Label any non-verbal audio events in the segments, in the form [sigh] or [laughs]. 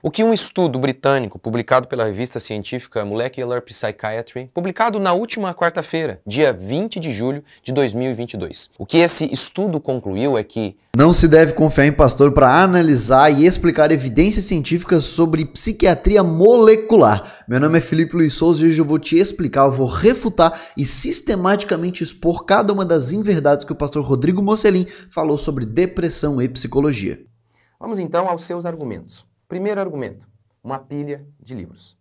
O que um estudo britânico publicado pela revista científica Molecular Psychiatry, publicado na última quarta-feira, dia 20 de julho de 2022. O que esse estudo concluiu é que não se deve confiar em pastor para analisar e explicar evidências científicas sobre psiquiatria molecular. Meu nome é Felipe Luiz Souza e hoje eu vou te explicar, eu vou refutar e sistematicamente expor cada uma das inverdades que o pastor Rodrigo Mocelin falou sobre depressão e psicologia. Vamos então aos seus argumentos. Primeiro argumento, uma pilha de livros.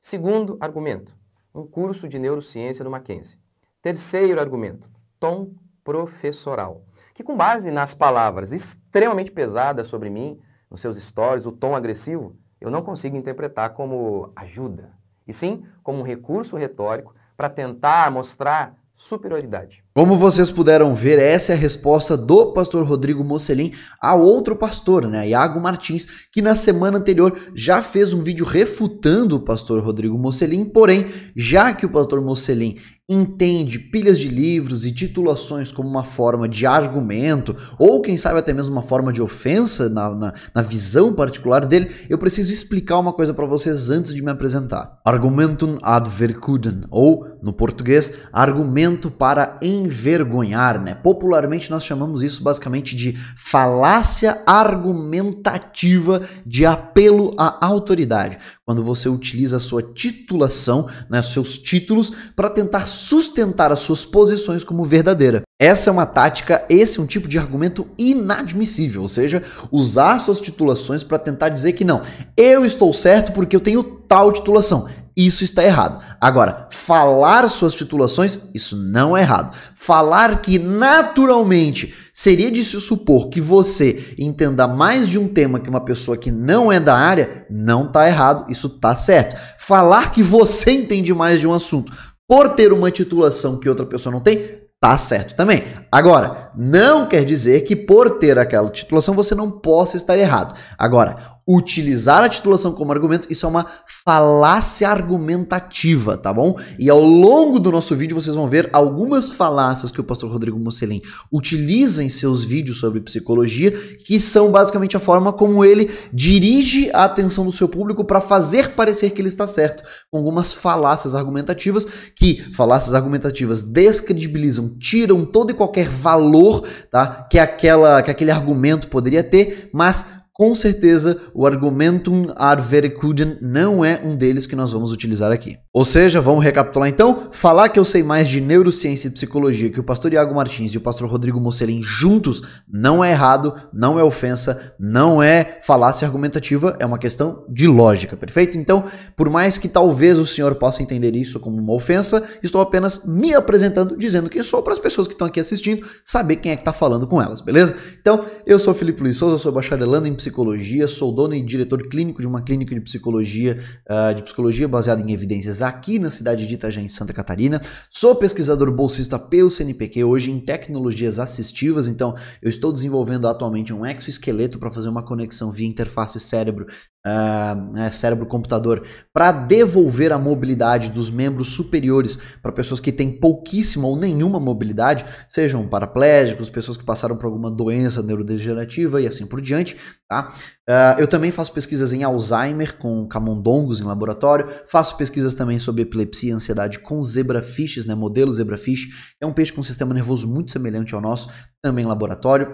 Segundo argumento, um curso de neurociência do Mackenzie. Terceiro argumento, tom professoral, que com base nas palavras extremamente pesadas sobre mim, nos seus stories, o tom agressivo, eu não consigo interpretar como ajuda, e sim como um recurso retórico para tentar mostrar superioridade. Como vocês puderam ver, essa é a resposta do pastor Rodrigo Mocelin a outro pastor, né, Iago Martins, que na semana anterior já fez um vídeo refutando o pastor Rodrigo Mocelin, porém, já que o pastor Mocelin entende pilhas de livros e titulações como uma forma de argumento, ou quem sabe até mesmo uma forma de ofensa na, na, na visão particular dele, eu preciso explicar uma coisa para vocês antes de me apresentar. Argumentum ad vercuden, ou, no português, argumento para em envergonhar, né? Popularmente nós chamamos isso basicamente de falácia argumentativa de apelo à autoridade, quando você utiliza a sua titulação, né, seus títulos para tentar sustentar as suas posições como verdadeira. Essa é uma tática, esse é um tipo de argumento inadmissível, ou seja, usar suas titulações para tentar dizer que não, eu estou certo porque eu tenho tal titulação. Isso está errado. Agora, falar suas titulações, isso não é errado. Falar que naturalmente seria de se supor que você entenda mais de um tema que uma pessoa que não é da área, não está errado, isso está certo. Falar que você entende mais de um assunto por ter uma titulação que outra pessoa não tem, tá certo também. Agora, não quer dizer que por ter aquela titulação você não possa estar errado. Agora, utilizar a titulação como argumento, isso é uma falácia argumentativa, tá bom? E ao longo do nosso vídeo vocês vão ver algumas falácias que o pastor Rodrigo Mocelin utiliza em seus vídeos sobre psicologia, que são basicamente a forma como ele dirige a atenção do seu público para fazer parecer que ele está certo, com algumas falácias argumentativas que falácias argumentativas descredibilizam, tiram todo e qualquer valor, tá? Que aquela que aquele argumento poderia ter, mas com certeza o argumentum ad verecudem não é um deles que nós vamos utilizar aqui. Ou seja, vamos recapitular então, falar que eu sei mais de neurociência e psicologia que o pastor Iago Martins e o pastor Rodrigo Mocelin juntos não é errado, não é ofensa, não é falácia argumentativa, é uma questão de lógica, perfeito? Então, por mais que talvez o senhor possa entender isso como uma ofensa, estou apenas me apresentando, dizendo quem sou para as pessoas que estão aqui assistindo saber quem é que está falando com elas, beleza? Então, eu sou Felipe Luiz Souza, sou bacharelando em psicologia, sou dono e diretor clínico de uma clínica de psicologia, uh, de psicologia baseada em evidências aqui na cidade de Itajaí em Santa Catarina. Sou pesquisador bolsista pelo CNPq, hoje em tecnologias assistivas, então eu estou desenvolvendo atualmente um exoesqueleto para fazer uma conexão via interface cérebro Uh, cérebro-computador para devolver a mobilidade dos membros superiores para pessoas que têm pouquíssima ou nenhuma mobilidade, sejam paraplégicos, pessoas que passaram por alguma doença neurodegenerativa e assim por diante. Tá? Uh, eu também faço pesquisas em Alzheimer com camundongos em laboratório, faço pesquisas também também sobre epilepsia e ansiedade com zebrafiches, né? Modelo zebrafish. É um peixe com um sistema nervoso muito semelhante ao nosso, também laboratório.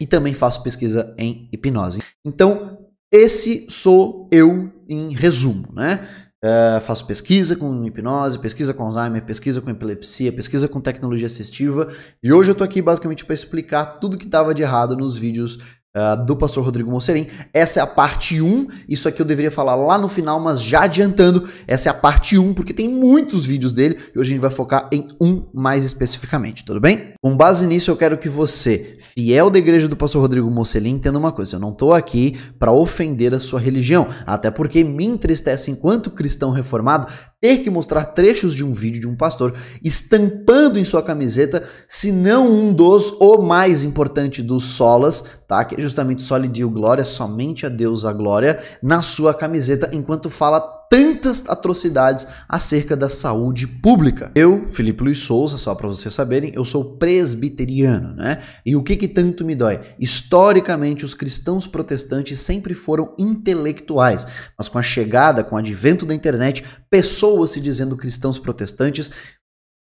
E também faço pesquisa em hipnose. Então, esse sou eu em resumo, né? Uh, faço pesquisa com hipnose, pesquisa com Alzheimer, pesquisa com epilepsia, pesquisa com tecnologia assistiva. E hoje eu tô aqui basicamente para explicar tudo que estava de errado nos vídeos ah, do pastor Rodrigo Mocerim. Essa é a parte 1. Isso aqui eu deveria falar lá no final, mas já adiantando, essa é a parte 1, porque tem muitos vídeos dele e hoje a gente vai focar em um mais especificamente, tudo bem? Com base nisso, eu quero que você, fiel da igreja do pastor Rodrigo Mocelim, entenda uma coisa: eu não estou aqui para ofender a sua religião, até porque me entristece, enquanto cristão reformado, ter que mostrar trechos de um vídeo de um pastor estampando em sua camiseta, se não um dos, o mais importante dos solas, tá? Que é justamente lhe Deo Glória, somente a Deus a glória, na sua camiseta, enquanto fala tantas atrocidades acerca da saúde pública. Eu, Felipe Luiz Souza, só para vocês saberem, eu sou presbiteriano, né? E o que que tanto me dói? Historicamente, os cristãos protestantes sempre foram intelectuais, mas com a chegada, com o advento da internet, pessoas se dizendo cristãos protestantes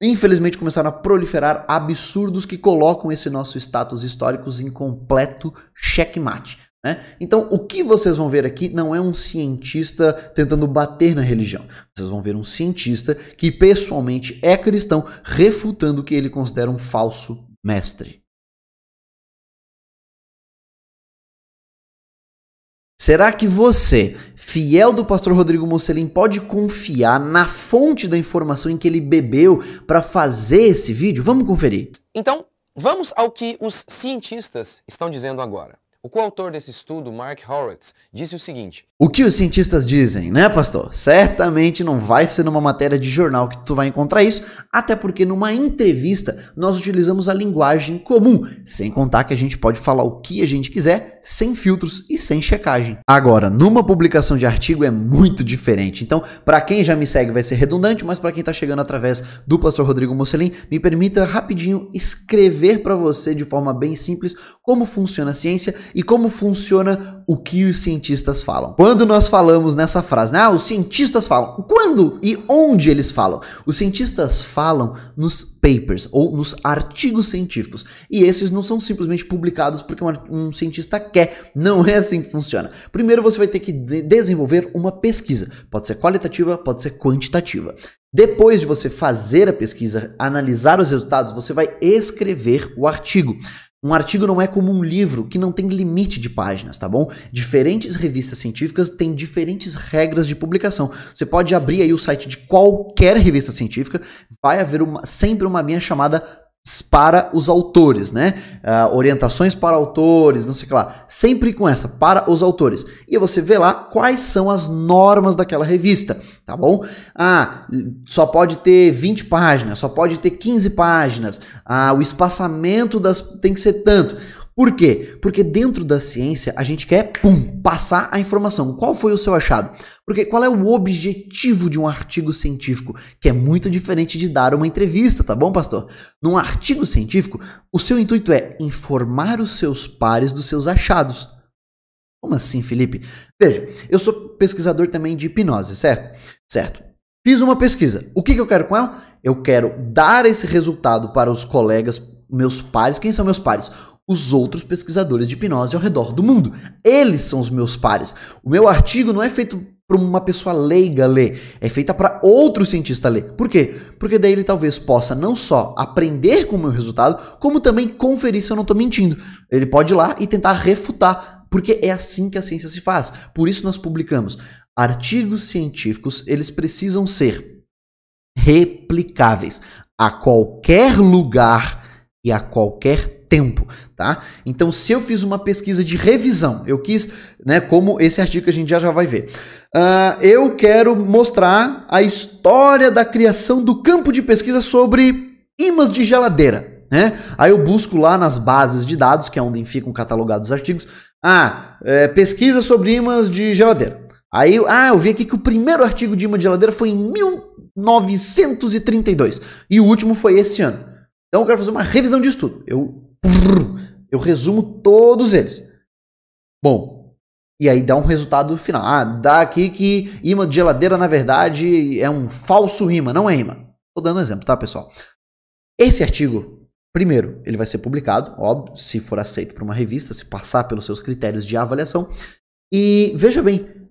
infelizmente começaram a proliferar absurdos que colocam esse nosso status histórico em completo checkmate. Né? Então, o que vocês vão ver aqui não é um cientista tentando bater na religião. Vocês vão ver um cientista que pessoalmente é cristão refutando o que ele considera um falso mestre. Será que você, fiel do pastor Rodrigo Mocelin, pode confiar na fonte da informação em que ele bebeu para fazer esse vídeo? Vamos conferir. Então, vamos ao que os cientistas estão dizendo agora. O coautor desse estudo, Mark Horowitz, disse o seguinte: o que os cientistas dizem, né, pastor? Certamente não vai ser numa matéria de jornal que tu vai encontrar isso, até porque numa entrevista nós utilizamos a linguagem comum, sem contar que a gente pode falar o que a gente quiser, sem filtros e sem checagem. Agora, numa publicação de artigo é muito diferente. Então, para quem já me segue vai ser redundante, mas para quem está chegando através do pastor Rodrigo Mocelin, me permita rapidinho escrever para você de forma bem simples como funciona a ciência e como funciona o que os cientistas falam. Quando quando nós falamos nessa frase, né? ah, os cientistas falam. Quando e onde eles falam? Os cientistas falam nos papers ou nos artigos científicos. E esses não são simplesmente publicados porque um, um cientista quer. Não é assim que funciona. Primeiro você vai ter que de desenvolver uma pesquisa. Pode ser qualitativa, pode ser quantitativa. Depois de você fazer a pesquisa, analisar os resultados, você vai escrever o artigo. Um artigo não é como um livro que não tem limite de páginas, tá bom? Diferentes revistas científicas têm diferentes regras de publicação. Você pode abrir aí o site de qualquer revista científica, vai haver uma, sempre uma linha chamada para os autores, né? Uh, orientações para autores, não sei o que lá. Sempre com essa, para os autores. E você vê lá quais são as normas daquela revista, tá bom? Ah, só pode ter 20 páginas, só pode ter 15 páginas. Ah, o espaçamento das tem que ser tanto. Por quê? Porque dentro da ciência a gente quer, pum, passar a informação. Qual foi o seu achado? Porque qual é o objetivo de um artigo científico? Que é muito diferente de dar uma entrevista, tá bom, pastor? Num artigo científico, o seu intuito é informar os seus pares dos seus achados. Como assim, Felipe? Veja, eu sou pesquisador também de hipnose, certo? Certo. Fiz uma pesquisa. O que, que eu quero com ela? Eu quero dar esse resultado para os colegas, meus pares. Quem são meus pares? os outros pesquisadores de hipnose ao redor do mundo. Eles são os meus pares. O meu artigo não é feito para uma pessoa leiga ler, é feita para outro cientista ler. Por quê? Porque daí ele talvez possa não só aprender com o meu resultado, como também conferir se eu não estou mentindo. Ele pode ir lá e tentar refutar, porque é assim que a ciência se faz. Por isso nós publicamos artigos científicos, eles precisam ser replicáveis a qualquer lugar e a qualquer tempo, tá? Então, se eu fiz uma pesquisa de revisão, eu quis, né, como esse artigo que a gente já, já vai ver, uh, eu quero mostrar a história da criação do campo de pesquisa sobre imãs de geladeira. Né? Aí eu busco lá nas bases de dados, que é onde ficam catalogados os artigos, ah, é, pesquisa sobre imãs de geladeira. Aí, ah, eu vi aqui que o primeiro artigo de imã de geladeira foi em 1932 e o último foi esse ano. Então eu quero fazer uma revisão de estudo. Eu eu resumo todos eles. Bom, e aí dá um resultado final. Ah, dá aqui que imã de geladeira, na verdade, é um falso imã, não é imã. Tô dando um exemplo, tá, pessoal? Esse artigo, primeiro, ele vai ser publicado, óbvio, se for aceito por uma revista, se passar pelos seus critérios de avaliação. E veja bem,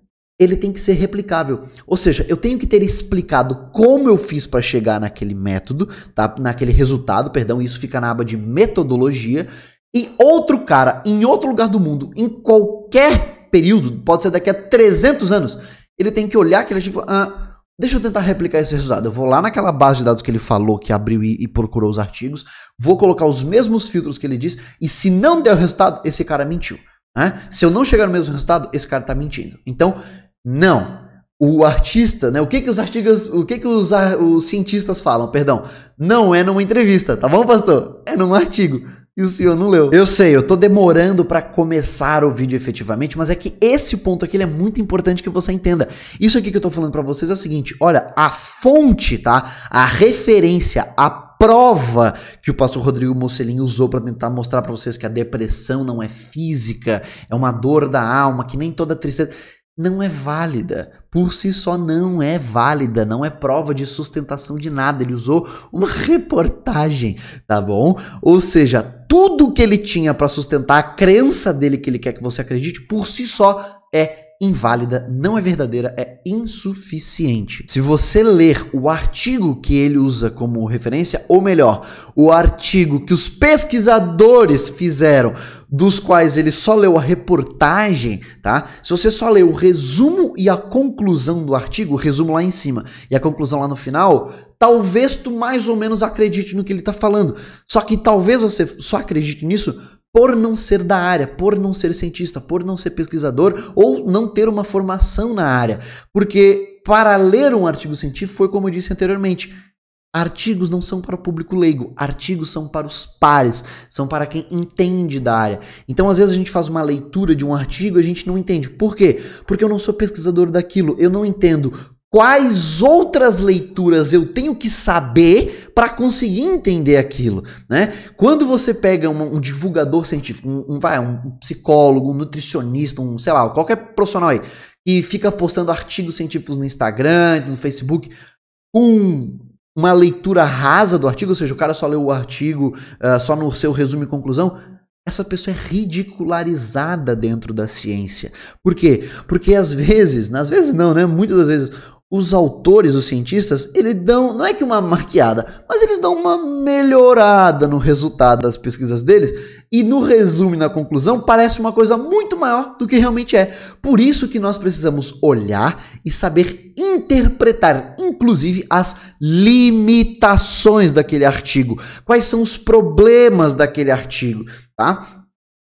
ele tem que ser replicável. Ou seja, eu tenho que ter explicado como eu fiz para chegar naquele método, tá? naquele resultado, perdão, isso fica na aba de metodologia. E outro cara, em outro lugar do mundo, em qualquer período, pode ser daqui a 300 anos, ele tem que olhar aquele tipo, ah, deixa eu tentar replicar esse resultado. Eu vou lá naquela base de dados que ele falou, que abriu e, e procurou os artigos, vou colocar os mesmos filtros que ele disse. e se não der o resultado, esse cara mentiu. Né? Se eu não chegar no mesmo resultado, esse cara está mentindo. Então, não. O artista, né? O que que os artigos, o que que os, os cientistas falam, perdão? Não é numa entrevista, tá bom, pastor? É num artigo e o senhor não leu. Eu sei, eu tô demorando para começar o vídeo efetivamente, mas é que esse ponto aqui é muito importante que você entenda. Isso aqui que eu tô falando para vocês é o seguinte, olha, a fonte, tá? A referência, a prova que o pastor Rodrigo Mocelin usou para tentar mostrar para vocês que a depressão não é física, é uma dor da alma, que nem toda tristeza não é válida. Por si só não é válida, não é prova de sustentação de nada. Ele usou uma reportagem, tá bom? Ou seja, tudo que ele tinha para sustentar a crença dele que ele quer que você acredite, por si só é inválida, não é verdadeira, é insuficiente. Se você ler o artigo que ele usa como referência, ou melhor, o artigo que os pesquisadores fizeram dos quais ele só leu a reportagem, tá? Se você só leu o resumo e a conclusão do artigo, o resumo lá em cima e a conclusão lá no final, talvez tu mais ou menos acredite no que ele está falando. Só que talvez você só acredite nisso por não ser da área, por não ser cientista, por não ser pesquisador ou não ter uma formação na área. Porque para ler um artigo científico foi como eu disse anteriormente, Artigos não são para o público leigo, artigos são para os pares, são para quem entende da área. Então, às vezes, a gente faz uma leitura de um artigo e a gente não entende. Por quê? Porque eu não sou pesquisador daquilo, eu não entendo quais outras leituras eu tenho que saber para conseguir entender aquilo, né? Quando você pega um, um divulgador científico, um, um, vai, um psicólogo, um nutricionista, um, sei lá, qualquer profissional aí, e fica postando artigos científicos no Instagram, no Facebook, com uma leitura rasa do artigo, ou seja, o cara só leu o artigo, uh, só no seu resumo e conclusão, essa pessoa é ridicularizada dentro da ciência. Por quê? Porque às vezes, às vezes não, né? Muitas das vezes, os autores, os cientistas, eles dão, não é que uma marqueada, mas eles dão uma melhorada no resultado das pesquisas deles e no resumo e na conclusão parece uma coisa muito maior do que realmente é. Por isso que nós precisamos olhar e saber interpretar, inclusive, as limitações daquele artigo. Quais são os problemas daquele artigo, tá?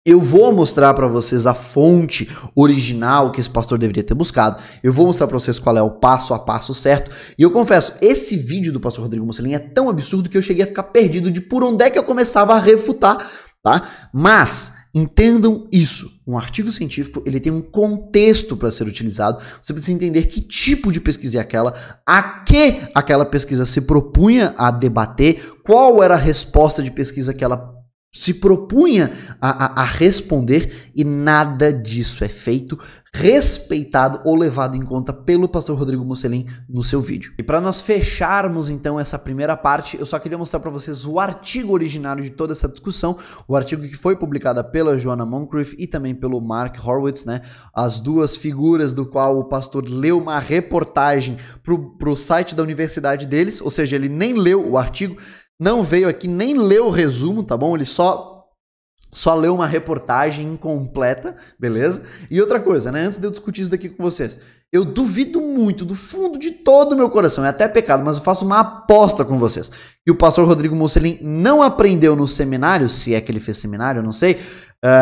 Eu vou mostrar para vocês a fonte original que esse pastor deveria ter buscado. Eu vou mostrar para vocês qual é o passo a passo certo. E eu confesso, esse vídeo do pastor Rodrigo Mussolini é tão absurdo que eu cheguei a ficar perdido de por onde é que eu começava a refutar, tá? Mas entendam isso. Um artigo científico, ele tem um contexto para ser utilizado. Você precisa entender que tipo de pesquisa é aquela, a que aquela pesquisa se propunha a debater, qual era a resposta de pesquisa que ela se propunha a, a, a, responder e nada disso é feito, respeitado ou levado em conta pelo pastor Rodrigo Musselin no seu vídeo. E para nós fecharmos então essa primeira parte, eu só queria mostrar para vocês o artigo originário de toda essa discussão, o artigo que foi publicado pela Joanna Moncrief e também pelo Mark Horowitz, né? As duas figuras do qual o pastor leu uma reportagem pro, pro site da universidade deles, ou seja, ele nem leu o artigo, não veio aqui nem leu o resumo, tá bom? Ele só só leu uma reportagem incompleta, beleza? E outra coisa, né? Antes de eu discutir isso daqui com vocês, eu duvido muito, do fundo de todo o meu coração, é até pecado, mas eu faço uma aposta com vocês. E o pastor Rodrigo Mussolini não aprendeu no seminário, se é que ele fez seminário, eu não sei, uh,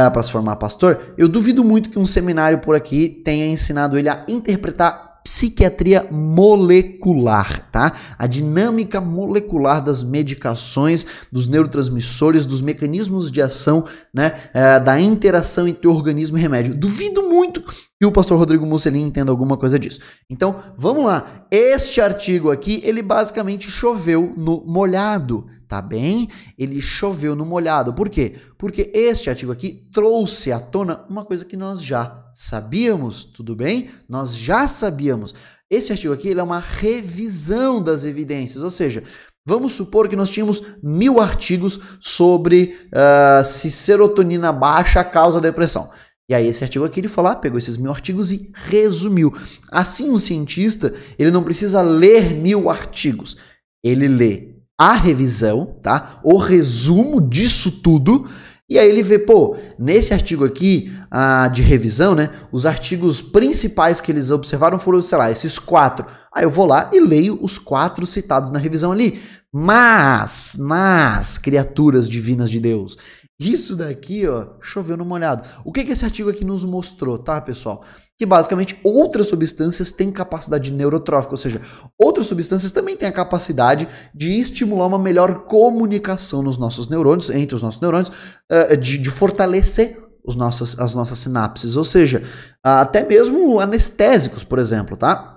ah, para se formar pastor. Eu duvido muito que um seminário por aqui tenha ensinado ele a interpretar psiquiatria molecular, tá? A dinâmica molecular das medicações, dos neurotransmissores, dos mecanismos de ação, né? É, da interação entre organismo e remédio. Duvido muito que o pastor Rodrigo Mussolini entenda alguma coisa disso. Então, vamos lá. Este artigo aqui, ele basicamente choveu no molhado, tá bem? Ele choveu no molhado. Por quê? Porque este artigo aqui trouxe à tona uma coisa que nós já sabíamos, tudo bem? Nós já sabíamos. Esse artigo aqui é uma revisão das evidências, ou seja, vamos supor que nós tínhamos mil artigos sobre uh, ah, se serotonina baixa causa depressão. E aí esse artigo aqui ele foi lá, ah, pegou esses mil artigos e resumiu. Assim, um cientista ele não precisa ler mil artigos. Ele lê a revisão, tá? O resumo disso tudo. E aí ele vê, pô, nesse artigo aqui ah, de revisão, né? Os artigos principais que eles observaram foram, sei lá, esses quatro. Aí eu vou lá e leio os quatro citados na revisão ali. Mas, mas, criaturas divinas de Deus, isso daqui, ó, choveu no molhado. O que, que esse artigo aqui nos mostrou, tá, pessoal? que basicamente outras substâncias têm capacidade neurotrófica, ou seja, outras substâncias também têm a capacidade de estimular uma melhor comunicação nos nossos neurônios, entre os nossos neurônios, eh, de, fortalecer os nossas, as nossas sinapses, ou seja, até mesmo anestésicos, por exemplo, tá?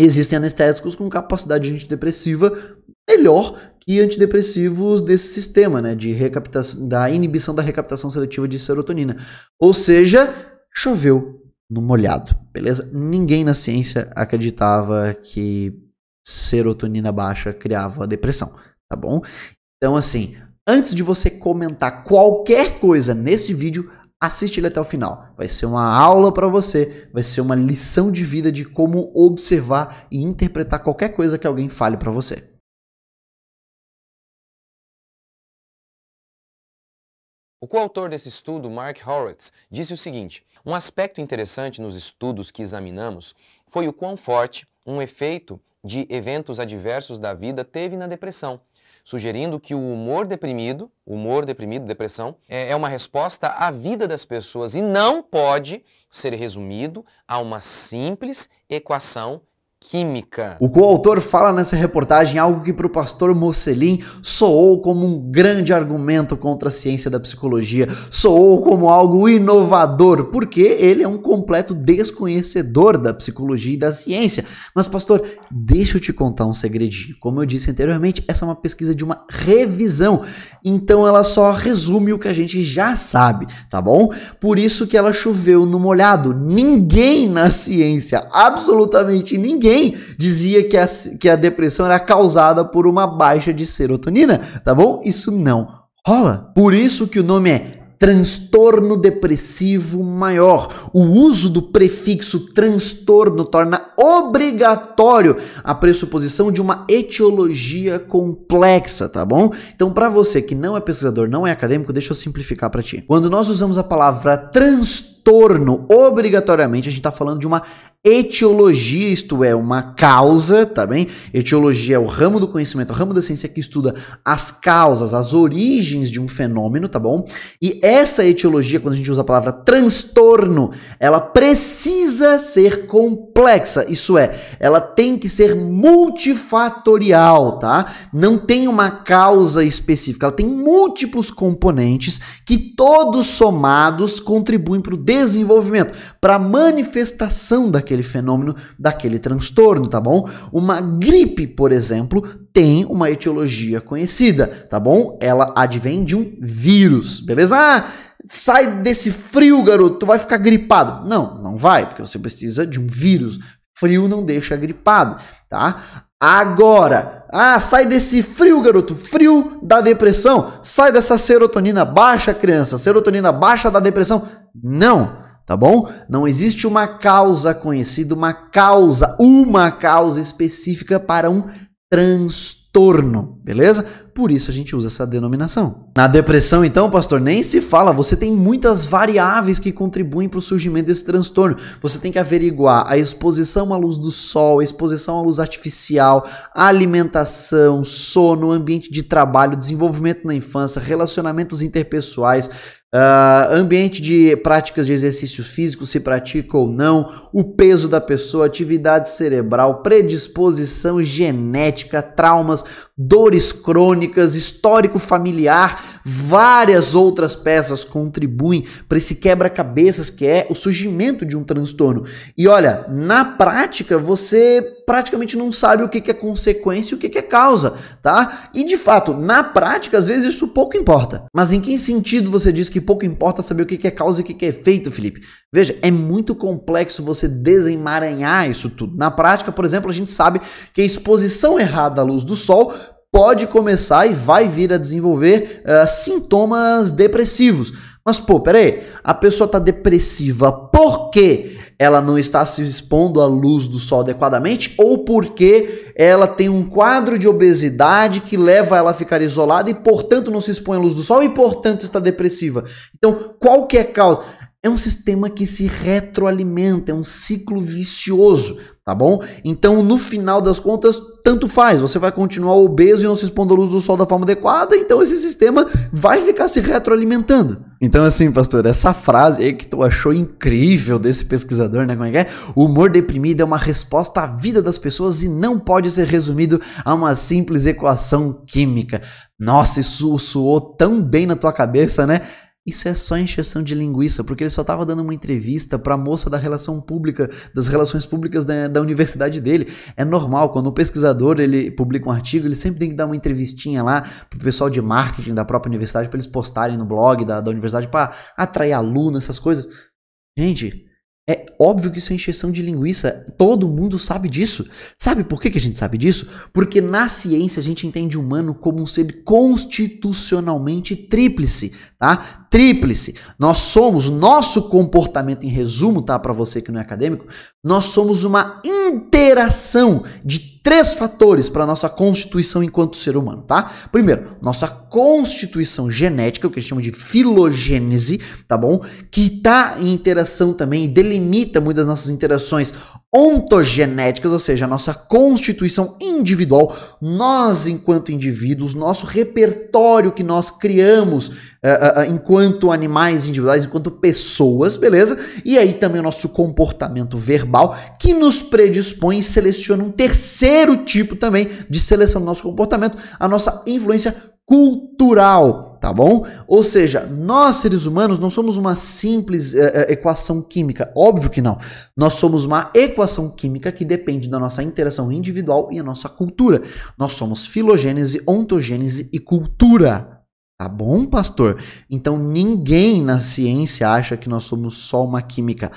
Existem anestésicos com capacidade antidepressiva melhor que antidepressivos desse sistema, né? De recapitação, da inibição da recaptação seletiva de serotonina. Ou seja, choveu no molhado, beleza? Ninguém na ciência acreditava que serotonina baixa criava depressão, tá bom? Então, assim, antes de você comentar qualquer coisa nesse vídeo, assiste ele até o final. Vai ser uma aula para você, vai ser uma lição de vida de como observar e interpretar qualquer coisa que alguém fale para você. O coautor desse estudo, Mark Horowitz, disse o seguinte: um aspecto interessante nos estudos que examinamos foi o quão forte um efeito de eventos adversos da vida teve na depressão, sugerindo que o humor deprimido, humor deprimido, depressão, é, é uma resposta à vida das pessoas e não pode ser resumido a uma simples equação química. O coautor fala nessa reportagem é algo que para o pastor Mocelin soou como um grande argumento contra a ciência da psicologia, soou como algo inovador, porque ele é um completo desconhecedor da psicologia e da ciência. Mas pastor, deixa eu te contar um segredinho. Como eu disse anteriormente, essa é uma pesquisa de uma revisão, então ela só resume o que a gente já sabe, tá bom? Por isso que ela choveu no molhado. Ninguém na ciência, absolutamente ninguém ninguém dizia que a, que a depressão era causada por uma baixa de serotonina, tá bom? Isso não rola. Por isso que o nome é transtorno depressivo maior. O uso do prefixo transtorno torna obrigatório a pressuposição de uma etiologia complexa, tá bom? Então, para você que não é pesquisador, não é acadêmico, deixa eu simplificar para ti. Quando nós usamos a palavra transtorno transtorno, obrigatoriamente a gente está falando de uma etiologia, isto é, uma causa, tá bem? Etiologia é o ramo do conhecimento, o ramo da ciência que estuda as causas, as origens de um fenômeno, tá bom? E essa etiologia, quando a gente usa a palavra transtorno, ela precisa ser complexa, isso é, ela tem que ser multifatorial, tá? Não tem uma causa específica, ela tem múltiplos componentes que todos somados contribuem para o desenvolvimento, para manifestação daquele fenômeno, daquele transtorno, tá bom? Uma gripe, por exemplo, tem uma etiologia conhecida, tá bom? Ela advém de um vírus, beleza? Ah, sai desse frio, garoto, tu vai ficar gripado. Não, não vai, porque você precisa de um vírus. Frio não deixa gripado, tá? agora. Ah, sai desse frio, garoto. Frio da depressão. Sai dessa serotonina baixa, criança. Serotonina baixa da depressão. Não, tá bom? Não existe uma causa conhecida, uma causa, uma causa específica para um transtorno, beleza? Por isso a gente usa essa denominação. Na depressão, então, pastor, nem se fala, você tem muitas variáveis que contribuem para o surgimento desse transtorno. Você tem que averiguar a exposição à luz do sol, a exposição à luz artificial, alimentação, sono, ambiente de trabalho, desenvolvimento na infância, relacionamentos interpessoais, Uh, ambiente de práticas de exercício físico, se pratica ou não, o peso da pessoa, atividade cerebral, predisposição genética, traumas, dores crônicas, histórico familiar, Várias outras peças contribuem para esse quebra-cabeças que é o surgimento de um transtorno. E olha, na prática você praticamente não sabe o que, é consequência e o que, é causa, tá? E de fato, na prática, às vezes isso pouco importa. Mas em que sentido você diz que pouco importa saber o que, é causa e o que, que é efeito, Felipe? Veja, é muito complexo você desemaranhar isso tudo. Na prática, por exemplo, a gente sabe que a exposição errada à luz do sol pode começar e vai vir a desenvolver uh, sintomas depressivos. Mas, pô, peraí, a pessoa está depressiva porque ela não está se expondo à luz do sol adequadamente ou porque ela tem um quadro de obesidade que leva ela a ficar isolada e, portanto, não se expõe à luz do sol e, portanto, está depressiva. Então, qual que é a causa? É um sistema que se retroalimenta, é um ciclo vicioso, tá bom? Então, no final das contas, tanto faz, você vai continuar obeso e não se expondo à luz do sol da forma adequada, então esse sistema vai ficar se retroalimentando. Então, assim, pastor, essa frase aí que tu achou incrível desse pesquisador, né? Como é que é? O humor deprimido é uma resposta à vida das pessoas e não pode ser resumido a uma simples equação química. Nossa, isso soou tão bem na tua cabeça, né? Isso é só encheção de linguiça, porque ele só estava dando uma entrevista para a moça da relação pública, das relações públicas da, da, universidade dele. É normal, quando um pesquisador ele publica um artigo, ele sempre tem que dar uma entrevistinha lá para o pessoal de marketing da própria universidade, para eles postarem no blog da, da universidade, para atrair aluno, essas coisas. Gente, é óbvio que isso é encheção de linguiça. Todo mundo sabe disso. Sabe por que, que a gente sabe disso? Porque na ciência a gente entende o humano como um ser constitucionalmente tríplice tá? Tríplice. Nós somos, nosso comportamento em resumo, tá? Para você que não é acadêmico, nós somos uma interação de três fatores para nossa constituição enquanto ser humano, tá? Primeiro, nossa constituição genética, o que a gente chama de filogênese, tá bom? Que tá em interação também e delimita muitas das nossas interações ontogenéticas, ou seja, a nossa constituição individual, nós enquanto indivíduos, nosso repertório que nós criamos uh, uh, enquanto animais individuais, enquanto pessoas, beleza? E aí também o nosso comportamento verbal que nos predispõe e seleciona um terceiro tipo também de seleção do nosso comportamento, a nossa influência cultural tá bom? Ou seja, nós seres humanos não somos uma simples eh, eh, equação química, óbvio que não. Nós somos uma equação química que depende da nossa interação individual e a nossa cultura. Nós somos filogênese, ontogênese e cultura. Tá bom, pastor? Então ninguém na ciência acha que nós somos só uma química.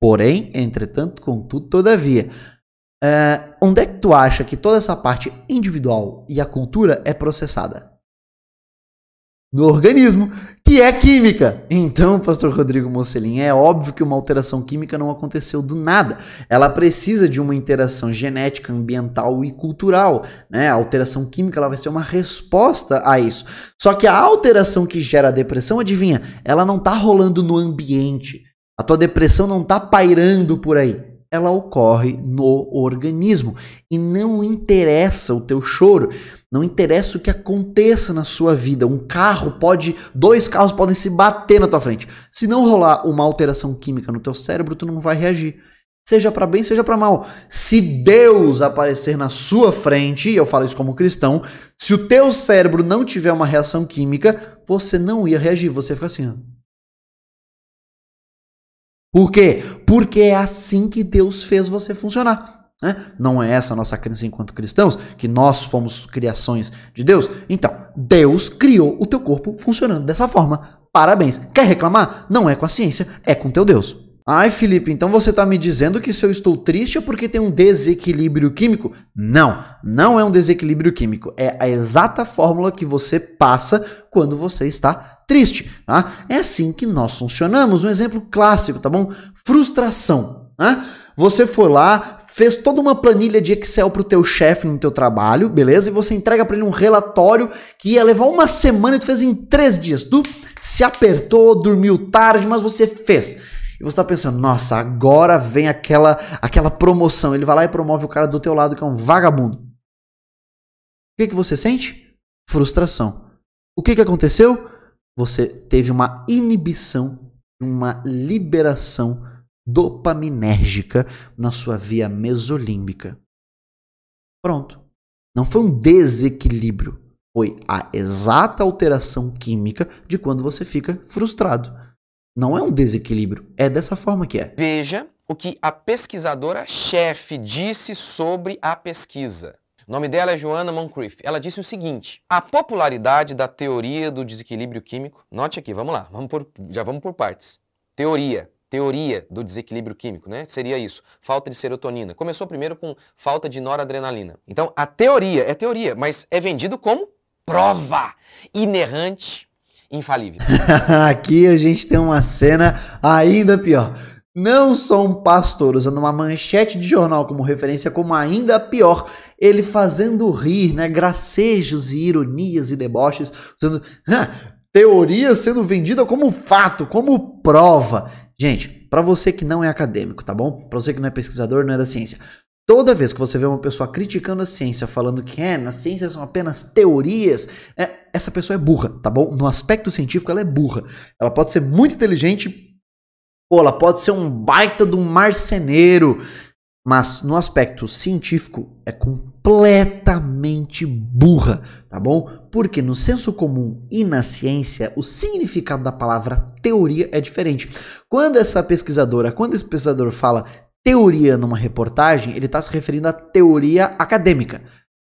Porém, entretanto, contudo, todavia, eh, onde é que tu acha que toda essa parte individual e a cultura é processada? no organismo, que é química. Então, pastor Rodrigo Mocelin, é óbvio que uma alteração química não aconteceu do nada. Ela precisa de uma interação genética, ambiental e cultural, né? A alteração química ela vai ser uma resposta a isso. Só que a alteração que gera a depressão, adivinha, ela não está rolando no ambiente. A tua depressão não está pairando por aí ela ocorre no organismo e não interessa o teu choro, não interessa o que aconteça na sua vida. Um carro pode, dois carros podem se bater na tua frente. Se não rolar uma alteração química no teu cérebro, tu não vai reagir. Seja para bem, seja para mal. Se Deus aparecer na sua frente, e eu falo isso como cristão, se o teu cérebro não tiver uma reação química, você não ia reagir, você fica assim, ó. Por quê? Porque é assim que Deus fez você funcionar. Né? Não é essa a nossa crença enquanto cristãos, que nós fomos criações de Deus. Então, Deus criou o teu corpo funcionando dessa forma. Parabéns. Quer reclamar? Não é com a ciência, é com teu Deus. Ai, Felipe, então você está me dizendo que se eu estou triste é porque tem um desequilíbrio químico? Não, não é um desequilíbrio químico. É a exata fórmula que você passa quando você está triste. Tá? É assim que nós funcionamos. Um exemplo clássico, tá bom? Frustração. Né? Você foi lá, fez toda uma planilha de Excel para o teu chefe no teu trabalho, beleza? E você entrega para ele um relatório que ia levar uma semana e tu fez em três dias. Tu se apertou, dormiu tarde, mas você fez. E você está pensando, nossa, agora vem aquela aquela promoção. Ele vai lá e promove o cara do teu lado que é um vagabundo. O que, que você sente? Frustração. O que, que aconteceu? Você teve uma inibição, uma liberação dopaminérgica na sua via mesolímbica. Pronto. Não foi um desequilíbrio, foi a exata alteração química de quando você fica frustrado. Não é um desequilíbrio, é dessa forma que é. Veja o que a pesquisadora-chefe disse sobre a pesquisa. O nome dela é Joana Moncrief. Ela disse o seguinte: a popularidade da teoria do desequilíbrio químico. Note aqui, vamos lá, vamos por, já vamos por partes. Teoria. Teoria do desequilíbrio químico, né? Seria isso. Falta de serotonina. Começou primeiro com falta de noradrenalina. Então, a teoria é teoria, mas é vendido como prova inerrante infalível. [laughs] Aqui a gente tem uma cena ainda pior. Não só um pastor usando uma manchete de jornal como referência, como ainda pior, ele fazendo rir, né? Gracejos e ironias e deboches, usando teoria sendo vendida como fato, como prova. Gente, para você que não é acadêmico, tá bom? Para você que não é pesquisador, não é da ciência. Toda vez que você vê uma pessoa criticando a ciência, falando que é, nas ciências são apenas teorias, é, essa pessoa é burra, tá bom? No aspecto científico, ela é burra. Ela pode ser muito inteligente, ou ela pode ser um baita de um marceneiro, mas no aspecto científico é completamente burra, tá bom? Porque no senso comum e na ciência, o significado da palavra teoria é diferente. Quando essa pesquisadora, quando esse pesquisador fala teoria numa reportagem, ele está se referindo à teoria acadêmica,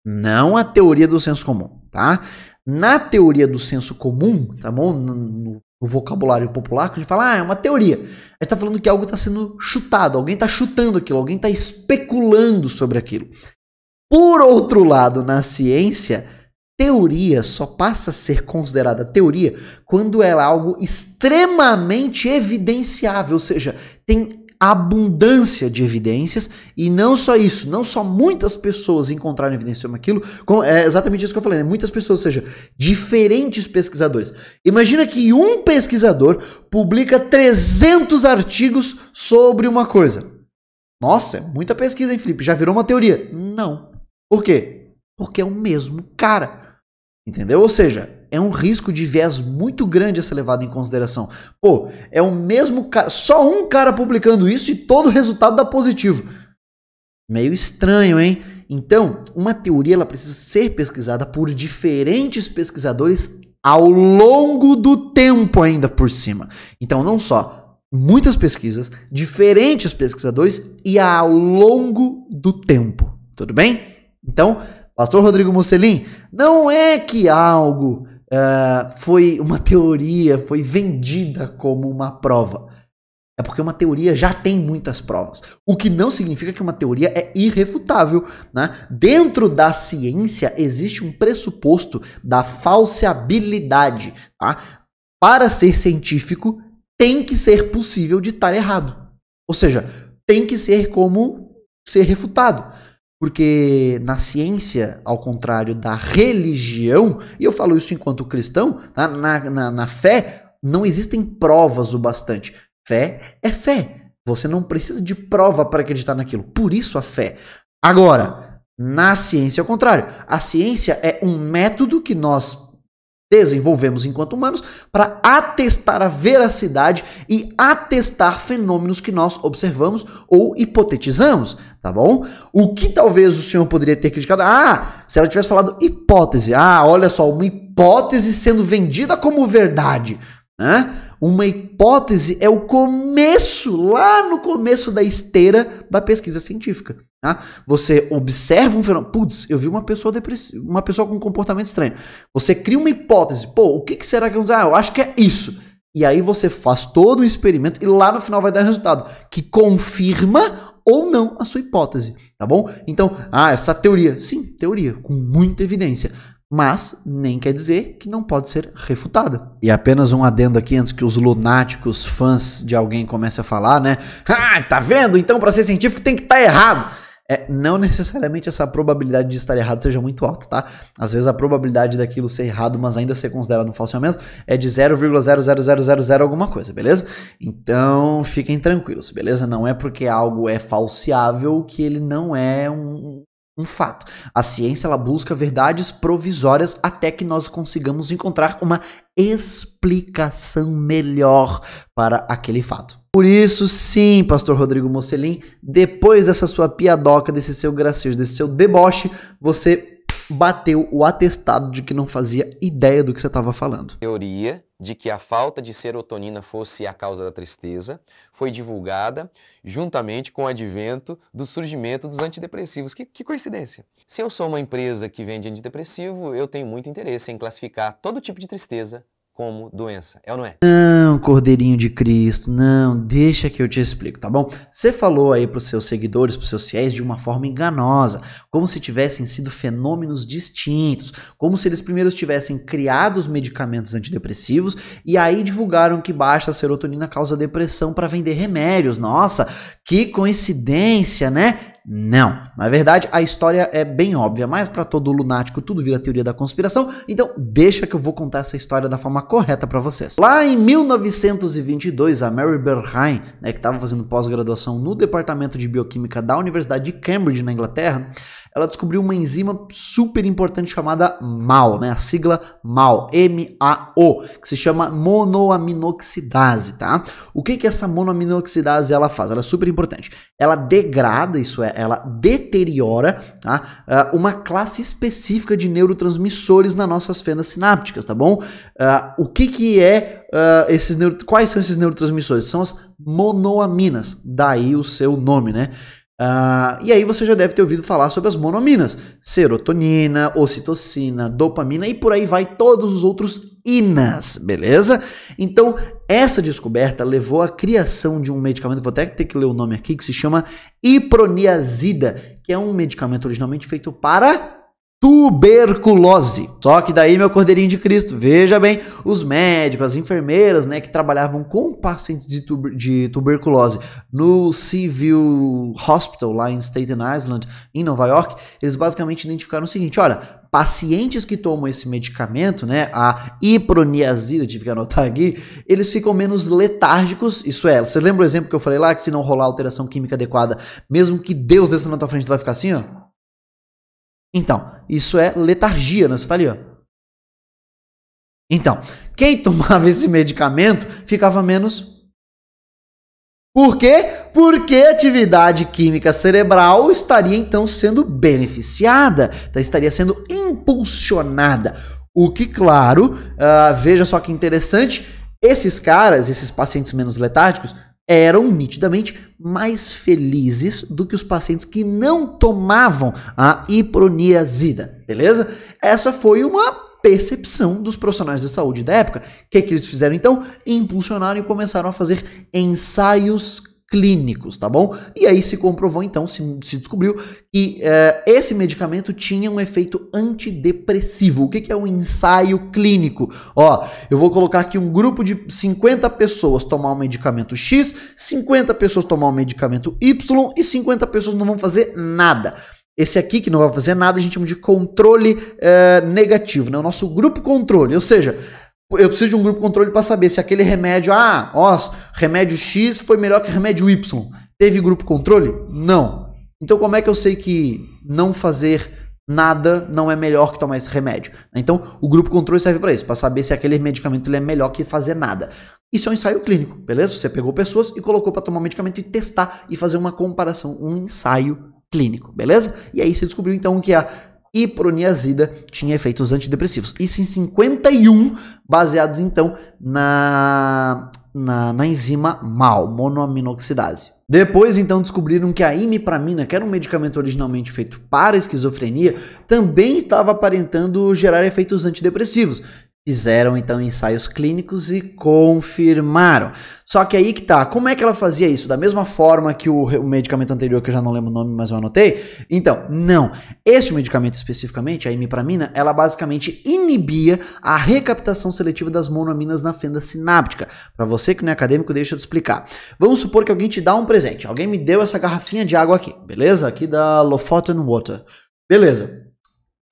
não à teoria do senso comum, tá? Na teoria do senso comum, tá bom? No, no vocabulário popular, que a gente fala, ah, é uma teoria. A gente está falando que algo está sendo chutado, alguém está chutando aquilo, alguém está especulando sobre aquilo. Por outro lado, na ciência, teoria só passa a ser considerada teoria quando ela é algo extremamente evidenciável, ou seja, tem abundância de evidências, e não só isso, não só muitas pessoas encontraram evidência sobre aquilo, como, é exatamente isso que eu falei, né? muitas pessoas, ou seja, diferentes pesquisadores. Imagina que um pesquisador publica 300 artigos sobre uma coisa. Nossa, é muita pesquisa, hein, Felipe? Já virou uma teoria? Não. Por quê? Porque é o mesmo cara. Entendeu? Ou seja, é um risco de viés muito grande a ser levado em consideração. Pô, é o mesmo cara, só um cara publicando isso e todo o resultado dá positivo. Meio estranho, hein? Então, uma teoria ela precisa ser pesquisada por diferentes pesquisadores ao longo do tempo ainda por cima. Então, não só muitas pesquisas, diferentes pesquisadores e ao longo do tempo. Tudo bem? Então, Pastor Rodrigo Mussolin, não é que algo uh, foi uma teoria, foi vendida como uma prova. É porque uma teoria já tem muitas provas. O que não significa que uma teoria é irrefutável. Né? Dentro da ciência existe um pressuposto da falseabilidade. Tá? Para ser científico, tem que ser possível de estar errado. Ou seja, tem que ser como ser refutado. Porque na ciência, ao contrário da religião, e eu falo isso enquanto cristão, tá? na, na, na, fé não existem provas o bastante. Fé é fé. Você não precisa de prova para acreditar naquilo. Por isso a fé. Agora, na ciência, ao é contrário. A ciência é um método que nós desenvolvemos enquanto humanos para atestar a veracidade e atestar fenômenos que nós observamos ou hipotetizamos, tá bom? O que talvez o senhor poderia ter criticado? Ah, se ela tivesse falado hipótese. Ah, olha só, uma hipótese sendo vendida como verdade. Né? Uma hipótese é o começo, lá no começo da esteira da pesquisa científica. Tá? Você observa um fenômeno. Putz, eu vi uma pessoa depressiva, uma pessoa com um comportamento estranho. Você cria uma hipótese. Pô, o que, que será que. Ah, eu acho que é isso. E aí você faz todo o experimento e lá no final vai dar resultado que confirma ou não a sua hipótese, tá bom? Então, ah, essa teoria, sim, teoria com muita evidência mas nem quer dizer que não pode ser refutada. E apenas um adendo aqui antes que os lunáticos fãs de alguém comecem a falar, né? Ah, tá vendo? Então para ser científico tem que estar tá errado. É, não [laughs] necessariamente essa probabilidade de estar errado seja muito alta, tá? Às vezes a probabilidade daquilo ser errado, mas ainda ser considerado um falseamento, é de 0,00000 alguma coisa, beleza? Então fiquem tranquilos, beleza? Não é porque algo é falseável que ele não é um, um fato. A ciência ela busca verdades provisórias até que nós consigamos encontrar uma explicação melhor para aquele fato. Por isso, sim, pastor Rodrigo Mocelin, depois dessa sua piadoca, desse seu gracioso, desse seu deboche, você bateu o atestado de que não fazia ideia do que você estava falando. Teoria de que a falta de serotonina fosse a causa da tristeza foi divulgada juntamente com o advento do surgimento dos antidepressivos. Que, que coincidência! Se eu sou uma empresa que vende antidepressivo, eu tenho muito interesse em classificar todo tipo de tristeza como doença. É ou não é? Não, Cordeirinho de Cristo, não, deixa que eu te explico, tá bom? Você falou aí para os seus seguidores, para os seus fiéis, de uma forma enganosa, como se tivessem sido fenômenos distintos, como se eles primeiro tivessem criado os medicamentos antidepressivos e aí divulgaram que baixa serotonina causa depressão para vender remédios. Nossa, que coincidência, né? Não. Na verdade, a história é bem óbvia, mas para todo lunático tudo vira teoria da conspiração, então deixa que eu vou contar essa história da forma correta para vocês. Lá em 1922, a Mary Berheim, né, que estava fazendo pós-graduação no Departamento de Bioquímica da Universidade de Cambridge, na Inglaterra, ela descobriu uma enzima super importante chamada MAO, né? A sigla MAO, M-A-O, que se chama monoaminoxidase, tá? O que que essa monoaminoxidase ela faz? Ela é super importante. Ela degrada, isso é, ela deteriora, tá? Ah, uma classe específica de neurotransmissores nas nossas fendas sinápticas, tá bom? Uh, o que que é uh, esses neuro... quais são esses neurotransmissores? São as monoaminas, daí o seu nome, né? Uh, e aí você já deve ter ouvido falar sobre as monominas: serotonina, ocitocina, dopamina e por aí vai todos os outros inas, beleza? Então, essa descoberta levou à criação de um medicamento, vou até ter que ler o nome aqui, que se chama iproniazida, que é um medicamento originalmente feito para tuberculose. Só que daí, meu cordeirinho de Cristo, veja bem, os médicos, as enfermeiras, né, que trabalhavam com pacientes de, tuber de tuberculose no Civil Hospital, lá em Staten Island, em Nova York, eles basicamente identificaram o seguinte, olha, pacientes que tomam esse medicamento, né, a iproniazida, tive que anotar aqui, eles ficam menos letárgicos, isso é, Você lembra o exemplo que eu falei lá, que se não rolar alteração química adequada, mesmo que Deus desça na tua frente, tu vai ficar assim, ó? Então, isso é letargia, não né? está ali, ó. Então, quem [laughs] tomava esse medicamento ficava menos. Por quê? Porque a atividade química cerebral estaria então sendo beneficiada, tá? estaria sendo impulsionada. O que, claro, uh, veja só que interessante, esses caras, esses pacientes menos letárgicos, eram nitidamente mais felizes do que os pacientes que não tomavam a iproniazida, beleza? Essa foi uma percepção dos profissionais de saúde da época. O que, que eles fizeram então? Impulsionaram e começaram a fazer ensaios clínicos, tá bom? E aí se comprovou então, se, se descobriu que eh, esse medicamento tinha um efeito antidepressivo. O que, que é um ensaio clínico? Ó, eu vou colocar aqui um grupo de 50 pessoas tomar um medicamento X, 50 pessoas tomar um medicamento Y e 50 pessoas não vão fazer nada. Esse aqui, que não vai fazer nada, a gente chama de controle eh, negativo, né? O nosso grupo controle, ou seja, eu preciso de um grupo controle para saber se aquele remédio, ah, ó, remédio X foi melhor que remédio Y. Teve grupo controle? Não. Então como é que eu sei que não fazer nada não é melhor que tomar esse remédio? Então o grupo controle serve para isso, para saber se aquele medicamento é melhor que fazer nada. Isso é um ensaio clínico, beleza? Você pegou pessoas e colocou para tomar medicamento e testar e fazer uma comparação, um ensaio clínico, beleza? E aí você descobriu então que a hipronazida tinha efeitos antidepressivos. Isso em 51, baseados então na, na, na enzima MAL, monoaminoxidase. Depois, então, descobriram que a imipramina, que era um medicamento originalmente feito para esquizofrenia, também estava aparentando gerar efeitos antidepressivos. Fizeram então ensaios clínicos e confirmaram. Só que aí que tá, como é que ela fazia isso? Da mesma forma que o, o medicamento anterior, que eu já não lembro o nome, mas eu anotei? Então, não. Este medicamento especificamente, a imipramina, ela basicamente inibia a recaptação seletiva das monoaminas na fenda sináptica. Para você que não é acadêmico, deixa eu te explicar. Vamos supor que alguém te dá um presente. Alguém me deu essa garrafinha de água aqui, beleza? Aqui da Lofoten Water. Beleza.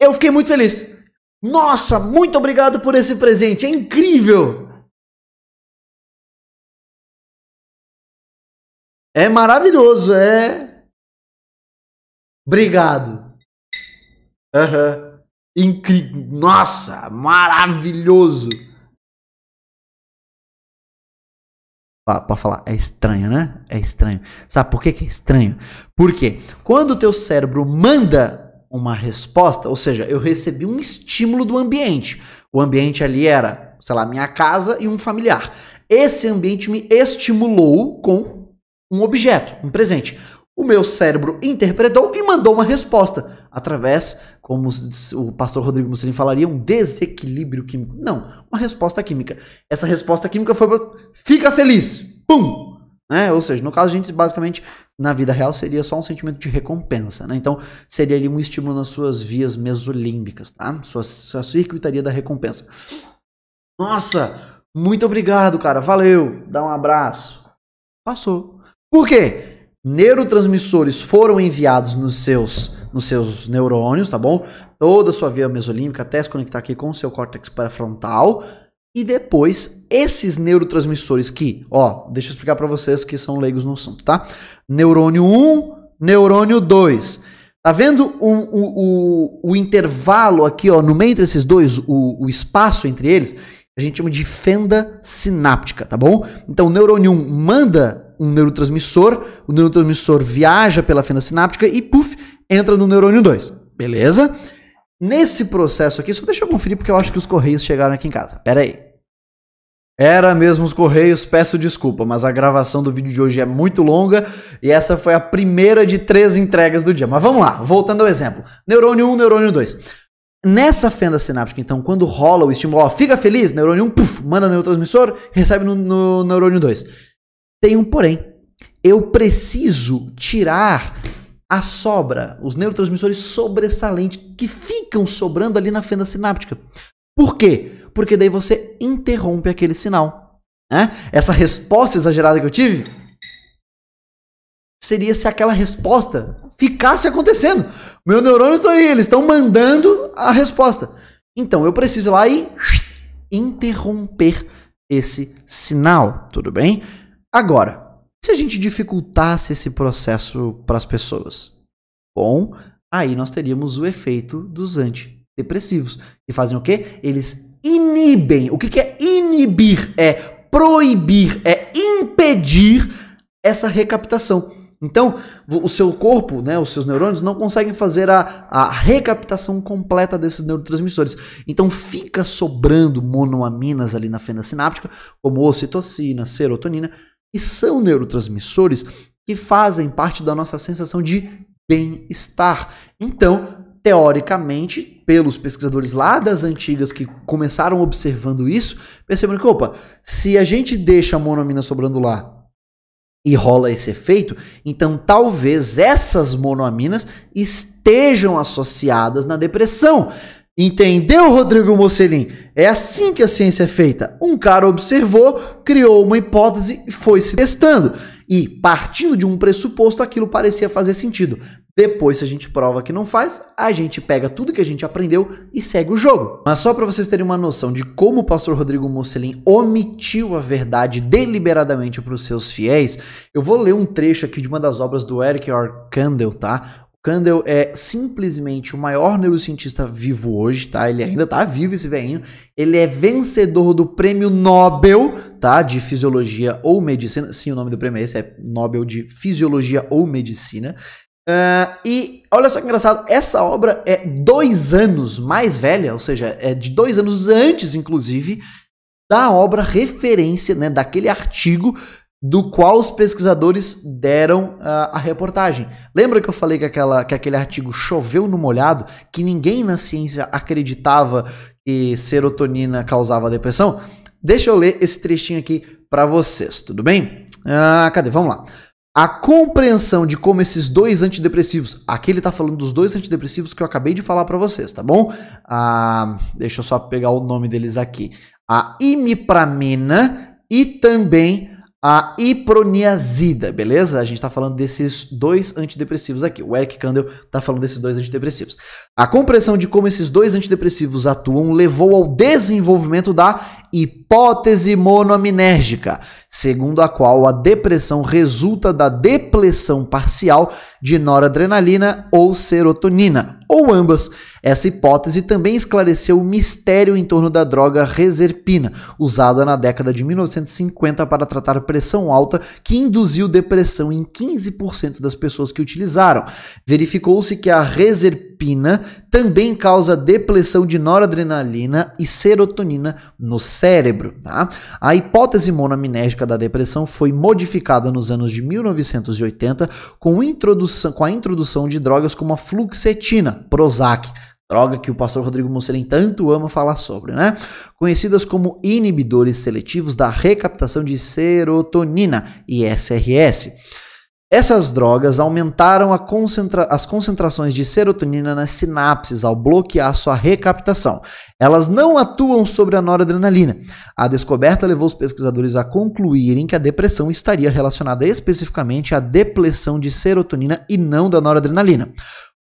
Eu fiquei muito feliz. Nossa, muito obrigado por esse presente, é incrível! É maravilhoso, é. Obrigado. Uhum. incrível. Nossa, maravilhoso. Ah, Para falar, é estranho, né? É estranho. Sabe por que, que é estranho? Porque quando o teu cérebro manda uma resposta, ou seja, eu recebi um estímulo do ambiente. O ambiente ali era, sei lá, minha casa e um familiar. Esse ambiente me estimulou com um objeto, um presente. O meu cérebro interpretou e mandou uma resposta através, como o pastor Rodrigo Mussolini falaria, um desequilíbrio químico. Não, uma resposta química. Essa resposta química foi fica feliz. Pum, né? Ou seja, no caso, a gente basicamente, na vida real, seria só um sentimento de recompensa. Né? Então, seria ali um estímulo nas suas vias mesolímbicas, tá? Sua, sua circuitaria da recompensa. Nossa, muito obrigado, cara. Valeu. Dá um abraço. Passou. Por quê? neurotransmissores foram enviados nos seus, nos seus neurônios, tá bom? Toda a sua via mesolímbica até se conectar aqui com o seu córtex pré-frontal. E depois, esses neurotransmissores que, ó, deixa eu explicar para vocês que são leigos no assunto, tá? Neurônio 1, neurônio 2. Tá vendo o, o, o, o intervalo aqui, ó, no meio entre esses dois, o, o espaço entre eles? A gente chama de fenda sináptica, tá bom? Então, o neurônio 1 manda um neurotransmissor, o neurotransmissor viaja pela fenda sináptica e, puf, entra no neurônio 2, beleza? Nesse processo aqui, só deixa eu conferir porque eu acho que os correios chegaram aqui em casa. Pera aí. Era mesmo os Correios, peço desculpa, mas a gravação do vídeo de hoje é muito longa e essa foi a primeira de três entregas do dia. Mas vamos lá, voltando ao exemplo: neurônio 1, neurônio 2. Nessa fenda sináptica, então, quando rola o estímulo, ó, fica feliz, neurônio 1, puf, manda no neurotransmissor, recebe no, no neurônio 2. Tem um porém. Eu preciso tirar a sobra, os neurotransmissores sobressalentes que ficam sobrando ali na fenda sináptica. Por quê? porque daí você interrompe aquele sinal. Né? Essa resposta exagerada que eu tive seria se aquela resposta ficasse acontecendo. Meu neurônio está aí, eles estão mandando a resposta. Então eu preciso ir lá e interromper esse sinal, tudo bem? Agora, se a gente dificultasse esse processo para as pessoas, bom, aí nós teríamos o efeito dos anti depressivos. Que fazem o quê? Eles inibem. O que, que é inibir? É proibir, é impedir essa recaptação. Então, o seu corpo, né, os seus neurônios não conseguem fazer a, a recaptação completa desses neurotransmissores. Então, fica sobrando monoaminas ali na fenda sináptica, como ocitocina, serotonina, que são neurotransmissores que fazem parte da nossa sensação de bem-estar. Então, teoricamente, pelos pesquisadores lá das antigas que começaram observando isso, perceberam que, opa, se a gente deixa a monoamina sobrando lá e rola esse efeito, então talvez essas monoaminas estejam associadas na depressão. Entendeu, Rodrigo Mocelin? É assim que a ciência é feita. Um cara observou, criou uma hipótese e foi se testando. E partindo de um pressuposto, aquilo parecia fazer sentido. Depois, se a gente prova que não faz, a gente pega tudo que a gente aprendeu e segue o jogo. Mas só para vocês terem uma noção de como o pastor Rodrigo Mocelin omitiu a verdade deliberadamente para os seus fiéis, eu vou ler um trecho aqui de uma das obras do Eric R. Kandel, tá? Kandel é simplesmente o maior neurocientista vivo hoje, tá? Ele ainda tá vivo esse velhinho. Ele é vencedor do prêmio Nobel, tá? De fisiologia ou medicina. Sim, o nome do prêmio é esse, é Nobel de fisiologia ou medicina. Uh, e olha só que engraçado, essa obra é dois anos mais velha, ou seja, é de dois anos antes, inclusive, da obra referência, né, daquele artigo do qual os pesquisadores deram uh, a reportagem. Lembra que eu falei que, aquela, que aquele artigo choveu no molhado, que ninguém na ciência acreditava que serotonina causava depressão? Deixa eu ler esse trechinho aqui para vocês, tudo bem? Uh, cadê? Vamos lá. A compreensão de como esses dois antidepressivos, aqui ele tá falando dos dois antidepressivos que eu acabei de falar para vocês, tá bom? Ah, deixa eu só pegar o nome deles aqui. A imipramina e também a iproniazida, beleza? A gente está falando desses dois antidepressivos aqui. O Eric Kandel está falando desses dois antidepressivos. A compreensão de como esses dois antidepressivos atuam levou ao desenvolvimento da hipótese monoaminérgica, segundo a qual a depressão resulta da depressão parcial de noradrenalina ou serotonina, ou ambas. Essa hipótese também esclareceu o mistério em torno da droga reserpina, usada na década de 1950 para tratar pressão alta, que induziu depressão em 15% das pessoas que utilizaram. Verificou-se que a reserpina também causa depressão de noradrenalina e serotonina no cérebro. Tá? A hipótese monaminérgica temática da depressão foi modificada nos anos de 1980 com, introdução, com a introdução de drogas como a fluxetina, Prozac, droga que o pastor Rodrigo Mussolini tanto ama falar sobre, né? Conhecidas como inibidores seletivos da recaptação de serotonina, ISRS. Essas drogas aumentaram concentra as concentrações de serotonina nas sinapses ao bloquear sua recaptação. Elas não atuam sobre a noradrenalina. A descoberta levou os pesquisadores a concluírem que a depressão estaria relacionada especificamente à depressão de serotonina e não da noradrenalina.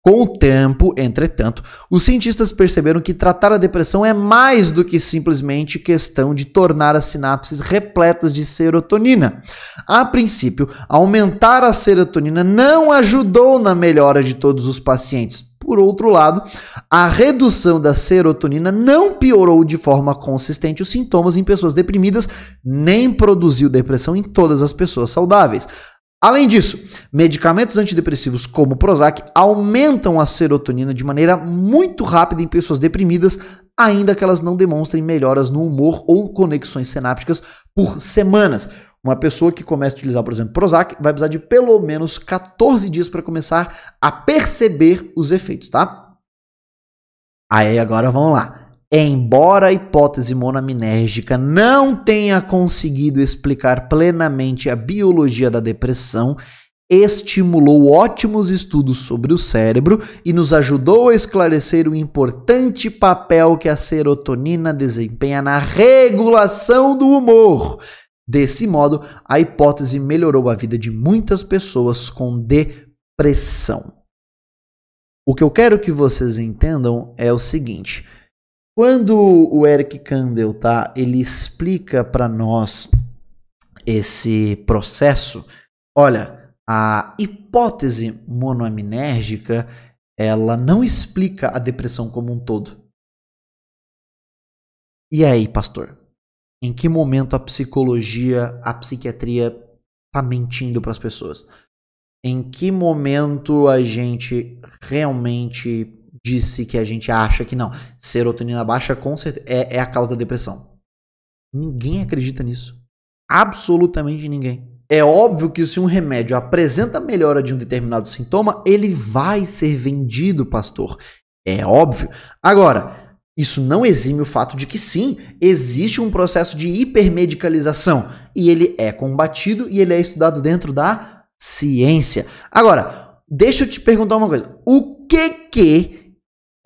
Com o tempo, entretanto, os cientistas perceberam que tratar a depressão é mais do que simplesmente questão de tornar as sinapses repletas de serotonina. A princípio, aumentar a serotonina não ajudou na melhora de todos os pacientes. Por outro lado, a redução da serotonina não piorou de forma consistente os sintomas em pessoas deprimidas, nem produziu depressão em todas as pessoas saudáveis. Além disso, medicamentos antidepressivos como Prozac aumentam a serotonina de maneira muito rápida em pessoas deprimidas, ainda que elas não demonstrem melhoras no humor ou conexões sinápticas por semanas. Uma pessoa que começa a utilizar, por exemplo, Prozac, vai precisar de pelo menos 14 dias para começar a perceber os efeitos, tá? Aí agora vamos lá. Embora a hipótese monaminérgica não tenha conseguido explicar plenamente a biologia da depressão, estimulou ótimos estudos sobre o cérebro e nos ajudou a esclarecer o importante papel que a serotonina desempenha na regulação do humor. Desse modo, a hipótese melhorou a vida de muitas pessoas com depressão. O que eu quero que vocês entendam é o seguinte: quando o Eric Kandel, tá, ele explica para nós esse processo, olha, a hipótese monoaminérgica, ela não explica a depressão como um todo. E aí, pastor? Em que momento a psicologia, a psiquiatria tá mentindo para as pessoas? Em que momento a gente realmente disse que a gente acha que não. Serotonina baixa com certeza é, é a causa da depressão. Ninguém acredita nisso. Absolutamente ninguém. É óbvio que se um remédio apresenta melhora de um determinado sintoma, ele vai ser vendido, pastor. É óbvio. Agora, isso não exime o fato de que sim, existe um processo de hipermedicalização e ele é combatido e ele é estudado dentro da ciência. Agora, deixa eu te perguntar uma coisa. O que que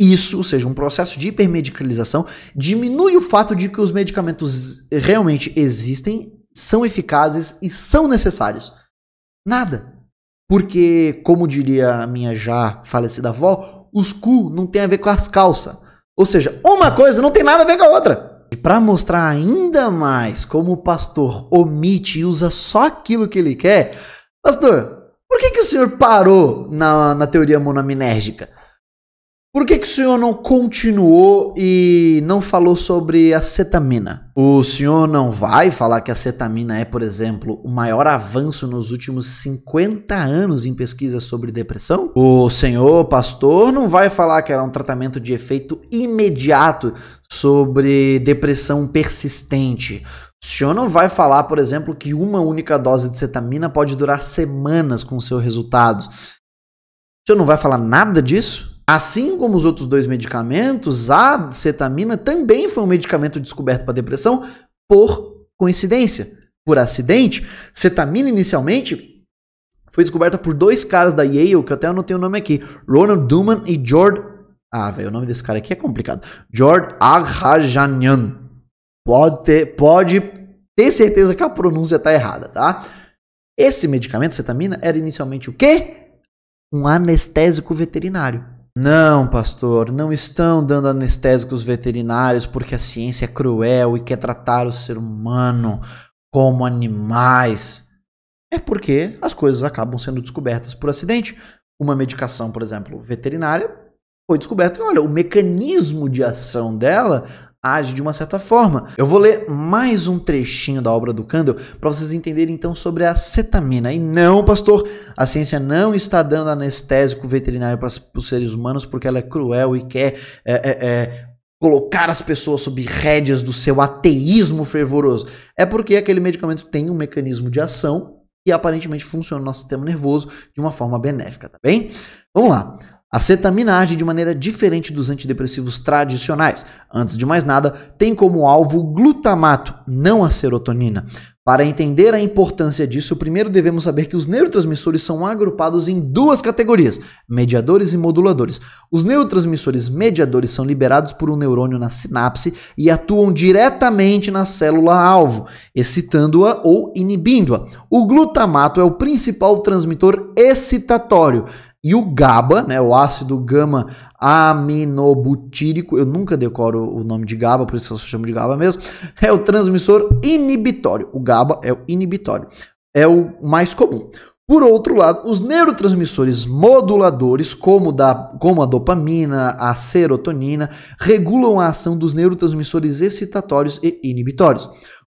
isso, ou seja, um processo de hipermedicalização, diminui o fato de que os medicamentos realmente existem, são eficazes e são necessários. Nada. Porque, como diria a minha já falecida avó, os cu não tem a ver com as calças. Ou seja, uma coisa não tem nada a ver com a outra. E para mostrar ainda mais como o pastor omite e usa só aquilo que ele quer, pastor, por que, que o senhor parou na, na teoria monaminérgica? Por que, que o senhor não continuou e não falou sobre acetamina? O senhor não vai falar que a acetamina é, por exemplo, o maior avanço nos últimos 50 anos em pesquisa sobre depressão? O senhor pastor não vai falar que ela é um tratamento de efeito imediato sobre depressão persistente? O senhor não vai falar, por exemplo, que uma única dose de cetamina pode durar semanas com o seu resultado? O senhor não vai falar nada disso? Assim como os outros dois medicamentos, a cetamina também foi um medicamento descoberto para depressão por coincidência, por acidente. Cetamina inicialmente foi descoberta por dois caras da Yale, que eu até anotei o nome aqui, Ronald Duman e George... Ah, velho, o nome desse cara aqui é complicado. George Aghajanian. Pode ter, pode ter certeza que a pronúncia está errada, tá? Esse medicamento, cetamina, era inicialmente o quê? Um anestésico veterinário não, pastor, não estão dando anestésicos veterinários porque a ciência é cruel e quer tratar o ser humano como animais. É porque as coisas acabam sendo descobertas por acidente. Uma medicação, por exemplo, veterinária, foi descoberta e olha, o mecanismo de ação dela age de uma certa forma. Eu vou ler mais um trechinho da obra do Kandel para vocês entenderem então sobre a cetamina. E não, pastor, a ciência não está dando anestésico veterinário para os seres humanos porque ela é cruel e quer é, é, é, colocar as pessoas sob rédeas do seu ateísmo fervoroso. É porque aquele medicamento tem um mecanismo de ação que aparentemente funciona no nosso sistema nervoso de uma forma benéfica, tá bem? Vamos lá. A cetamina age de maneira diferente dos antidepressivos tradicionais. Antes de mais nada, tem como alvo o glutamato, não a serotonina. Para entender a importância disso, primeiro devemos saber que os neurotransmissores são agrupados em duas categorias: mediadores e moduladores. Os neurotransmissores mediadores são liberados por um neurônio na sinapse e atuam diretamente na célula alvo, excitando-a ou inibindo-a. O glutamato é o principal transmissor excitatório. E o GABA, né, o ácido gama aminobutírico, eu nunca decoro o nome de GABA, por isso eu chamo de GABA mesmo, [laughs] é o transmissor inibitório. O GABA é o inibitório, é o mais comum. Por outro lado, os neurotransmissores moduladores, como, da, como a dopamina, a serotonina, regulam a ação dos neurotransmissores excitatórios e inibitórios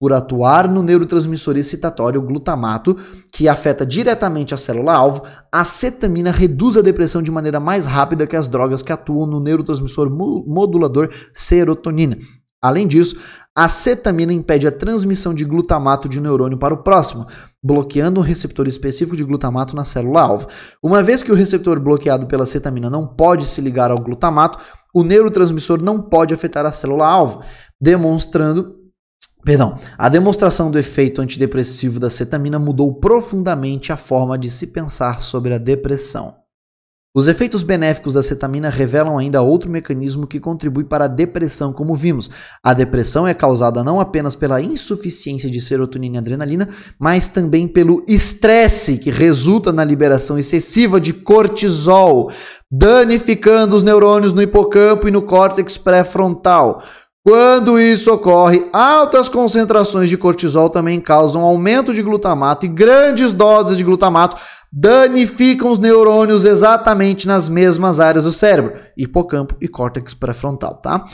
por atuar no neurotransmissor excitatório glutamato, que afeta diretamente a célula-alvo, a cetamina reduz a depressão de maneira mais rápida que as drogas que atuam no neurotransmissor modulador serotonina. Além disso, a cetamina impede a transmissão de glutamato de um neurônio para o próximo, bloqueando um receptor específico de glutamato na célula-alvo. Uma vez que o receptor bloqueado pela cetamina não pode se ligar ao glutamato, o neurotransmissor não pode afetar a célula-alvo, demonstrando Perdão, a demonstração do efeito antidepressivo da cetamina mudou profundamente a forma de se pensar sobre a depressão. Os efeitos benéficos da cetamina revelam ainda outro mecanismo que contribui para a depressão, como vimos. A depressão é causada não apenas pela insuficiência de serotonina e adrenalina, mas também pelo estresse que resulta na liberação excessiva de cortisol, danificando os neurônios no hipocampo e no córtex pré-frontal. Quando isso ocorre, altas concentrações de cortisol também causam aumento de glutamato e grandes doses de glutamato danificam os neurônios exatamente nas mesmas áreas do cérebro, hipocampo e córtex pré-frontal, tá?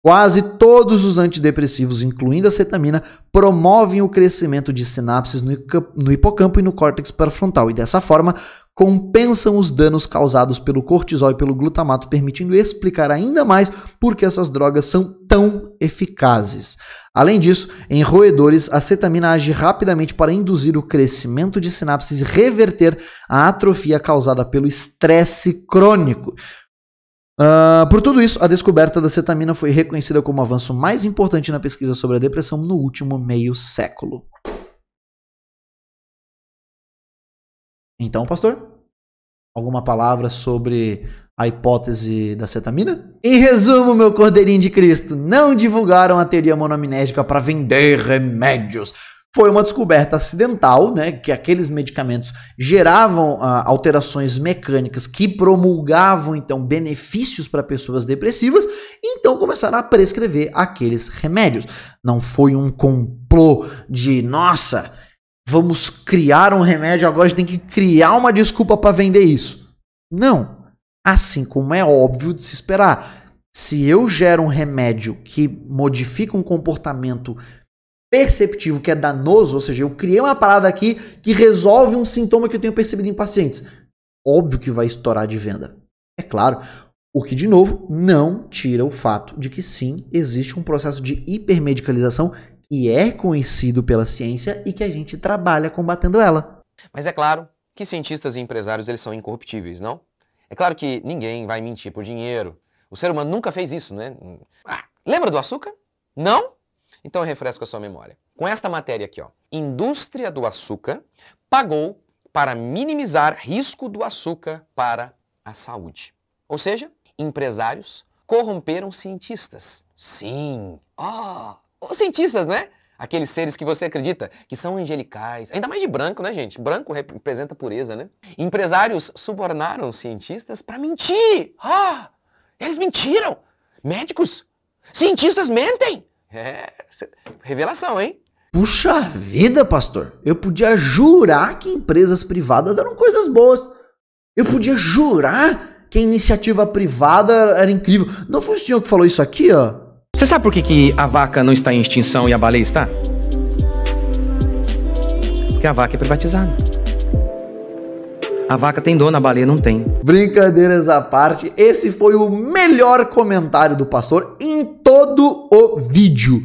Quase todos os antidepressivos, incluindo a cetamina, promovem o crescimento de sinapses no hipocampo e no córtex pré-frontal e dessa forma compensam os danos causados pelo cortisol e pelo glutamato, permitindo explicar ainda mais por que essas drogas são tão eficazes. Além disso, em roedores, a cetamina age rapidamente para induzir o crescimento de sinapses e reverter a atrofia causada pelo estresse crônico. Uh, por tudo isso, a descoberta da cetamina foi reconhecida como o avanço mais importante na pesquisa sobre a depressão no último meio século. Então, pastor? alguma palavra sobre a hipótese da cetamina? Em resumo, meu cordeirinho de Cristo, não divulgaram a teoria monoamnésica para vender remédios. Foi uma descoberta acidental, né, que aqueles medicamentos geravam ah, alterações mecânicas que promulgavam então benefícios para pessoas depressivas, e então começaram a prescrever aqueles remédios. Não foi um complô de nossa, vamos criar um remédio agora, a gente tem que criar uma desculpa para vender isso. Não. Assim como é óbvio de se esperar. Se eu gero um remédio que modifica um comportamento perceptivo que é danoso, ou seja, eu criei uma parada aqui que resolve um sintoma que eu tenho percebido em pacientes, óbvio que vai estourar de venda. É claro. O que, de novo, não tira o fato de que sim, existe um processo de hipermedicalização que é conhecido pela ciência e que a gente trabalha combatendo ela. Mas é claro que cientistas e empresários eles são incorruptíveis, não? É claro que ninguém vai mentir por dinheiro. O ser humano nunca fez isso, né? Ah, lembra do açúcar? Não? Então eu refresco a sua memória. Com esta matéria aqui, ó. Indústria do açúcar pagou para minimizar risco do açúcar para a saúde. Ou seja, empresários corromperam cientistas. Sim. Ah, oh, os cientistas, né? Aqueles seres que você acredita que são angelicais, ainda mais de branco, né, gente? Branco representa pureza, né? Empresários subornaram cientistas para mentir. Ah, eles mentiram. Médicos, cientistas mentem. É, revelação, hein? Puxa vida, pastor. Eu podia jurar que empresas privadas eram coisas boas. Eu podia jurar que a iniciativa privada era incrível. Não foi o senhor que falou isso aqui, ó? Você sabe por que, que a vaca não está em extinção e a baleia está? Porque a vaca é privatizada. A vaca tem dono, a baleia não tem. Brincadeiras à parte, esse foi o melhor comentário do pastor em todo o vídeo.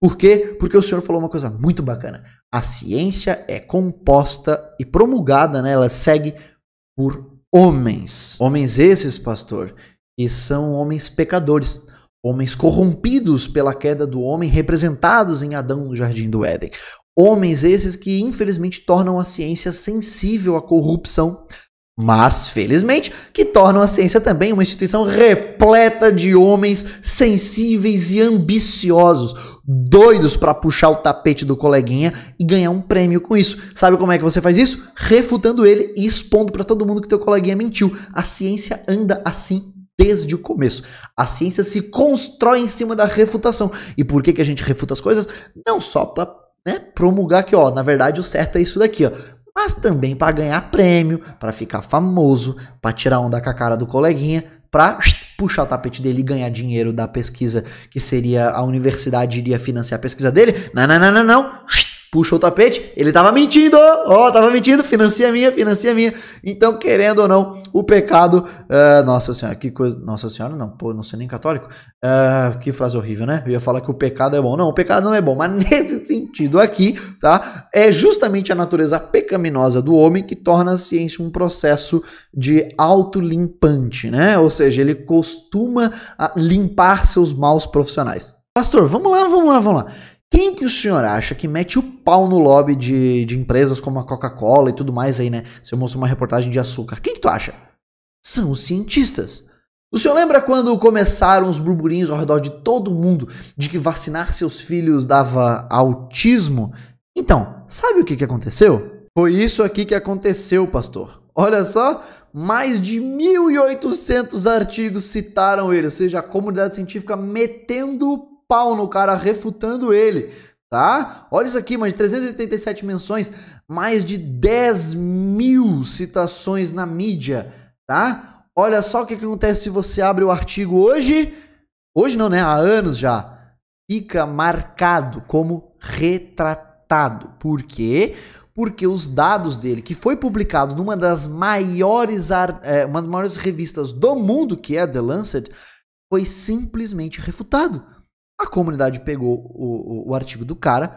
Por quê? Porque o senhor falou uma coisa muito bacana. A ciência é composta e promulgada, né? Ela segue por homens. Homens esses, pastor, que são homens pecadores. Homens corrompidos pela queda do homem, representados em Adão no jardim do Éden. Homens esses que infelizmente tornam a ciência sensível à corrupção, mas felizmente que tornam a ciência também uma instituição repleta de homens sensíveis e ambiciosos, doidos para puxar o tapete do coleguinha e ganhar um prêmio com isso. Sabe como é que você faz isso? Refutando ele e expondo para todo mundo que teu coleguinha mentiu. A ciência anda assim desde o começo. A ciência se constrói em cima da refutação. E por que, que a gente refuta as coisas? Não só para né, promulgar que, ó, na verdade o certo é isso daqui, ó. Mas também para ganhar prêmio, para ficar famoso, para tirar onda com a cara do coleguinha, para puxar o tapete dele e ganhar dinheiro da pesquisa que seria a universidade iria financiar a pesquisa dele. Não, não, não, não, não puxou o tapete, ele tava mentindo, ó, oh, tava mentindo, financia minha, financia minha. Então, querendo ou não, o pecado, uh, nossa senhora, que coisa, nossa senhora, não, pô, não sou nem católico, uh, que frase horrível, né? Eu ia falar que o pecado é bom, não, o pecado não é bom, mas [laughs] nesse sentido aqui, tá? É justamente a natureza pecaminosa do homem que torna a ciência um processo de autolimpante, né? Ou seja, ele costuma ah, limpar seus maus profissionais. Pastor, vamos lá, vamos lá, vamos lá. Quem que o senhor acha que mete o pau no lobby de, de empresas como a Coca-Cola e tudo mais aí, né? Se eu mostro uma reportagem de açúcar, quem que tu acha? São os cientistas. O senhor lembra quando começaram os burburinhos ao redor de todo mundo de que vacinar seus filhos dava autismo? Então, sabe o que, que aconteceu? Foi isso aqui que aconteceu, pastor. Olha só, mais de 1.800 artigos citaram ele, ou seja, a comunidade científica metendo pau no cara refutando ele, tá? Olha isso aqui, mais de 387 menções, mais de 10 mil citações na mídia, tá? Olha só o que, acontece se você abre o artigo hoje. Hoje não, né? Há anos já. Fica marcado como retratado. Por quê? porque os dados dele, que foi publicado numa das maiores, é, uma das maiores revistas do mundo, que é a The Lancet, foi simplesmente refutado. A comunidade pegou o, o, o artigo do cara,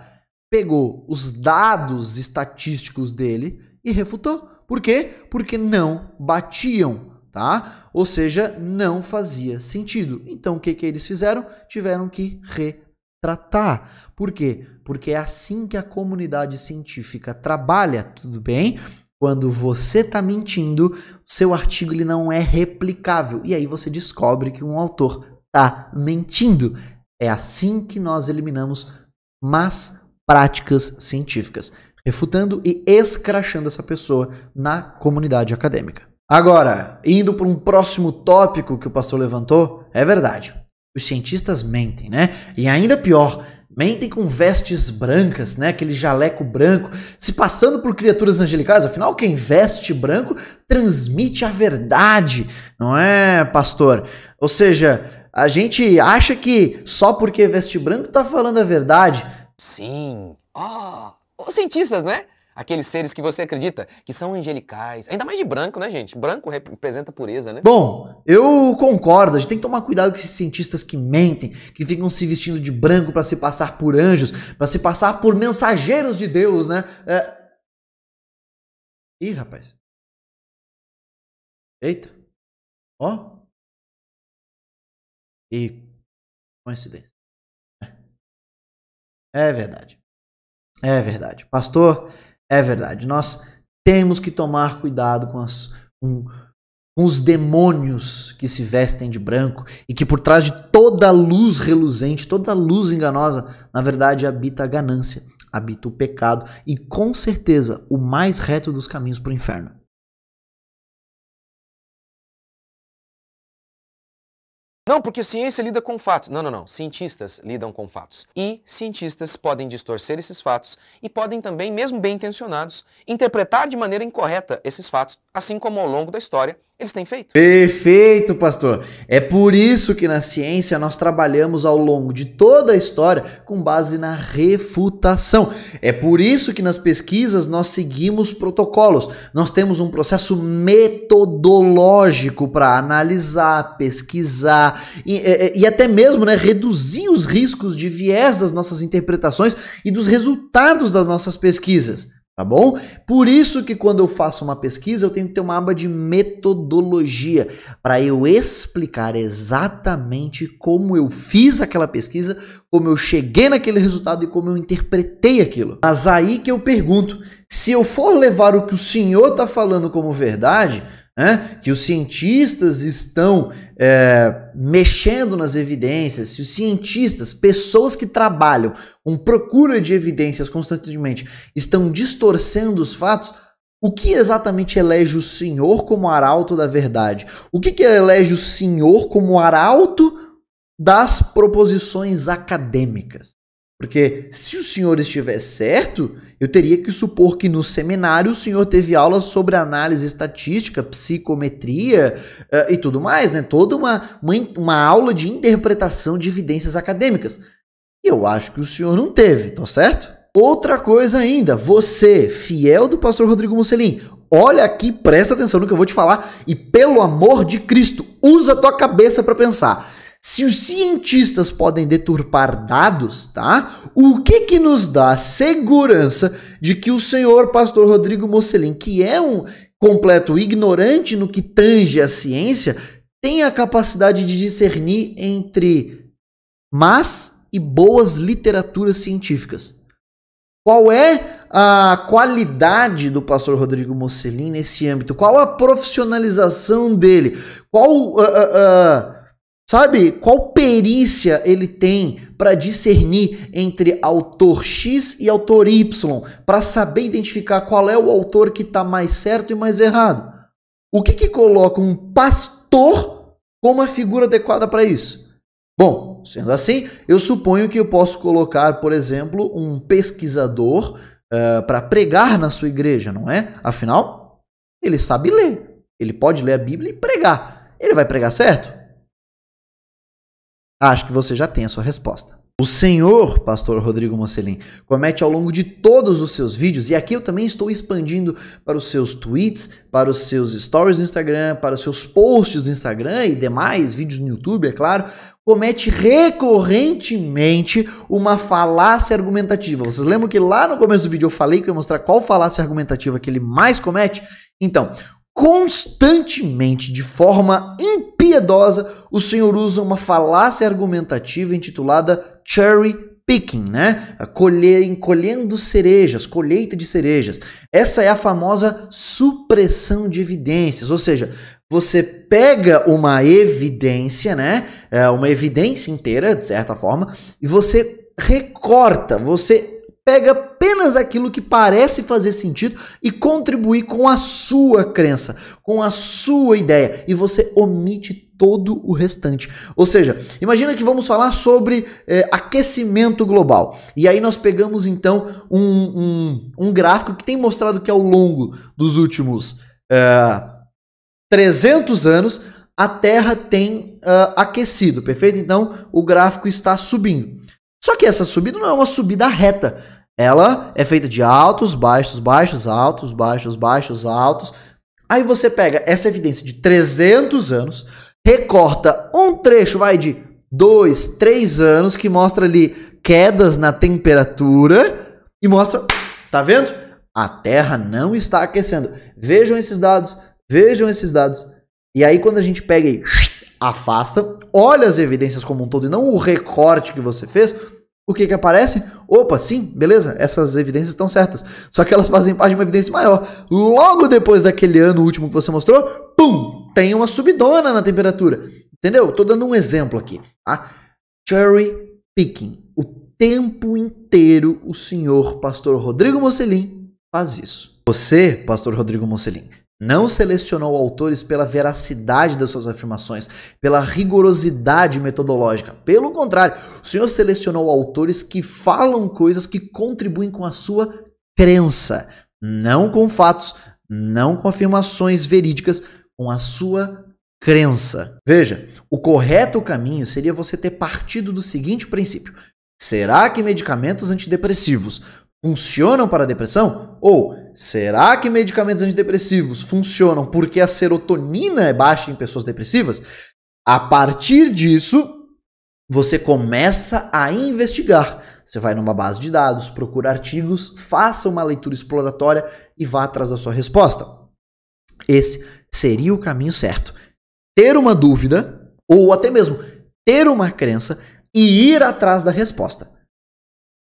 pegou os dados estatísticos dele e refutou. Por quê? Porque não batiam, tá? Ou seja, não fazia sentido. Então o que, que eles fizeram? Tiveram que retratar. Por quê? Porque é assim que a comunidade científica trabalha, tudo bem? Quando você está mentindo, seu artigo ele não é replicável. E aí você descobre que um autor está mentindo. É assim que nós eliminamos más práticas científicas, refutando e escrachando essa pessoa na comunidade acadêmica. Agora, indo para um próximo tópico que o pastor levantou, é verdade. Os cientistas mentem, né? E ainda pior, mentem com vestes brancas, né? Aquele jaleco branco, se passando por criaturas angelicais. Afinal, quem veste branco transmite a verdade, não é, pastor? Ou seja, a gente acha que só porque Veste Branco tá falando a verdade. Sim. Ah, oh, os cientistas, né? Aqueles seres que você acredita que são angelicais. Ainda mais de branco, né, gente? Branco representa pureza, né? Bom, eu concordo. A gente tem que tomar cuidado com esses cientistas que mentem, que ficam se vestindo de branco para se passar por anjos, para se passar por mensageiros de Deus, né? É... Ih, rapaz. Eita. Ó. E coincidência. É, é verdade. É verdade. Pastor, é verdade. Nós temos que tomar cuidado com, as, com, com os demônios que se vestem de branco e que por trás de toda luz reluzente, toda luz enganosa, na verdade habita a ganância, habita o pecado e com certeza o mais reto dos caminhos para o inferno. Não, porque ciência lida com fatos. Não, não, não. Cientistas lidam com fatos. E cientistas podem distorcer esses fatos e podem também, mesmo bem intencionados, interpretar de maneira incorreta esses fatos, assim como ao longo da história eles têm feito. Perfeito, pastor. É por isso que na ciência nós trabalhamos ao longo de toda a história com base na refutação. É por isso que nas pesquisas nós seguimos protocolos. Nós temos um processo metodológico para analisar, pesquisar e, e, é, é, e até mesmo né, reduzir os riscos de viés das nossas interpretações e dos resultados das nossas pesquisas tá bom? Por isso que quando eu faço uma pesquisa, eu tenho que ter uma aba de metodologia para eu explicar exatamente como eu fiz aquela pesquisa, como eu cheguei naquele resultado e como eu interpretei aquilo. Mas aí que eu pergunto, se eu for levar o que o senhor está falando como verdade, né? que os cientistas estão é, mexendo nas evidências, se os cientistas, pessoas que trabalham com procura de evidências constantemente, estão distorcendo os fatos, o que exatamente elege o Senhor como arauto da verdade? O que, que elege o Senhor como arauto das proposições acadêmicas? Porque se o senhor estiver certo, eu teria que supor que no seminário o senhor teve aulas sobre análise estatística, psicometria uh, e tudo mais, né? Toda uma, uma, uma aula de interpretação de evidências acadêmicas. E eu acho que o senhor não teve, tá certo? Outra coisa ainda, você, fiel do pastor Rodrigo Musselin, olha aqui, presta atenção no que eu vou te falar e pelo amor de Cristo, usa a tua cabeça para pensar. Se os cientistas podem deturpar dados, tá? O que que nos dá segurança de que o senhor pastor Rodrigo Mocelin, que é um completo ignorante no que tange a ciência, tem a capacidade de discernir entre más e boas literaturas científicas? Qual é a qualidade do pastor Rodrigo Mocelin nesse âmbito? Qual a profissionalização dele? Qual uh, uh, uh, Sabe qual perícia ele tem para discernir entre autor X e autor Y, para saber identificar qual é o autor que está mais certo e mais errado? O que, que coloca um pastor como a figura adequada para isso? Bom, sendo assim, eu suponho que eu posso colocar, por exemplo, um pesquisador uh, eh, para pregar na sua igreja, não é? Afinal, ele sabe ler. Ele pode ler a Bíblia e pregar. Ele vai pregar certo? Acho que você já tem a sua resposta. O senhor, pastor Rodrigo Mocelin, comete ao longo de todos os seus vídeos, e aqui eu também estou expandindo para os seus tweets, para os seus stories no Instagram, para os seus posts no Instagram e demais vídeos no YouTube, é claro, comete recorrentemente uma falácia argumentativa. Vocês lembram que lá no começo do vídeo eu falei que eu ia mostrar qual falácia argumentativa que ele mais comete? Então, Constantemente, de forma impiedosa, o senhor usa uma falácia argumentativa intitulada cherry picking, né? Colher, encolhendo cerejas, colheita de cerejas. Essa é a famosa supressão de evidências, ou seja, você pega uma evidência, né? É uma evidência inteira, de certa forma, e você recorta, você pega apenas aquilo que parece fazer sentido e contribuir com a sua crença, com a sua ideia, e você omite todo o restante. Ou seja, imagina que vamos falar sobre é, aquecimento global. E aí nós pegamos então um, um, um, gráfico que tem mostrado que ao longo dos últimos é, eh, 300 anos a Terra tem uh, aquecido, perfeito? Então o gráfico está subindo. Só que essa subida não é uma subida reta, ela é feita de altos, baixos, baixos, altos, baixos, baixos, altos. Aí você pega essa evidência de 300 anos, recorta um trecho, vai de 2, 3 anos, que mostra ali quedas na temperatura e mostra, tá vendo? A Terra não está aquecendo. Vejam esses dados, vejam esses dados. E aí quando a gente pega e afasta, olha as evidências como um todo e não o recorte que você fez, o que que aparece? Opa, sim, beleza, essas evidências estão certas. Só que elas fazem parte de uma evidência maior. Logo depois daquele ano último que você mostrou, pum, tem uma subidona na temperatura. Entendeu? Tô dando um exemplo aqui, tá? Cherry picking. O tempo inteiro o senhor pastor Rodrigo Mocelin faz isso. Você, pastor Rodrigo Mocelin, não selecionou autores pela veracidade das suas afirmações, pela rigorosidade metodológica. Pelo contrário, o Senhor selecionou autores que falam coisas que contribuem com a sua crença, não com fatos, não com afirmações verídicas, com a sua crença. Veja, o correto caminho seria você ter partido do seguinte princípio: será que medicamentos antidepressivos funcionam para a depressão? Ou Será que medicamentos antidepressivos funcionam porque a serotonina é baixa em pessoas depressivas? A partir disso, você começa a investigar. Você vai numa base de dados, procura artigos, faça uma leitura exploratória e vá atrás da sua resposta. Esse seria o caminho certo. Ter uma dúvida, ou até mesmo ter uma crença e ir atrás da resposta.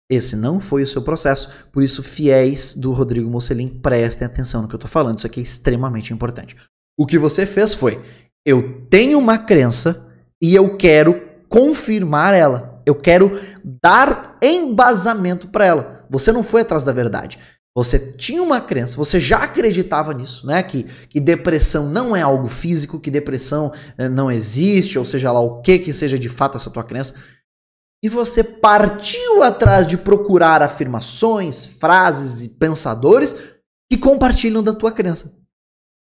Esse não foi o seu processo, por isso, fiéis do Rodrigo Mocelin, prestem atenção no que eu estou falando, isso aqui é extremamente importante. O que você fez foi: eu tenho uma crença e eu quero confirmar ela, eu quero dar embasamento para ela. Você não foi atrás da verdade. Você tinha uma crença, você já acreditava nisso, né? Que, que depressão não é algo físico, que depressão eh, não existe, ou seja lá o que que seja de fato essa tua crença e você partiu atrás de procurar afirmações, frases e pensadores que compartilham da tua crença.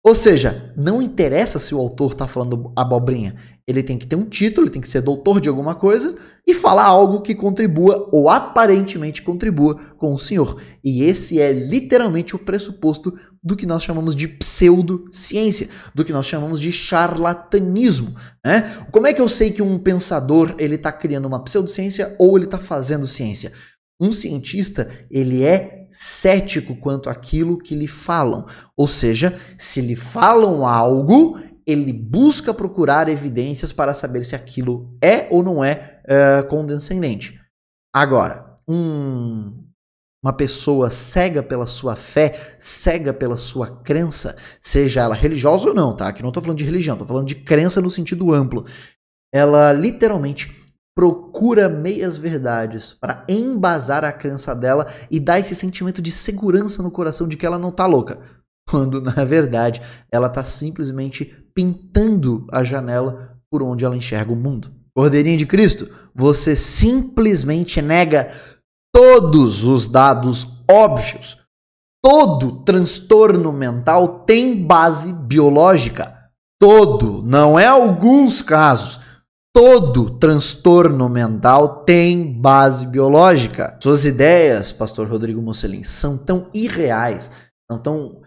Ou seja, não interessa se o autor está falando abobrinha, ele tem que ter um título, ele tem que ser doutor de alguma coisa e falar algo que contribua ou aparentemente contribua com o senhor. E esse é literalmente o pressuposto do que nós chamamos de pseudociência, do que nós chamamos de charlatanismo. Né? Como é que eu sei que um pensador ele está criando uma pseudociência ou ele está fazendo ciência? Um cientista, ele é cético quanto àquilo que lhe falam. Ou seja, se lhe falam algo, ele busca procurar evidências para saber se aquilo é ou não é uh, condescendente. Agora, um, uma pessoa cega pela sua fé, cega pela sua crença, seja ela religiosa ou não, tá? Aqui não estou falando de religião, estou falando de crença no sentido amplo. Ela literalmente procura meias verdades para embasar a crença dela e dar esse sentimento de segurança no coração de que ela não tá louca, [laughs] quando na verdade ela tá simplesmente pintando a janela por onde ela enxerga o mundo. Cordeirinho de Cristo, você simplesmente nega todos os dados óbvios. Todo transtorno mental tem base biológica. Todo, não é alguns casos. Todo transtorno mental tem base biológica. Suas ideias, pastor Rodrigo Mussolini, são tão irreais, são tão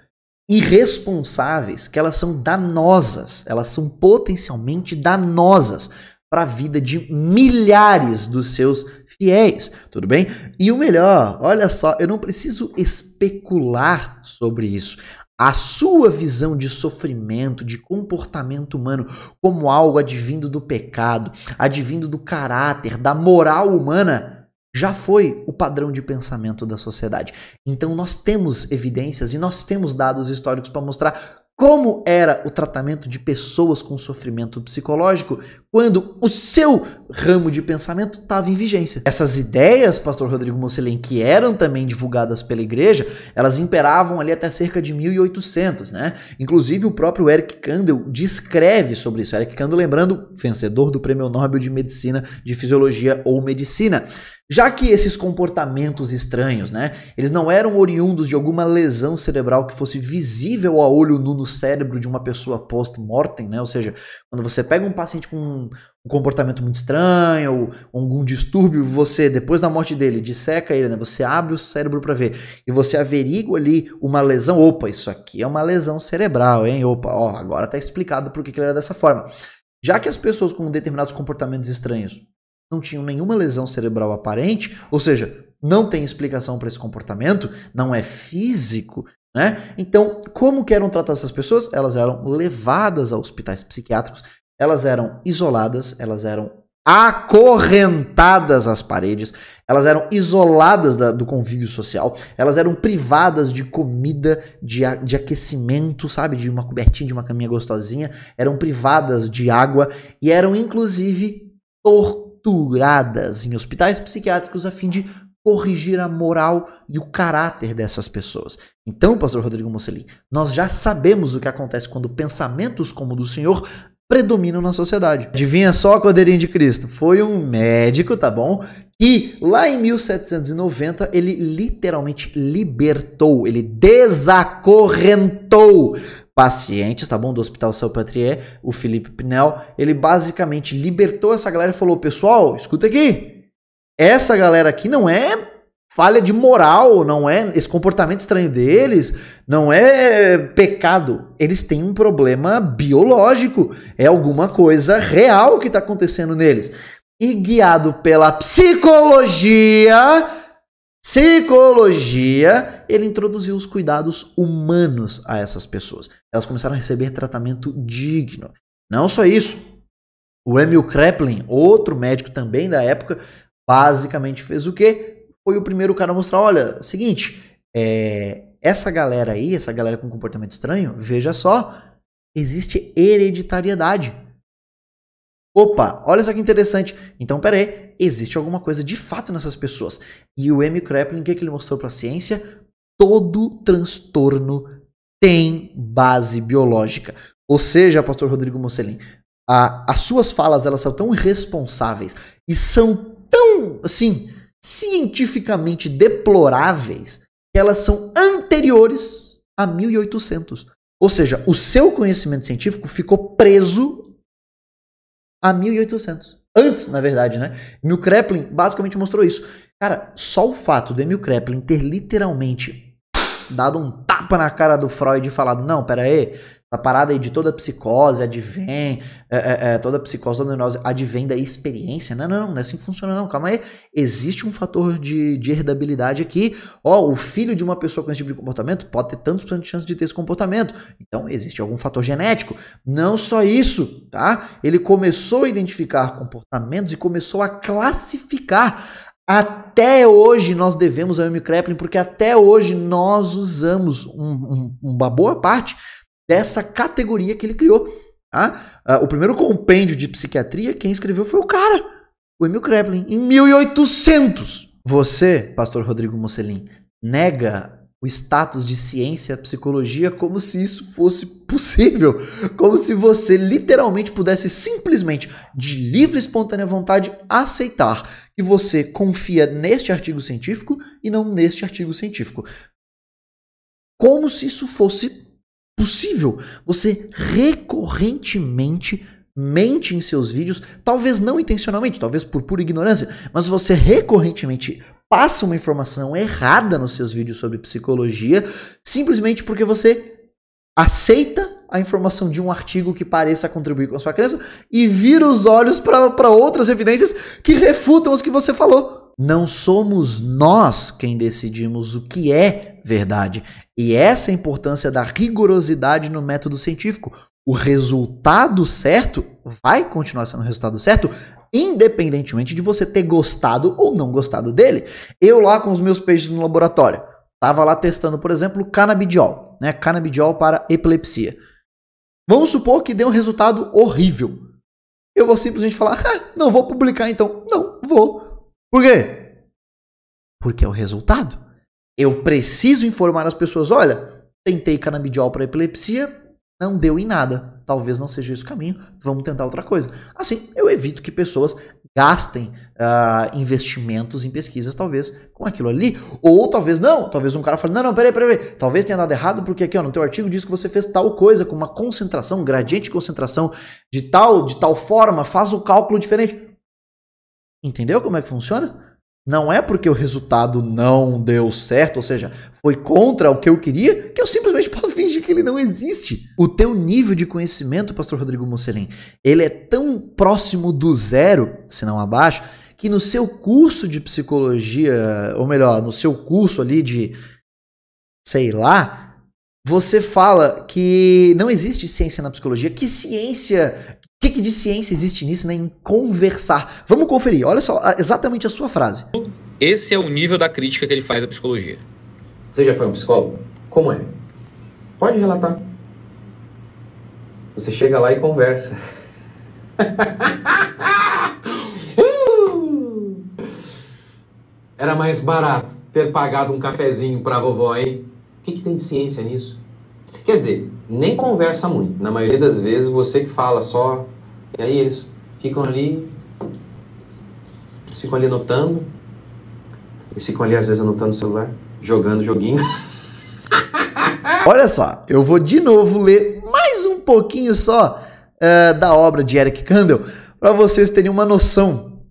irresponsáveis, que elas são danosas, elas são potencialmente danosas para a vida de milhares dos seus fiéis, tudo bem? E o melhor, olha só, eu não preciso especular sobre isso. A sua visão de sofrimento, de comportamento humano como algo advindo do pecado, advindo do caráter, da moral humana, já foi o padrão de pensamento da sociedade. Então nós temos evidências e nós temos dados históricos para mostrar como era o tratamento de pessoas com sofrimento psicológico quando o seu ramo de pensamento estava em vigência. Essas ideias, pastor Rodrigo Mocelin, que eram também divulgadas pela igreja, elas imperavam ali até cerca de 1800, né? Inclusive o próprio Eric Kandel descreve sobre isso. Eric Kandel, lembrando, vencedor do Prêmio Nobel de Medicina, de Fisiologia ou Medicina. Já que esses comportamentos estranhos, né, eles não eram oriundos de alguma lesão cerebral que fosse visível a olho nu no cérebro de uma pessoa post-mortem, né, ou seja, quando você pega um paciente com um, comportamento muito estranho ou algum distúrbio, você, depois da morte dele, disseca ele, né, você abre o cérebro para ver e você averigua ali uma lesão, opa, isso aqui é uma lesão cerebral, hein, opa, ó, agora tá explicado por que ele era dessa forma. Já que as pessoas com determinados comportamentos estranhos não tinham nenhuma lesão cerebral aparente, ou seja, não tem explicação para esse comportamento, não é físico, né? Então, como que eram tratadas essas pessoas? Elas eram levadas a hospitais psiquiátricos, elas eram isoladas, elas eram acorrentadas às paredes, elas eram isoladas da, do convívio social, elas eram privadas de comida, de, de aquecimento, sabe? De uma cobertinha, de uma caminha gostosinha, eram privadas de água e eram inclusive torturadas estruturadas em hospitais psiquiátricos a fim de corrigir a moral e o caráter dessas pessoas. Então, pastor Rodrigo Mussolini, nós já sabemos o que acontece quando pensamentos como o do Senhor predominam na sociedade. Adivinha só a de Cristo? Foi um médico, tá bom? E lá em 1790 ele literalmente libertou, ele desacorrentou pacientes, tá bom? Do Hospital São Salpatrie, o Felipe Pinel, ele basicamente libertou essa galera e falou: pessoal, escuta aqui, essa galera aqui não é falha de moral, não é esse comportamento estranho deles, não é, é pecado. Eles têm um problema biológico, é alguma coisa real que está acontecendo neles. E guiado pela psicologia, psicologia, ele introduziu os cuidados humanos a essas pessoas. Elas começaram a receber tratamento digno. Não só isso, o Emil Kraepelin, outro médico também da época, basicamente fez o quê? Foi o primeiro cara a mostrar, olha, seguinte, é, essa galera aí, essa galera com comportamento estranho, veja só, existe hereditariedade. Opa, olha só que interessante. Então, peraí, existe alguma coisa de fato nessas pessoas. E o M. Kraepelin, o que, é que ele mostrou para a ciência? Todo transtorno tem base biológica. Ou seja, pastor Rodrigo Mocelin, a, as suas falas elas são tão irresponsáveis e são tão, assim, cientificamente deploráveis que elas são anteriores a 1800. Ou seja, o seu conhecimento científico ficou preso a 1800. Antes, na verdade, né? Emil Kreplin basicamente mostrou isso. Cara, só o fato do Emil Kreplin ter literalmente dado um tapa na cara do Freud e falado: não, pera aí, essa parada aí de toda psicose advém, é, é, é, toda psicose, toda neurose advém da experiência. Não, não, não, não é assim que funciona, não. Calma aí. Existe um fator de, de herdabilidade aqui. Ó, o filho de uma pessoa com esse tipo de comportamento pode ter tantos por de chance de ter esse comportamento. Então, existe algum fator genético. Não só isso, tá? Ele começou a identificar comportamentos e começou a classificar. Até hoje nós devemos ao M. Kreplin, porque até hoje nós usamos um, um, uma boa parte dessa categoria que ele criou. Tá? Ah, o primeiro compêndio de psiquiatria, quem escreveu foi o cara, o Emil Kreplin, em 1800. Você, pastor Rodrigo Mocelin, nega o status de ciência psicologia como se isso fosse possível, como se você literalmente pudesse simplesmente, de livre e espontânea vontade, aceitar que você confia neste artigo científico e não neste artigo científico. Como se isso fosse possível. Você recorrentemente mente em seus vídeos, talvez não intencionalmente, talvez por pura ignorância, mas você recorrentemente passa uma informação errada nos seus vídeos sobre psicologia, simplesmente porque você aceita a informação de um artigo que pareça contribuir com a sua crença e vira os olhos para outras evidências que refutam os que você falou. Não somos nós quem decidimos o que é verdade. E essa é a importância da rigorosidade no método científico. O resultado certo vai continuar sendo o resultado certo, independentemente de você ter gostado ou não gostado dele. Eu lá com os meus peixes no laboratório, estava lá testando, por exemplo, canabidiol, né? Canabidiol para epilepsia. Vamos supor que deu um resultado horrível. Eu vou simplesmente falar, ah, não vou publicar então. Não, vou. Por quê? Porque é o resultado. Eu preciso informar as pessoas: olha, tentei canabidiol para epilepsia, não deu em nada. Talvez não seja esse o caminho, vamos tentar outra coisa. Assim, eu evito que pessoas gastem uh, investimentos em pesquisas, talvez, com aquilo ali. Ou talvez não, talvez um cara fale, não, não, peraí, peraí, talvez tenha dado errado, porque aqui ó, no teu artigo diz que você fez tal coisa com uma concentração, um gradiente de concentração de tal, de tal forma, faz o cálculo diferente. Entendeu como é que funciona? Não é porque o resultado não deu certo, ou seja, foi contra o que eu queria, que eu simplesmente [laughs] posso fingir que ele não existe. O teu nível de conhecimento, pastor Rodrigo Mocelin, ele é tão próximo do zero, se não abaixo, que no seu curso de psicologia, ou melhor, no seu curso ali de sei lá, você fala que não existe ciência na psicologia. Que ciência o que, que, de ciência existe nisso, né? Em conversar. Vamos conferir. Olha só exatamente a sua frase. Esse é o nível da crítica que ele faz à psicologia. Você já foi um psicólogo? Como é? Pode relatar. Você chega lá e conversa. [laughs] Uh! Era mais barato ter pagado um cafezinho pra vovó, hein? O que, que tem de ciência nisso? Quer dizer, nem conversa muito. Na maioria das vezes você que fala só, e aí eles ficam ali, eles ficam ali anotando, eles ficam ali às vezes anotando o celular, jogando joguinho. [laughs] Olha só, eu vou de novo ler mais um pouquinho só uh, da obra de Eric Kandel para vocês terem uma noção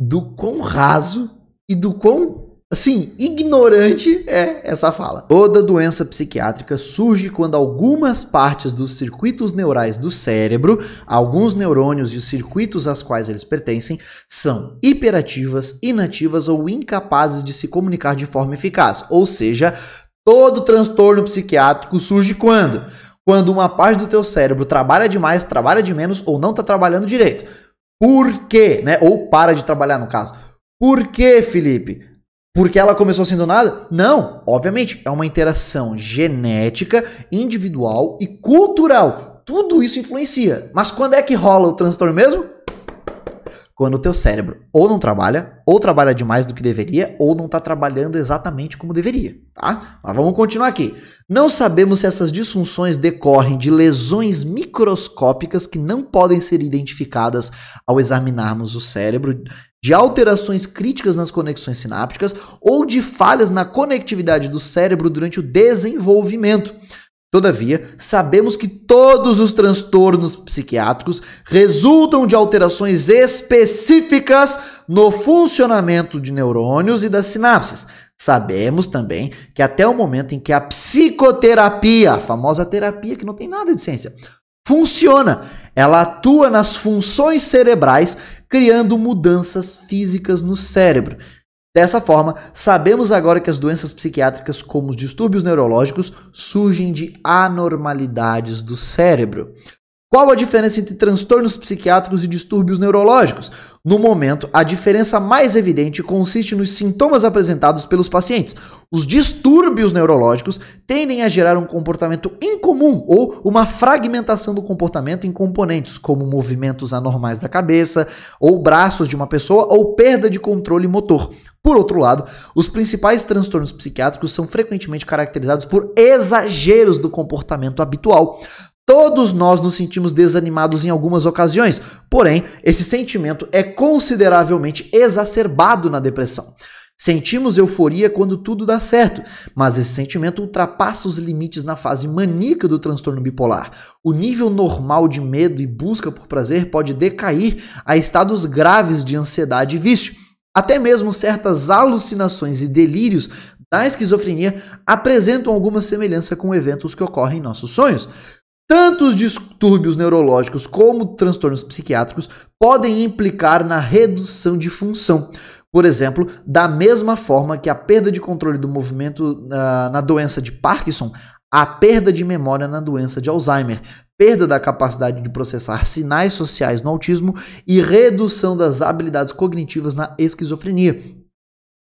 do quão raso e do quão Assim, ignorante é essa fala. Toda doença psiquiátrica surge quando algumas partes dos circuitos neurais do cérebro, alguns neurônios e os circuitos às quais eles pertencem, são hiperativas, inativas ou incapazes de se comunicar de forma eficaz. Ou seja, todo transtorno psiquiátrico surge quando? Quando uma parte do teu cérebro trabalha demais, trabalha de menos ou não está trabalhando direito. Por quê? Né? Ou para de trabalhar, no caso. Por quê, Felipe? Porque ela começou assim do nada? Não, obviamente, é uma interação genética, individual e cultural. Tudo isso influencia. Mas quando é que rola o transtorno mesmo? Quando o teu cérebro ou não trabalha, ou trabalha demais do que deveria, ou não está trabalhando exatamente como deveria, tá? Mas vamos continuar aqui. Não sabemos se essas disfunções decorrem de lesões microscópicas que não podem ser identificadas ao examinarmos o cérebro de alterações críticas nas conexões sinápticas ou de falhas na conectividade do cérebro durante o desenvolvimento. Todavia, sabemos que todos os transtornos psiquiátricos resultam de alterações específicas no funcionamento de neurônios e das sinapses. Sabemos também que até o momento em que a psicoterapia, a famosa terapia que não tem nada de ciência, Funciona! Ela atua nas funções cerebrais, criando mudanças físicas no cérebro. Dessa forma, sabemos agora que as doenças psiquiátricas, como os distúrbios neurológicos, surgem de anormalidades do cérebro. Qual a diferença entre transtornos psiquiátricos e distúrbios neurológicos? No momento, a diferença mais evidente consiste nos sintomas apresentados pelos pacientes. Os distúrbios neurológicos tendem a gerar um comportamento incomum ou uma fragmentação do comportamento em componentes, como movimentos anormais da cabeça, ou braços de uma pessoa, ou perda de controle motor. Por outro lado, os principais transtornos psiquiátricos são frequentemente caracterizados por exageros do comportamento habitual. Todos nós nos sentimos desanimados em algumas ocasiões, porém, esse sentimento é consideravelmente exacerbado na depressão. Sentimos euforia quando tudo dá certo, mas esse sentimento ultrapassa os limites na fase maníaca do transtorno bipolar. O nível normal de medo e busca por prazer pode decair a estados graves de ansiedade e vício. Até mesmo certas alucinações e delírios da esquizofrenia apresentam alguma semelhança com eventos que ocorrem em nossos sonhos. Tanto os distúrbios neurológicos como transtornos psiquiátricos podem implicar na redução de função. Por exemplo, da mesma forma que a perda de controle do movimento na, ah, na doença de Parkinson, a perda de memória na doença de Alzheimer, perda da capacidade de processar sinais sociais no autismo e redução das habilidades cognitivas na esquizofrenia.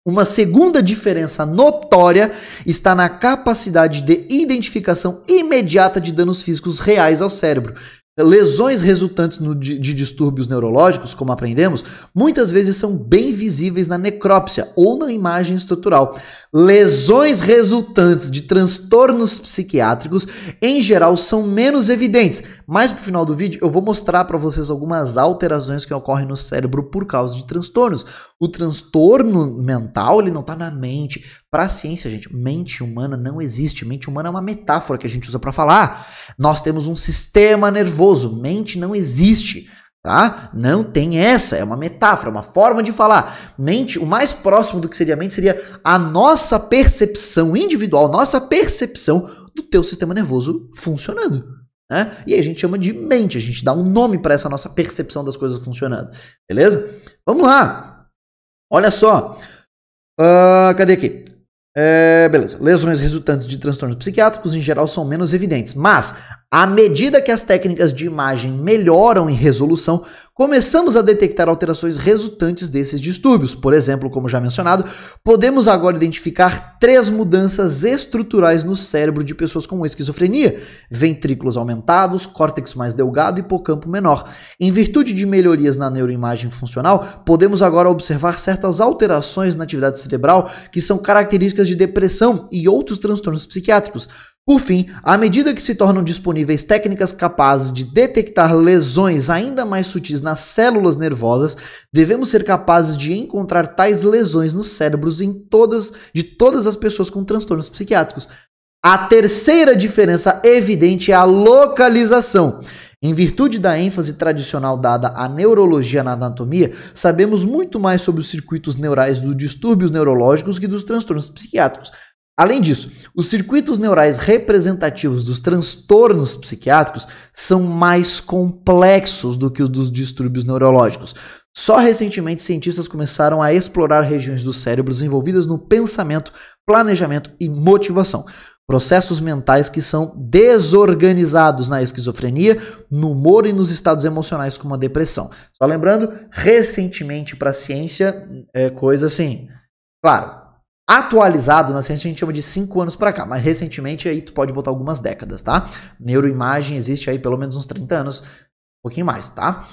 Uma segunda diferença notória está na capacidade de identificação imediata de danos físicos reais ao cérebro, Lesões resultantes no, de, de, distúrbios neurológicos, como aprendemos, muitas vezes são bem visíveis na necrópsia ou na imagem estrutural. Lesões resultantes de transtornos psiquiátricos, em geral, são menos evidentes. Mas pro final do vídeo eu vou mostrar para vocês algumas alterações que ocorrem no cérebro por causa de transtornos. O transtorno mental, ele não está na mente, para a ciência, gente, mente humana não existe. Mente humana é uma metáfora que a gente usa para falar. Nós temos um sistema nervoso. Mente não existe, tá? Não tem essa. É uma metáfora, é uma forma de falar. Mente, o mais próximo do que seria mente seria a nossa percepção individual, nossa percepção do teu sistema nervoso funcionando. Né? E aí a gente chama de mente. A gente dá um nome para essa nossa percepção das coisas funcionando. Beleza? Vamos lá. Olha só. Uh, cadê aqui? É, beleza. Lesões resultantes de transtornos psiquiátricos em geral são menos evidentes, mas à medida que as técnicas de imagem melhoram em resolução, Começamos a detectar alterações resultantes desses distúrbios. Por exemplo, como já mencionado, podemos agora identificar três mudanças estruturais no cérebro de pessoas com esquizofrenia: ventrículos aumentados, córtex mais delgado e hipocampo menor. Em virtude de melhorias na neuroimagem funcional, podemos agora observar certas alterações na atividade cerebral que são características de depressão e outros transtornos psiquiátricos. Por fim, à medida que se tornam disponíveis técnicas capazes de detectar lesões ainda mais sutis nas células nervosas, devemos ser capazes de encontrar tais lesões nos cérebros em todas, de todas as pessoas com transtornos psiquiátricos. A terceira diferença evidente é a localização. Em virtude da ênfase tradicional dada à neurologia na anatomia, sabemos muito mais sobre os circuitos neurais dos distúrbios neurológicos que dos transtornos psiquiátricos. Além disso, os circuitos neurais representativos dos transtornos psiquiátricos são mais complexos do que os dos distúrbios neurológicos. Só recentemente, cientistas começaram a explorar regiões dos cérebros envolvidas no pensamento, planejamento e motivação. Processos mentais que são desorganizados na esquizofrenia, no humor e nos estados emocionais, como a depressão. Só lembrando, recentemente para a ciência é coisa assim. Claro, Atualizado, na ciência a gente chama de 5 anos para cá, mas recentemente aí tu pode botar algumas décadas, tá? Neuroimagem existe aí pelo menos uns 30 anos, um pouquinho mais, tá?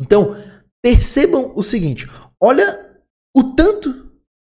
Então, percebam o seguinte, olha o tanto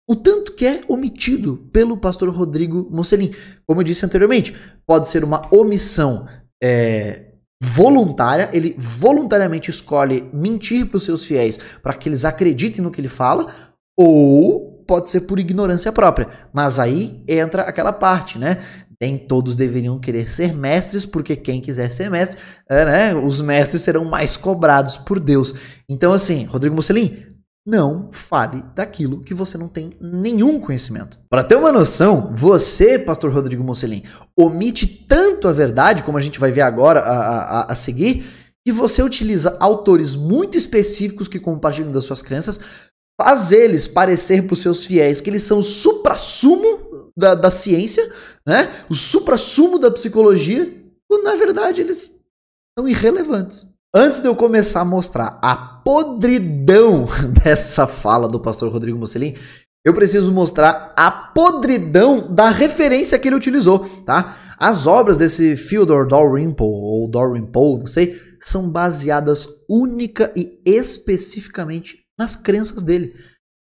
o tanto que é omitido pelo pastor Rodrigo Mocelin. Como eu disse anteriormente, pode ser uma omissão é, voluntária, ele voluntariamente escolhe mentir para os seus fiéis para que eles acreditem no que ele fala, ou pode ser por ignorância própria. Mas aí entra aquela parte, né? Nem todos deveriam querer ser mestres, porque quem quiser ser mestre, é, né? Os mestres serão mais cobrados por Deus. Então, assim, Rodrigo Mussolini, não fale daquilo que você não tem nenhum conhecimento. Para ter uma noção, você, pastor Rodrigo Mussolini, omite tanto a verdade, como a gente vai ver agora a, a, a seguir, e você utiliza autores muito específicos que compartilham das suas crenças faz eles parecer para os seus fiéis que eles são o suprassumo da, da ciência, né? o suprassumo da psicologia, quando na verdade eles são irrelevantes. Antes de eu começar a mostrar a podridão [laughs] dessa fala do pastor Rodrigo Mussolini, eu preciso mostrar a podridão da referência que ele utilizou, tá? As obras desse Fyodor Dalrymple, ou Dalrymple, não sei, são baseadas única e especificamente nas crenças dele.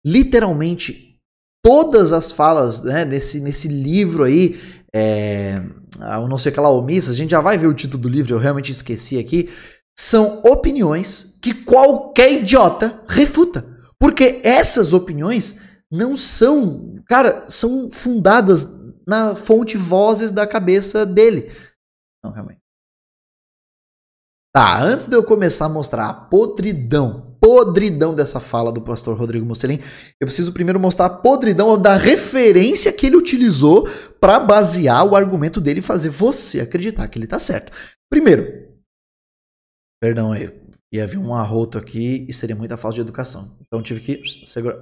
Literalmente, todas as falas né, nesse, nesse livro aí, é, eu não sei aquela omissa, a gente já vai ver o título do livro, eu realmente esqueci aqui, são opiniões que qualquer idiota refuta. Porque essas opiniões não são, cara, são fundadas na fonte vozes da cabeça dele. Não, realmente. Tá, antes de eu começar a mostrar a podridão podridão dessa fala do pastor Rodrigo Mussolini. Eu preciso primeiro mostrar a podridão da referência que ele utilizou para basear o argumento dele e fazer você acreditar que ele está certo. Primeiro, perdão aí, ia vir um arroto aqui e seria muita falta de educação. Então tive que segurar.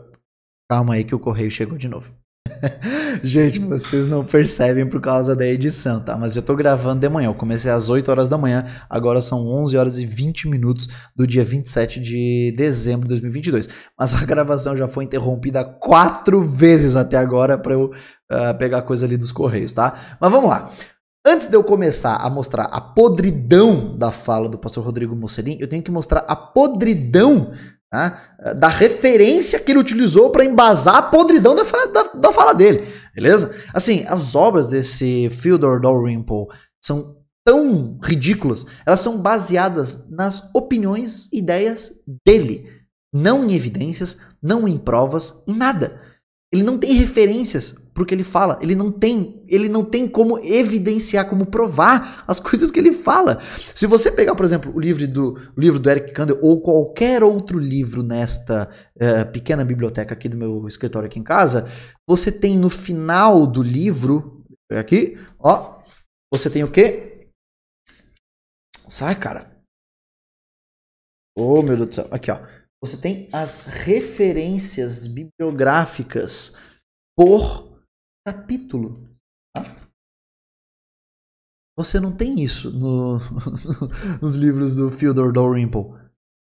Calma aí que o correio chegou de novo. [laughs] Gente, hum. vocês não percebem por causa da edição, tá? Mas eu tô gravando de manhã. Eu comecei às 8 horas da manhã, agora são 11 horas e 20 minutos do dia 27 de dezembro de 2022. Mas a gravação já foi interrompida quatro vezes até agora para eu uh, pegar coisa ali dos correios, tá? Mas vamos lá. Antes de eu começar a mostrar a podridão da fala do pastor Rodrigo Mocelin, eu tenho que mostrar a podridão né, da referência que ele utilizou para embasar a podridão da fala, da, da fala, dele, beleza? Assim, as obras desse Fyodor Dalrymple são tão ridículas, elas são baseadas nas opiniões e ideias dele, não em evidências, não em provas, em nada. Ele não tem referências porque ele fala. Ele não tem, ele não tem como evidenciar, como provar as [laughs] coisas que ele fala. Se você pegar, por exemplo, o livro do o livro do Eric Kandel ou qualquer outro livro nesta uh, pequena biblioteca aqui do meu escritório aqui em casa, você tem no final do livro é aqui, ó, você tem o quê? Sai, cara. Oh, meu Deus do céu. Aqui, ó. Você tem as referências bibliográficas por capítulo. Tá? Você não tem isso no, [laughs] nos livros do Fyodor Dalrymple.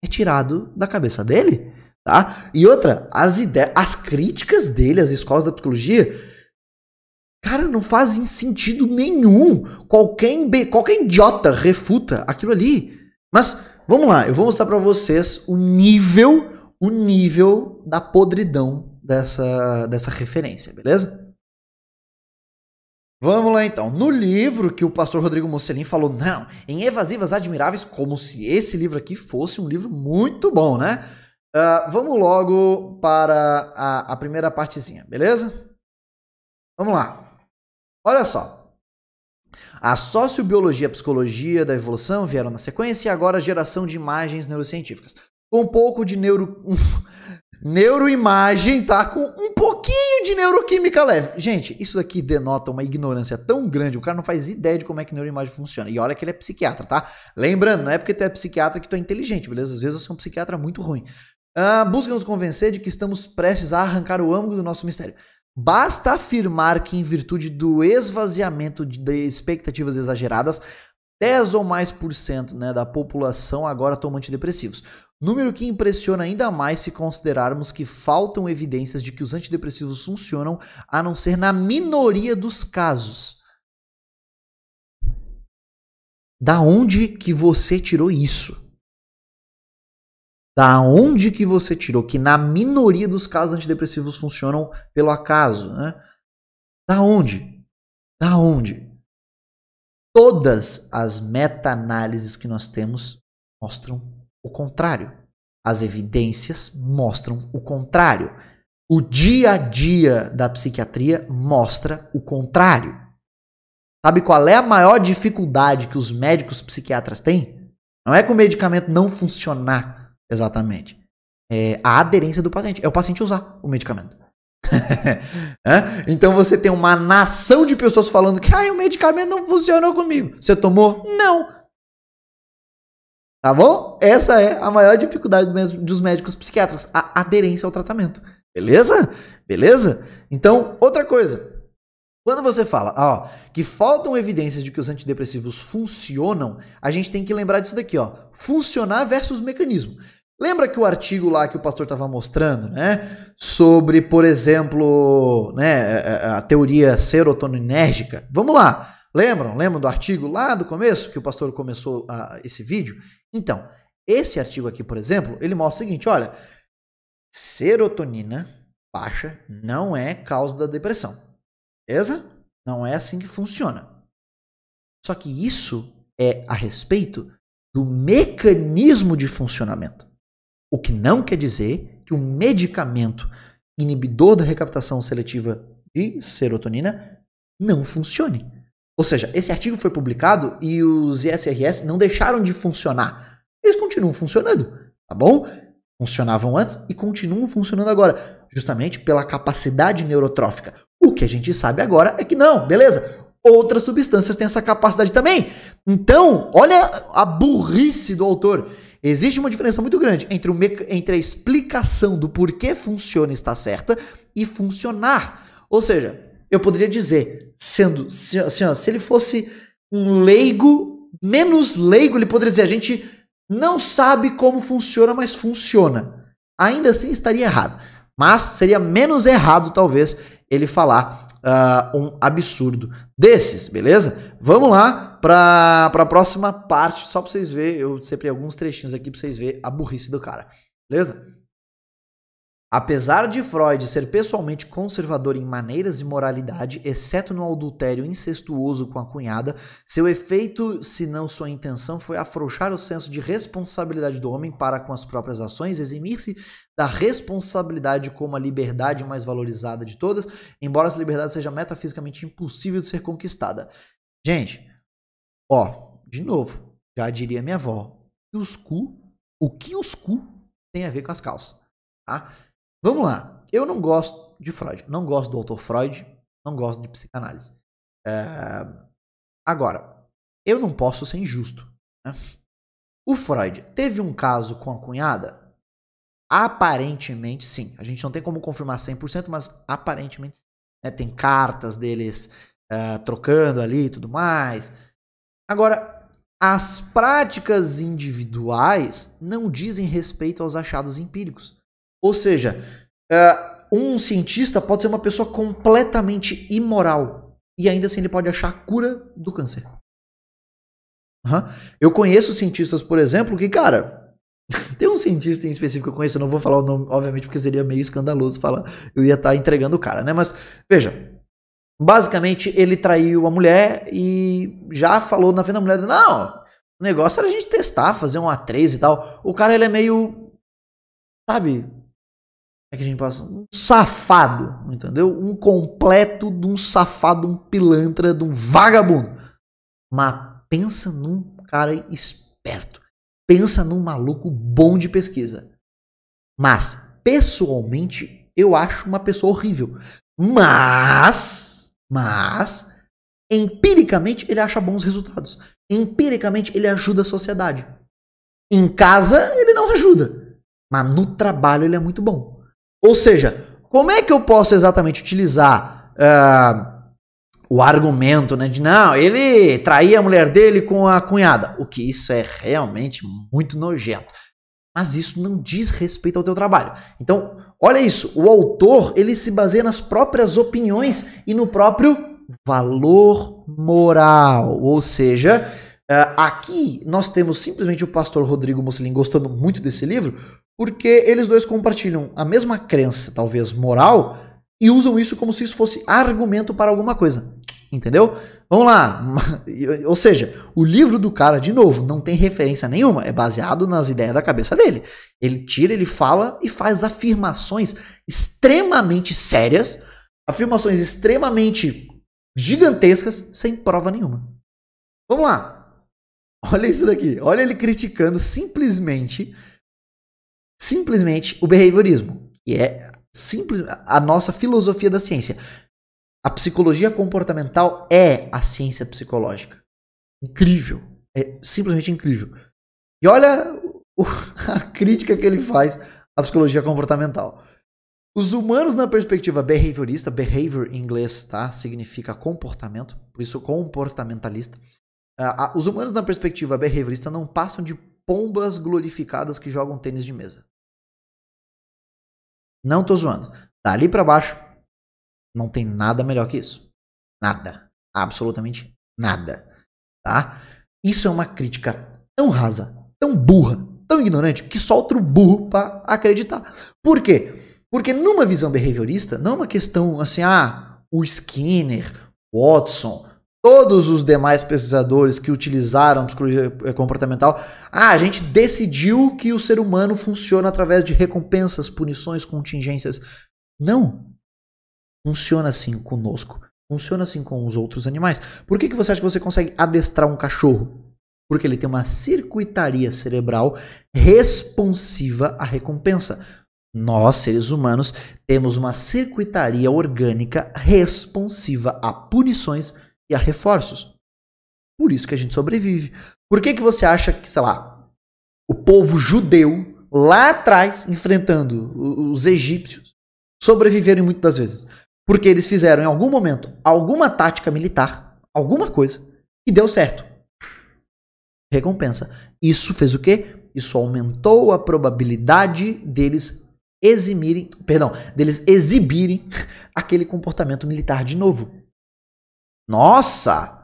É tirado da cabeça dele, tá? E outra, as ideias, as críticas dele às escolas da psicologia, cara, não fazem sentido nenhum. Qualquer, qualquer idiota refuta aquilo ali. Mas vamos lá, eu vou mostrar para vocês o nível, o nível da podridão dessa dessa referência, beleza? Vamos lá então. No livro que o pastor Rodrigo Mocelin falou, não, em Evasivas Admiráveis, como se esse livro aqui fosse um livro muito bom, né? Uh, vamos logo para a, a primeira partezinha, beleza? Vamos lá. Olha só. A sociobiologia e a psicologia da evolução vieram na sequência e agora a geração de imagens neurocientíficas. Com um pouco de neuro. [laughs] Neuroimagem tá com um pouquinho de neuroquímica leve. Gente, isso aqui denota uma ignorância tão grande, o cara não faz ideia de como é que neuroimagem funciona. E olha que ele é psiquiatra, tá? Lembrando, não é porque tu é psiquiatra que tu é inteligente, beleza? Às vezes eu sou um psiquiatra muito ruim. Ah, busca nos convencer de que estamos prestes a arrancar o âmago do nosso mistério. Basta afirmar que, em virtude do esvaziamento de expectativas exageradas, 10 ou mais por cento né, da população agora toma antidepressivos. Número que impressiona ainda mais se considerarmos que faltam evidências de que os antidepressivos funcionam, a não ser na minoria dos casos. Da onde que você tirou isso? Da onde que você tirou que na minoria dos casos antidepressivos funcionam pelo acaso, né? Da onde? Da onde? Todas as meta-análises que nós temos mostram o contrário. As evidências mostram o contrário. O dia a dia da psiquiatria mostra o contrário. Sabe qual é a maior dificuldade que os médicos psiquiatras têm? Não é que o medicamento não funcionar exatamente. É a aderência do paciente. É o paciente usar o medicamento. é? [laughs] Então você tem uma nação de pessoas falando que ah, o medicamento não funcionou comigo. Você tomou? Não. Tá bom? Essa é a maior dificuldade dos médicos psiquiatras, a aderência ao tratamento. Beleza? Beleza? Então, outra coisa. Quando você fala ó, que faltam evidências de que os antidepressivos funcionam, a gente tem que lembrar disso daqui, ó. Funcionar versus mecanismo. Lembra que o artigo lá que o pastor estava mostrando, né? Sobre, por exemplo, né, é, é, a teoria serotoninérgica? Vamos lá. Lembram? Lembram do artigo lá do começo que o pastor começou uh, esse vídeo? Então, esse artigo aqui, por exemplo, ele mostra o seguinte: olha, serotonina baixa não é causa da depressão. Beleza? Não é assim que funciona. Só que isso é a respeito do mecanismo de funcionamento. O que não quer dizer que o medicamento inibidor da recaptação seletiva de serotonina não funcione. Ou seja, esse artigo foi publicado e os ISRS não deixaram de funcionar. Eles continuam funcionando, tá bom? Funcionavam antes e continuam funcionando agora, justamente pela capacidade neurotrófica. O que a gente sabe agora é que não, beleza? Outras substâncias têm essa capacidade também. Então, olha a burrice do autor. Existe uma diferença muito grande entre, entre a explicação do porquê funciona e está certa e funcionar. Ou seja, eu poderia dizer, sendo assim, ó, se ele fosse um leigo, menos leigo, ele poderia dizer, a gente não sabe como funciona, mas funciona. Ainda assim estaria errado. Mas seria menos errado, talvez, ele falar uh, um absurdo desses, beleza? Vamos lá para a próxima parte, só para vocês verem. Eu separei alguns trechinhos aqui para vocês verem a burrice do cara, beleza? Apesar de Freud ser pessoalmente conservador em maneiras e moralidade, exceto no adultério incestuoso com a cunhada, seu efeito, se não sua intenção, foi afrouxar o senso de responsabilidade do homem para com as próprias ações, eximir-se da responsabilidade como a liberdade mais valorizada de todas, embora essa liberdade seja metafisicamente impossível de ser conquistada. Gente, ó, de novo, já diria minha avó, os cu, o que os cu tem a ver com as calças, tá? Vamos lá. Eu não gosto de Freud. Não gosto do autor Freud. Não gosto de psicanálise. É... Agora, eu não posso ser injusto. Né? O Freud teve um caso com a cunhada? Aparentemente sim. A gente não tem como confirmar 100%, mas aparentemente sim. É, tem cartas deles é, trocando ali e tudo mais. Agora, as práticas individuais não dizem respeito aos achados empíricos. Ou seja, uh, um cientista pode ser uma pessoa completamente imoral e ainda assim ele pode achar a cura do câncer. Uhum. Eu conheço cientistas, por exemplo, que, cara, [laughs] tem um cientista em específico que eu conheço, eu não vou falar o nome, obviamente, porque seria meio escandaloso falar, eu ia estar tá entregando o cara, né? Mas, veja, basicamente ele traiu a mulher e já falou na frente da mulher, não, o negócio era a gente testar, fazer um A3 e tal. O cara, ele é meio, sabe, é que a gente passa? Um safado, entendeu? Um completo de um safado, um pilantra, de um vagabundo. Mas pensa num cara esperto. Pensa num maluco bom de pesquisa. Mas, pessoalmente, eu acho uma pessoa horrível. Mas, mas, empiricamente ele acha bons resultados. Empiricamente ele ajuda a sociedade. Em casa ele não ajuda, mas no trabalho ele é muito bom. Ou seja, como é que eu posso exatamente utilizar uh, o argumento né, de não, ele traía a mulher dele com a cunhada? O que isso é realmente muito nojento. Mas isso não diz respeito ao teu trabalho. Então, olha isso, o autor ele se baseia nas próprias opiniões e no próprio valor moral. Ou seja, é, aqui nós temos simplesmente o pastor Rodrigo Mussolini gostando muito desse livro, porque eles dois compartilham a mesma crença, talvez moral, e usam isso como se isso fosse argumento para alguma coisa. Entendeu? Vamos lá. [laughs] Ou seja, o livro do cara, de novo, não tem referência nenhuma. É baseado nas ideias da cabeça dele. Ele tira, ele fala e faz afirmações extremamente sérias, afirmações extremamente gigantescas, sem prova nenhuma. Vamos lá. Olha isso daqui. Olha ele criticando simplesmente, simplesmente o behaviorismo, que é simples a nossa filosofia da ciência. A psicologia comportamental é a ciência psicológica. Incrível. É simplesmente incrível. E olha o, [laughs] a crítica que ele faz à psicologia comportamental. Os humanos na perspectiva behaviorista, behavior em inglês, tá? Significa comportamento, por isso comportamentalista, ah, os humanos, na perspectiva behaviorista, não passam de pombas glorificadas que jogam tênis de mesa. Não tô zoando. Dali para baixo, não tem nada melhor que isso. Nada. Absolutamente nada. Tá? Isso é uma crítica tão rasa, tão burra, tão ignorante, que só outro burro para acreditar. Por quê? Porque numa visão behaviorista, não é uma questão assim, ah, o Skinner, Watson, todos os demais pesquisadores que utilizaram psicologia eh, comportamental, ah, a gente decidiu que o ser humano funciona através de recompensas, punições, contingências. Não. Funciona assim conosco. Funciona assim com os outros animais. Por que, que você acha que você consegue adestrar um cachorro? Porque ele tem uma circuitaria cerebral responsiva à recompensa. Nós, seres humanos, temos uma circuitaria orgânica responsiva a punições e há reforços. Por isso que a gente sobrevive. Por que, que você acha que, sei lá, o povo judeu lá atrás, enfrentando os egípcios, sobreviveram muitas vezes? Porque eles fizeram em algum momento alguma tática militar, alguma coisa, e deu certo. Recompensa. Isso fez o quê? Isso aumentou a probabilidade deles eximirem, perdão, deles exibirem [laughs] aquele comportamento militar de novo. Nossa!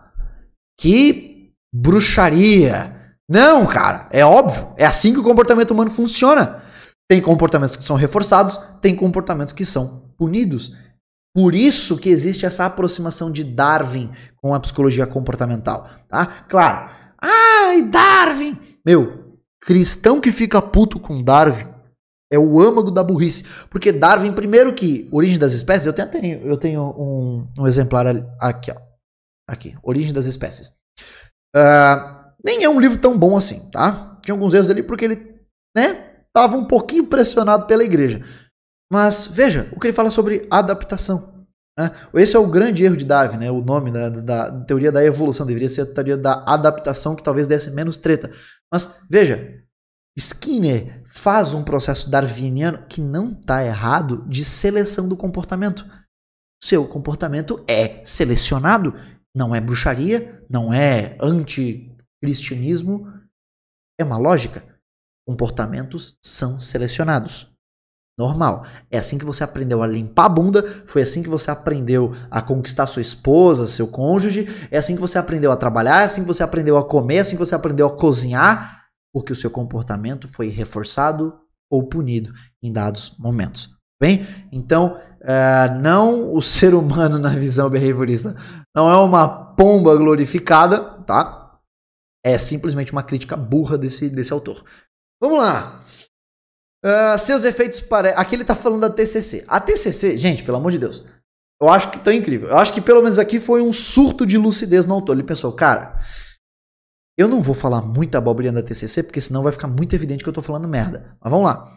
Que bruxaria! Não, cara, é óbvio. É assim que o comportamento humano funciona. Tem comportamentos que são reforçados, tem comportamentos que são punidos. Por isso que existe essa aproximação de Darwin com a psicologia comportamental, tá? Claro. Ai, Darwin! Meu, cristão que fica puto com Darwin é o âmago da burrice. Porque Darwin, primeiro que origem das espécies, eu tenho, eu tenho um, um exemplar aqui, ó. Aqui, Origem das Espécies. Uh, nem é um livro tão bom assim, tá? Tinha alguns erros ali porque ele, né, tava um pouquinho pressionado pela igreja. Mas veja o que ele fala sobre adaptação. Né? Esse é o grande erro de Darwin, né? O nome da, da, da teoria da evolução deveria ser a teoria da adaptação, que talvez desse menos treta. Mas veja, Skinner faz um processo darwiniano que não está errado de seleção do comportamento. Seu comportamento é selecionado não é bruxaria, não é anticristianismo, é uma lógica. Comportamentos são selecionados. Normal. É assim que você aprendeu a limpar a bunda, foi assim que você aprendeu a conquistar sua esposa, seu cônjuge, é assim que você aprendeu a trabalhar, é assim que você aprendeu a comer, é assim que você aprendeu a cozinhar, porque o seu comportamento foi reforçado ou punido em dados momentos. Bem, então é, não o ser humano na visão behaviorista, não é uma pomba glorificada, tá? É simplesmente uma crítica burra desse, desse autor. Vamos lá. Uh, seus efeitos para. Aqui ele tá falando da TCC. A TCC, gente, pelo amor de Deus. Eu acho que tá incrível. Eu acho que pelo menos aqui foi um surto de lucidez no autor. Ele pensou, cara, eu não vou falar muita abobrinha da TCC, porque senão vai ficar muito evidente que eu tô falando merda. Mas vamos lá.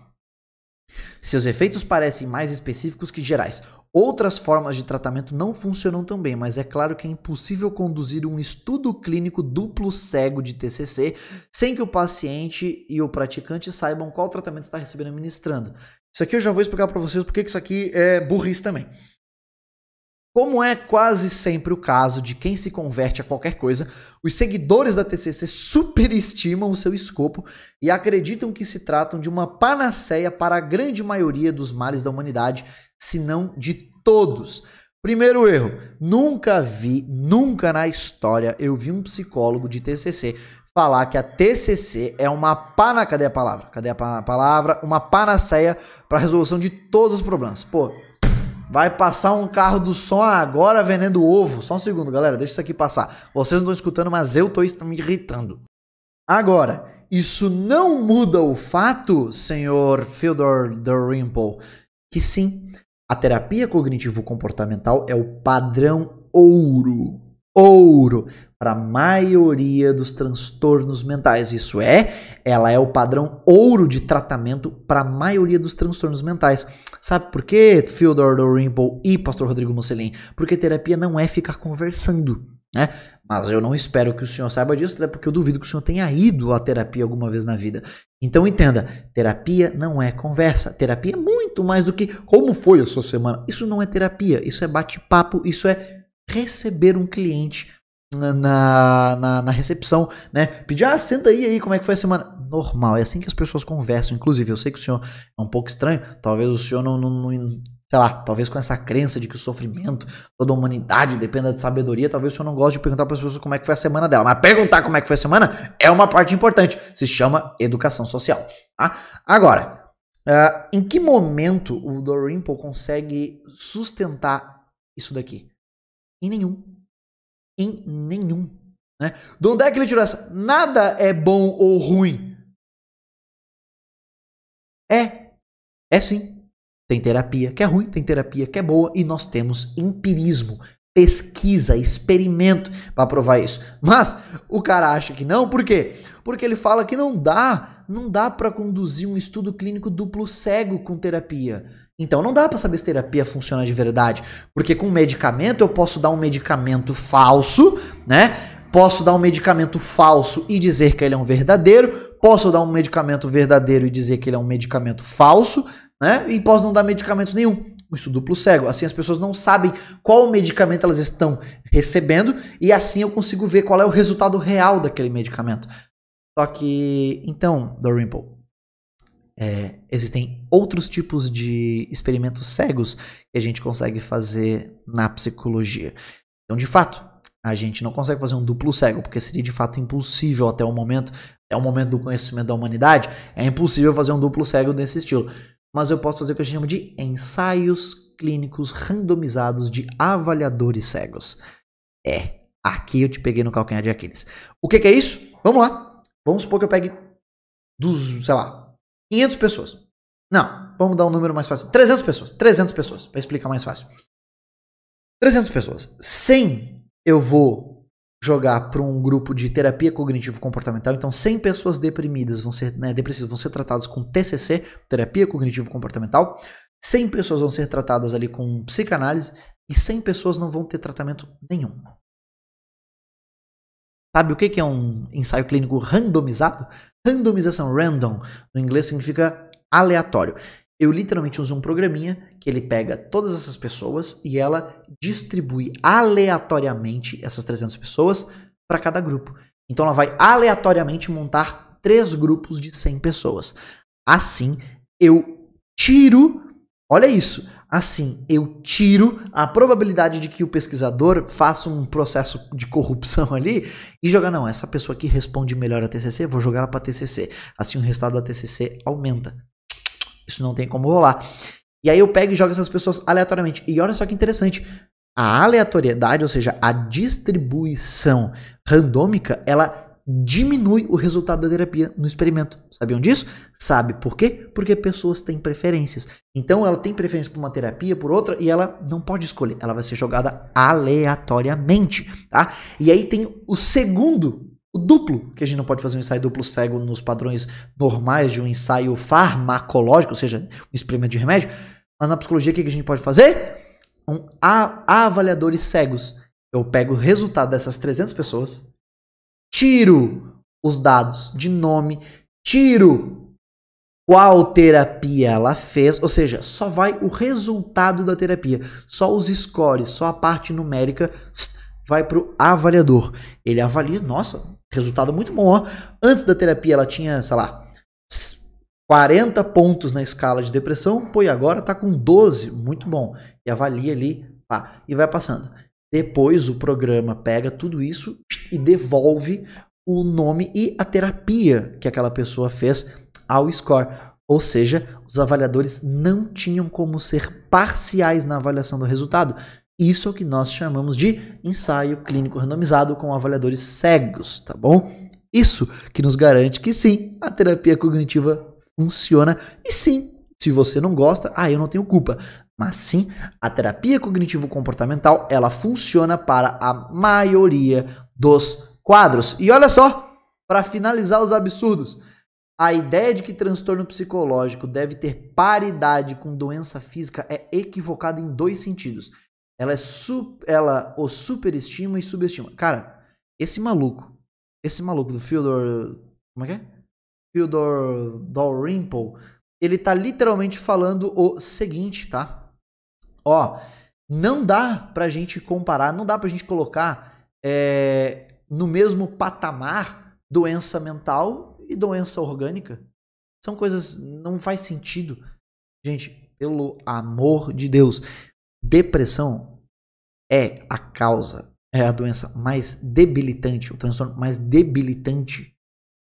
Seus efeitos parecem mais específicos que gerais. Outras formas de tratamento não funcionam tão bem, mas é claro que é impossível conduzir um estudo clínico duplo cego de TCC sem que o paciente e o praticante saibam qual tratamento está recebendo e ministrando. Isso aqui eu já vou explicar para vocês porque isso aqui é burrice também. Como é quase sempre o caso de quem se converte a qualquer coisa, os seguidores da TCC superestimam o seu escopo e acreditam que se tratam de uma panaceia para a grande maioria dos males da humanidade, se não de todos. Primeiro erro: nunca vi, nunca na história eu vi um psicólogo de TCC falar que a TCC é uma pana, cadê a palavra? Cadê a palavra? Uma panaceia para a resolução de todos os problemas. Pô, Vai passar um carro do som agora vendendo ovo. Só um segundo, galera, deixa isso aqui passar. Vocês não estão escutando, mas eu estou me irritando. Agora, isso não muda o fato, senhor Fyodor Dorimple, que sim, a terapia cognitivo-comportamental é o padrão ouro. Ouro para a maioria dos transtornos mentais. Isso é, ela é o padrão ouro de tratamento para a maioria dos transtornos mentais. Sabe por que Theodore Dalrymple e Pastor Rodrigo Mussolini? Porque terapia não é ficar conversando, né? Mas eu não espero que o senhor saiba disso, até porque eu duvido que o senhor tenha ido à terapia alguma vez na vida. Então entenda, terapia não é conversa. Terapia é muito mais do que como foi a sua semana. Isso não é terapia, isso é bate-papo, isso é receber um cliente na, na, na recepção, né? Pedir, ah, senta aí aí, como é que foi a semana? normal, é assim que as pessoas conversam. Inclusive, eu sei que o senhor é um pouco estranho, talvez o senhor não, não, não sei lá, talvez com essa crença de que o sofrimento, toda a humanidade dependa de sabedoria, talvez o senhor não goste de perguntar para as pessoas como é que foi a semana dela. Mas perguntar como é que foi a semana é uma parte importante. Se chama educação social. Tá? Agora, uh, em que momento o Dorimple consegue sustentar isso daqui? Em nenhum. Em nenhum. Né? De onde é que ele tirou essa? Nada é bom ou ruim é. É sim. Tem terapia que é ruim, tem terapia que é boa e nós temos empirismo, pesquisa, experimento para provar isso. Mas o cara acha que não, por quê? Porque ele fala que não dá, não dá para conduzir um estudo clínico duplo cego com terapia. Então não dá para saber se terapia funciona de verdade, porque com medicamento eu posso dar um medicamento falso, né? Posso dar um medicamento falso e dizer que ele é um verdadeiro. Posso dar um medicamento verdadeiro e dizer que ele é um medicamento falso, né? E posso não dar medicamento nenhum. Um estudo duplo cego. Assim as pessoas não sabem qual medicamento elas estão recebendo e assim eu consigo ver qual é o resultado real daquele medicamento. Só que, então, Dorimple, é, existem outros tipos de experimentos cegos que a gente consegue fazer na psicologia. Então, de fato, a gente não consegue fazer um duplo cego, porque seria de fato impossível até o momento, é o momento do conhecimento da humanidade, é impossível fazer um duplo cego desse estilo. Mas eu posso fazer o que a gente chama de ensaios clínicos randomizados de avaliadores cegos. É, aqui eu te peguei no calcanhar de Aquiles. O que, que é isso? Vamos lá. Vamos supor que eu pegue dos, sei lá, 500 pessoas. Não, vamos dar um número mais fácil. 300 pessoas. 300 pessoas, para explicar mais fácil. 300 pessoas. 100 eu vou jogar para um grupo de terapia cognitivo-comportamental. Então, 100 pessoas deprimidas vão ser, né, depressivas vão ser tratadas com TCC, terapia cognitivo-comportamental. 100 pessoas vão ser tratadas ali com psicanálise e 100 pessoas não vão ter tratamento nenhum. Sabe o que, que é um ensaio clínico randomizado? Randomização, random, no inglês significa aleatório. Eu literalmente uso um programinha que ele pega todas essas pessoas e ela distribui aleatoriamente essas 300 pessoas para cada grupo. Então ela vai aleatoriamente montar três grupos de 100 pessoas. Assim, eu tiro, olha isso, assim, eu tiro a probabilidade de que o pesquisador faça um processo de corrupção [laughs] ali e jogar não, essa pessoa aqui responde melhor a TCC, vou jogar ela para TCC. Assim o resultado da TCC aumenta. Isso não tem como rolar. E aí eu pego e jogo essas pessoas aleatoriamente. E olha só que interessante. A aleatoriedade, ou seja, a distribuição randômica, ela diminui o resultado da terapia no experimento. Sabiam disso? Sabe por quê? Porque pessoas têm preferências. Então ela tem preferência por uma terapia, por outra, e ela não pode escolher. Ela vai ser jogada aleatoriamente, tá? E aí tem o segundo o duplo, que a gente não pode fazer um ensaio duplo cego nos padrões normais de um ensaio farmacológico, ou seja, um experimento de remédio. Mas na psicologia, o que a gente pode fazer? Um, há avaliadores cegos. Eu pego o resultado dessas 300 pessoas, tiro os dados de nome, tiro qual terapia ela fez, ou seja, só vai o resultado da terapia, só os scores, só a parte numérica vai para o avaliador. Ele avalia, nossa, resultado muito bom. Antes da terapia ela tinha, sei lá, 40 pontos na escala de depressão, pô, e agora tá com 12, muito bom. E avalia ali, pá, e vai passando. Depois o programa pega tudo isso e devolve o nome e a terapia que aquela pessoa fez ao score. Ou seja, os avaliadores não tinham como ser parciais na avaliação do resultado. Isso é o que nós chamamos de ensaio clínico randomizado com avaliadores cegos, tá bom? Isso que nos garante que sim, a terapia cognitiva funciona e sim, se você não gosta, ah, eu não tenho culpa. Mas sim, a terapia cognitivo-comportamental, ela funciona para a maioria dos quadros. E olha só, para finalizar os absurdos, a ideia de que transtorno psicológico deve ter paridade com doença física é equivocada em dois sentidos. Ela, é su ela o superestima e subestima. Cara, esse maluco, esse maluco do Fyodor. Como é que é? Fyodor Dalrymple. Ele tá literalmente falando o seguinte, tá? Ó, não dá pra gente comparar, não dá pra gente colocar é, no mesmo patamar doença mental e doença orgânica. São coisas. Não faz sentido. Gente, pelo amor de Deus. Depressão é a causa, é a doença mais debilitante, o transtorno mais debilitante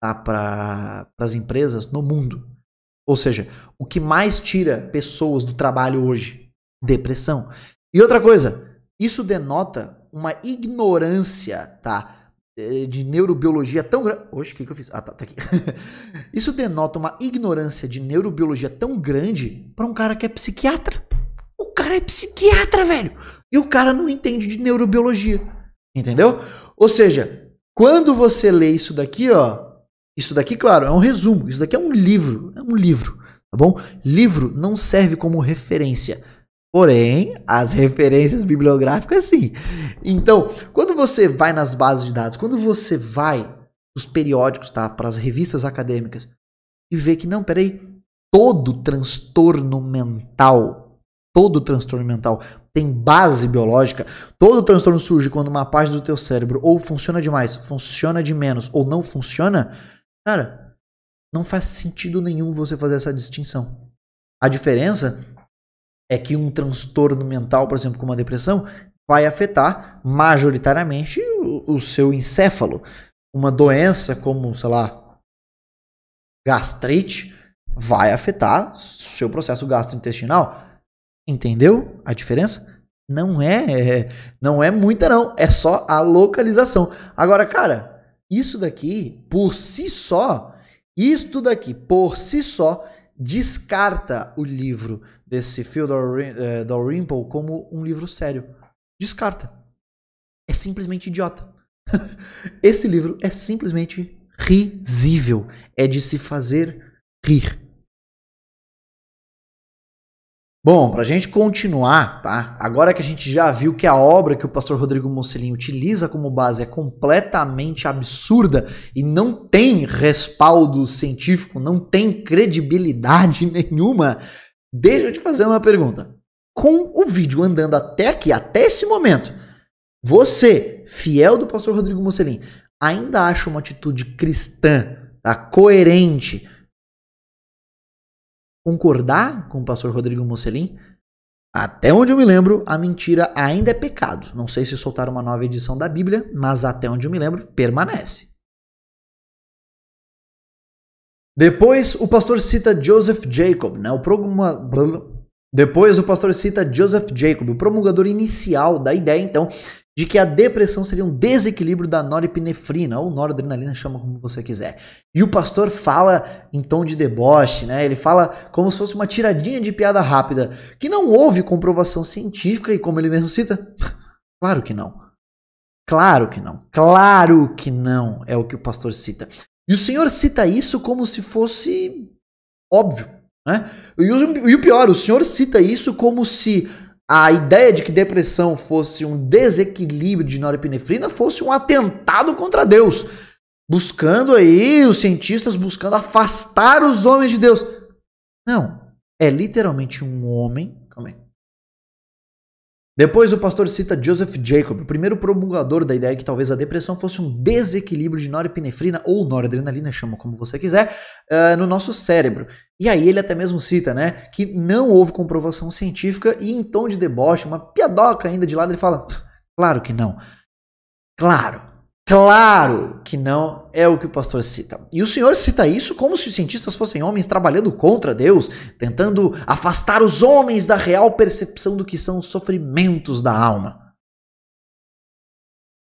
tá, para as empresas no mundo. Ou seja, o que mais tira pessoas do trabalho hoje? Depressão. E outra coisa, isso denota uma ignorância, tá? Eh, de neurobiologia tão grande. Oxe, o que, que eu fiz? Ah, tá, tá aqui. [laughs] Isso denota uma ignorância de neurobiologia tão grande para um cara que é psiquiatra. O cara é psiquiatra, velho. E o cara não entende de neurobiologia. Entendeu? Ou seja, quando você lê isso daqui, ó. Isso daqui, claro, é um resumo. Isso daqui é um livro. É um livro. Tá bom? Livro não serve como referência. Porém, as referências bibliográficas sim. Então, quando você vai nas bases de dados, quando você vai os periódicos, tá, para as revistas acadêmicas e vê que não, peraí, todo transtorno mental Todo transtorno mental tem base biológica. Todo transtorno surge quando uma parte do teu cérebro ou funciona demais, funciona de menos ou não funciona. Cara, não faz sentido nenhum você fazer essa distinção. A diferença é que um transtorno mental, por exemplo, como uma depressão, vai afetar majoritariamente o, o seu encéfalo. Uma doença como, sei lá, gastrite vai afetar seu processo gastrointestinal Entendeu a diferença? Não é, é, não é muita não, é só a localização. Agora, cara, isso daqui por si só, isto daqui por si só descarta o livro desse Phil Dalrymple é, como um livro sério. Descarta. É simplesmente idiota. [laughs] Esse livro é simplesmente risível, é de se fazer rir. Bom, para a gente continuar, tá? Agora que a gente já viu que a obra que o pastor Rodrigo Mocelin utiliza como base é completamente absurda e não tem respaldo científico, não tem credibilidade [laughs] nenhuma, deixa eu te fazer uma pergunta. Com o vídeo andando até aqui, até esse momento, você, fiel do pastor Rodrigo Mocelin, ainda acha uma atitude cristã, tá? coerente, concordar com o pastor Rodrigo Mocelin, até onde eu me lembro, a mentira ainda é pecado. Não sei se soltaram uma nova edição da Bíblia, mas até onde eu me lembro, permanece. Depois o pastor cita Joseph Jacob, né, o Depois o pastor cita Joseph Jacob, o promulgador inicial da ideia, então, de que a depressão seria um desequilíbrio da norepinefrina, ou noradrenalina, chama como você quiser. E o pastor fala em tom de deboche, né? Ele fala como se fosse uma tiradinha de piada rápida, que não houve comprovação científica, e como ele mesmo cita, [laughs] claro que não. Claro que não. Claro que não é o que o pastor cita. E o senhor cita isso como se fosse óbvio. Né? E o pior, o senhor cita isso como se a ideia de que depressão fosse um desequilíbrio de norepinefrina fosse um atentado contra Deus. Buscando aí, os cientistas buscando afastar os homens de Deus. Não. É literalmente um homem depois o pastor cita Joseph Jacob, o primeiro promulgador da ideia que talvez a depressão fosse um desequilíbrio de norepinefrina ou noradrenalina, chama como você quiser, uh, no nosso cérebro. E aí ele até mesmo cita, né, que não houve comprovação científica e em tom de deboche, uma piadoca ainda de lado, ele fala, claro que não. Claro, Claro que não é o que o pastor cita. E o senhor cita isso como se os cientistas fossem homens trabalhando contra Deus, tentando afastar os homens da real percepção do que são os sofrimentos da alma.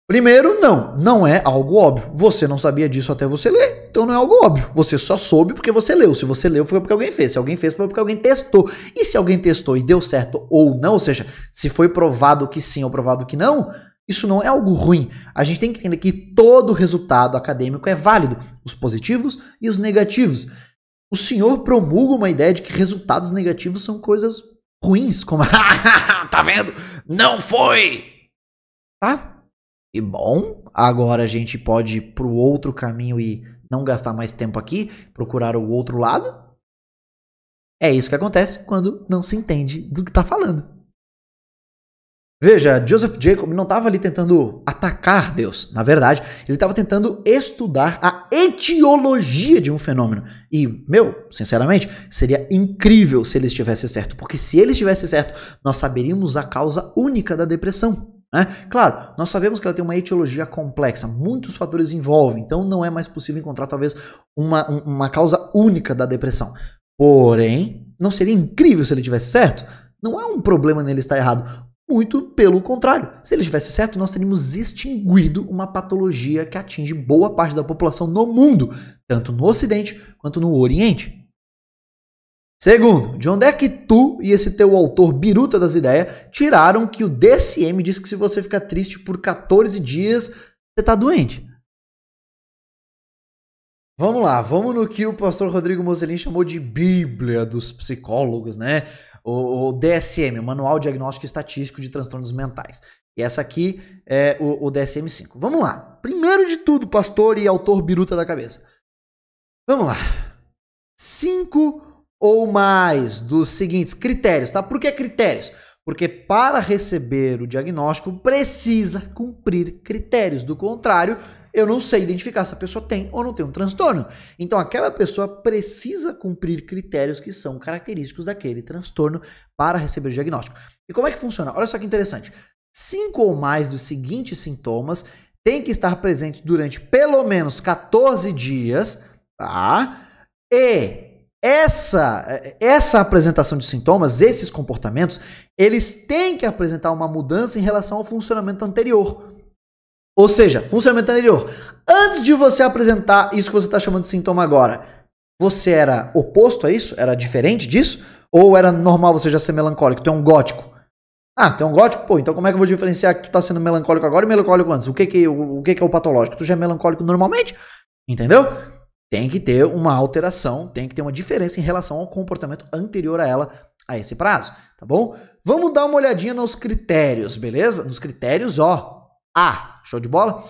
Primeiro, não, não é algo óbvio. Você não sabia disso até você ler, então não é algo óbvio. Você só soube porque você leu. Se você leu, foi porque alguém fez. Se alguém fez, foi porque alguém testou. E se alguém testou e deu certo ou não, ou seja, se foi provado que sim ou provado que não, isso não é algo ruim. A gente tem que entender que todo resultado acadêmico é válido, os positivos e os negativos. O senhor promulga uma ideia de que resultados negativos são coisas ruins, como [laughs] tá vendo? Não foi. Tá? E bom, agora a gente pode ir pro outro caminho e não gastar mais tempo aqui, procurar o outro lado. É isso que acontece quando não se entende do que está falando. Veja, Joseph Jacob não estava ali tentando atacar Deus. Na verdade, ele estava tentando estudar a etiologia de um fenômeno. E, meu, sinceramente, seria incrível se ele estivesse certo. Porque se ele estivesse certo, nós saberíamos a causa única da depressão. Né? Claro, nós sabemos que ela tem uma etiologia complexa, muitos fatores envolvem, então não é mais possível encontrar talvez uma, uma causa única da depressão. Porém, não seria incrível se ele tivesse certo? Não há é um problema nele estar errado. Muito pelo contrário. Se ele estivesse certo, nós teríamos extinguido uma patologia que atinge boa parte da população no mundo, tanto no Ocidente quanto no Oriente. Segundo, de onde é que tu e esse teu autor biruta das ideias tiraram que o DCM diz que se você ficar triste por 14 dias, você tá doente? Vamos lá, vamos no que o pastor Rodrigo Moselin chamou de Bíblia dos psicólogos, né? o, DSM, o Manual Diagnóstico Estatístico de Transtornos Mentais. E essa aqui é o, o DSM-5. Vamos lá. Primeiro de tudo, pastor e autor biruta da cabeça. Vamos lá. Cinco ou mais dos seguintes critérios, tá? Por que critérios? Porque para receber o diagnóstico precisa cumprir critérios, do contrário, eu não sei identificar se a pessoa tem ou não tem um transtorno. Então, aquela pessoa precisa cumprir critérios que são característicos daquele transtorno para receber o diagnóstico. E como é que funciona? Olha só que interessante. Cinco ou mais dos seguintes sintomas têm que estar presentes durante pelo menos 14 dias, tá? E essa, essa apresentação de sintomas, esses comportamentos, eles têm que apresentar uma mudança em relação ao funcionamento anterior. Ou seja, funcionamento anterior. Antes de você apresentar isso que você está chamando de sintoma agora, você era oposto a isso? Era diferente disso? Ou era normal você já ser melancólico? Tu é um gótico? Ah, tu é um gótico? Pô, então como é que eu vou diferenciar que tu tá sendo melancólico agora e melancólico antes? O que que, o, o que que é o patológico? Tu já é melancólico normalmente? Entendeu? Tem que ter uma alteração, tem que ter uma diferença em relação ao comportamento anterior a ela a esse prazo, tá bom? Vamos dar uma olhadinha nos critérios, beleza? Nos critérios, ó. A. Show de bola?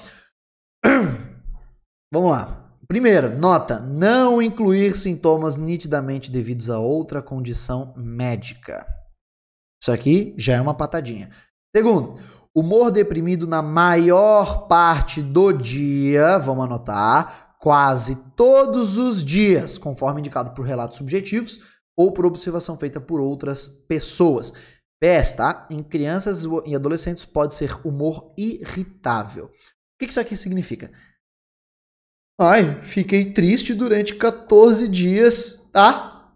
[clears throat] Vamos lá. Primeiro, nota: não incluir sintomas nitidamente devidos a outra condição médica. Isso aqui já é uma patadinha. Segundo, humor deprimido na maior parte do dia, vamos anotar, quase todos os dias, conforme indicado por relatos subjetivos ou por observação feita por outras pessoas pés, tá? Em crianças e adolescentes pode ser humor irritável. O que isso aqui significa? Ai, fiquei triste durante 14 dias, tá?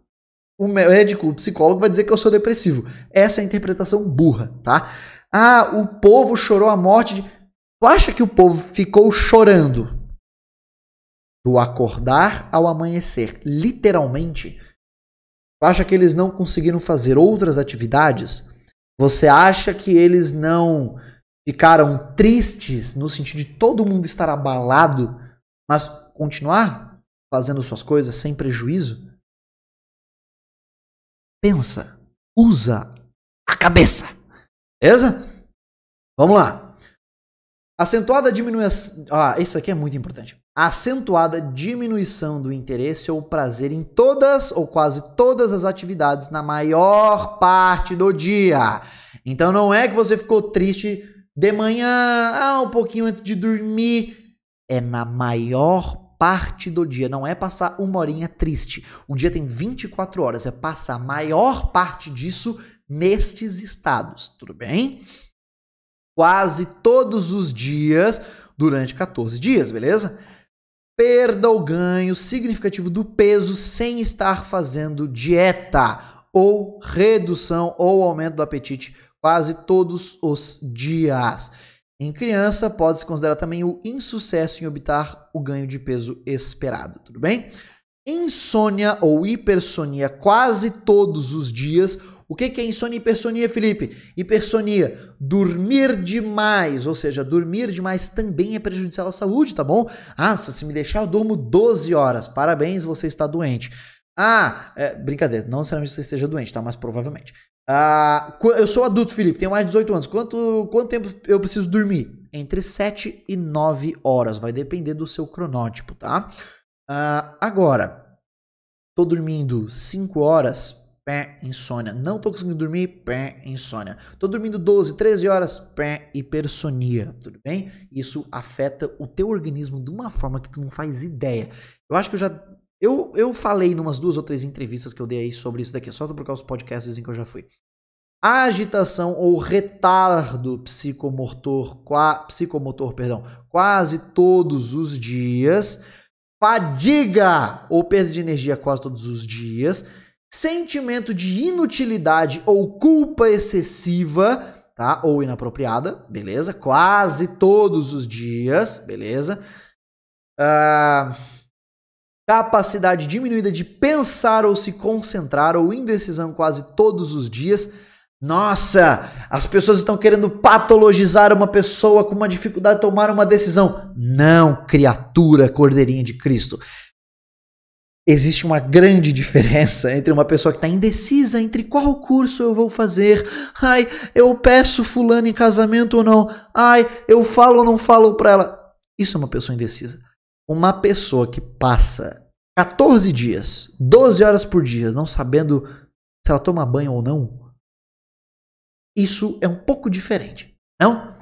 O médico, o psicólogo vai dizer que eu sou depressivo. Essa é a interpretação burra, tá? Ah, o povo chorou a morte de. Tu acha que o povo ficou chorando? Do acordar ao amanhecer, literalmente. Tu acha que eles não conseguiram fazer outras atividades? Você acha que eles não ficaram tristes no sentido de todo mundo estar abalado, mas continuar fazendo suas coisas sem prejuízo? Pensa, usa a cabeça. Beleza? Vamos lá. Acentuada diminuição. Ah, isso aqui é muito importante acentuada diminuição do interesse ou prazer em todas ou quase todas as atividades na maior parte do dia. Então não é que você ficou triste de manhã, ah, um pouquinho antes de dormir, é na maior parte do dia, não é passar uma horinha triste. O dia tem 24 horas, é passar a maior parte disso nestes estados, tudo bem? Quase todos os dias durante 14 dias, beleza? perda ou ganho significativo do peso sem estar fazendo dieta ou redução ou aumento do apetite quase todos os dias. Em criança, pode-se considerar também o insucesso em obter o ganho de peso esperado, tudo bem? Insônia ou hipersonia quase todos os dias o que, é insônia e hipersonia, Felipe? Hipersonia, dormir demais, ou seja, dormir demais também é prejudicial à saúde, tá bom? Ah, se me deixar, eu durmo 12 horas. Parabéns, você está doente. Ah, é, brincadeira, não necessariamente você esteja doente, tá? Mas provavelmente. Ah, eu sou adulto, Felipe, tenho mais de 18 anos. Quanto, quanto tempo eu preciso dormir? Entre 7 e 9 horas, vai depender do seu cronótipo, tá? Ah, agora, tô dormindo 5 horas, pé, insônia. Não tô conseguindo dormir, pé, insônia. Tô dormindo 12, 13 horas, pé, hipersonia, tudo bem? Isso afeta o teu organismo de uma forma que tu não faz ideia. Eu acho que eu já eu, eu falei umas duas ou três entrevistas que eu dei aí sobre isso daqui, é só por causa dos podcasts em assim que eu já fui. agitação ou retardo psicomotor, qua, psicomotor, perdão, quase todos os dias, fadiga ou perda de energia quase todos os dias, sentimento de inutilidade ou culpa excessiva, tá? Ou inapropriada, beleza? Quase todos os dias, beleza? Uh, capacidade diminuída de pensar ou se concentrar, ou indecisão quase todos os dias. Nossa, as pessoas estão querendo patologizar uma pessoa com uma dificuldade de tomar uma decisão. Não, criatura, cordeirinha de Cristo. Existe uma grande diferença entre uma pessoa que está indecisa entre qual curso eu vou fazer. Ai, eu peço fulano em casamento ou não. Ai, eu falo ou não falo para ela. Isso é uma pessoa indecisa. Uma pessoa que passa 14 dias, 12 horas por dia, não sabendo se ela toma banho ou não, isso é um pouco diferente, não?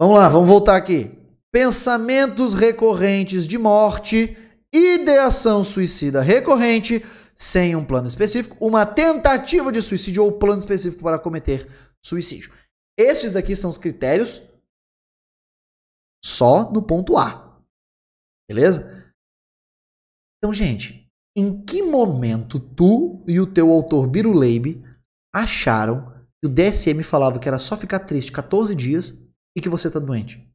Vamos lá, vamos voltar aqui. Pensamentos recorrentes de morte ideação suicida recorrente, sem um plano específico, uma tentativa de suicídio ou plano específico para cometer suicídio. Esses daqui são os critérios só no ponto A. Beleza? Então, gente, em que momento tu e o teu autor Biro Leib acharam que o DSM falava que era só ficar triste 14 dias e que você tá doente?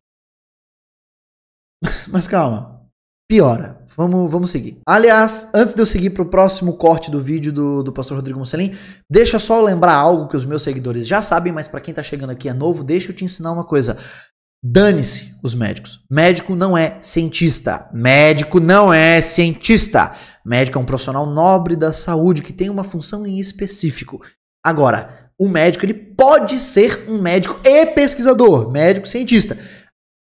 [laughs] Mas calma, piora. Vamos, vamos seguir. Aliás, antes de eu seguir para o próximo corte do vídeo do, do pastor Rodrigo Mussolin, deixa só eu lembrar algo que os meus seguidores já sabem, mas para quem está chegando aqui é novo, deixa eu te ensinar uma coisa. Dane-se os médicos. Médico não é cientista. Médico não é cientista. Médico é um profissional nobre da saúde que tem uma função em específico. Agora, o médico ele pode ser um médico e pesquisador, médico cientista.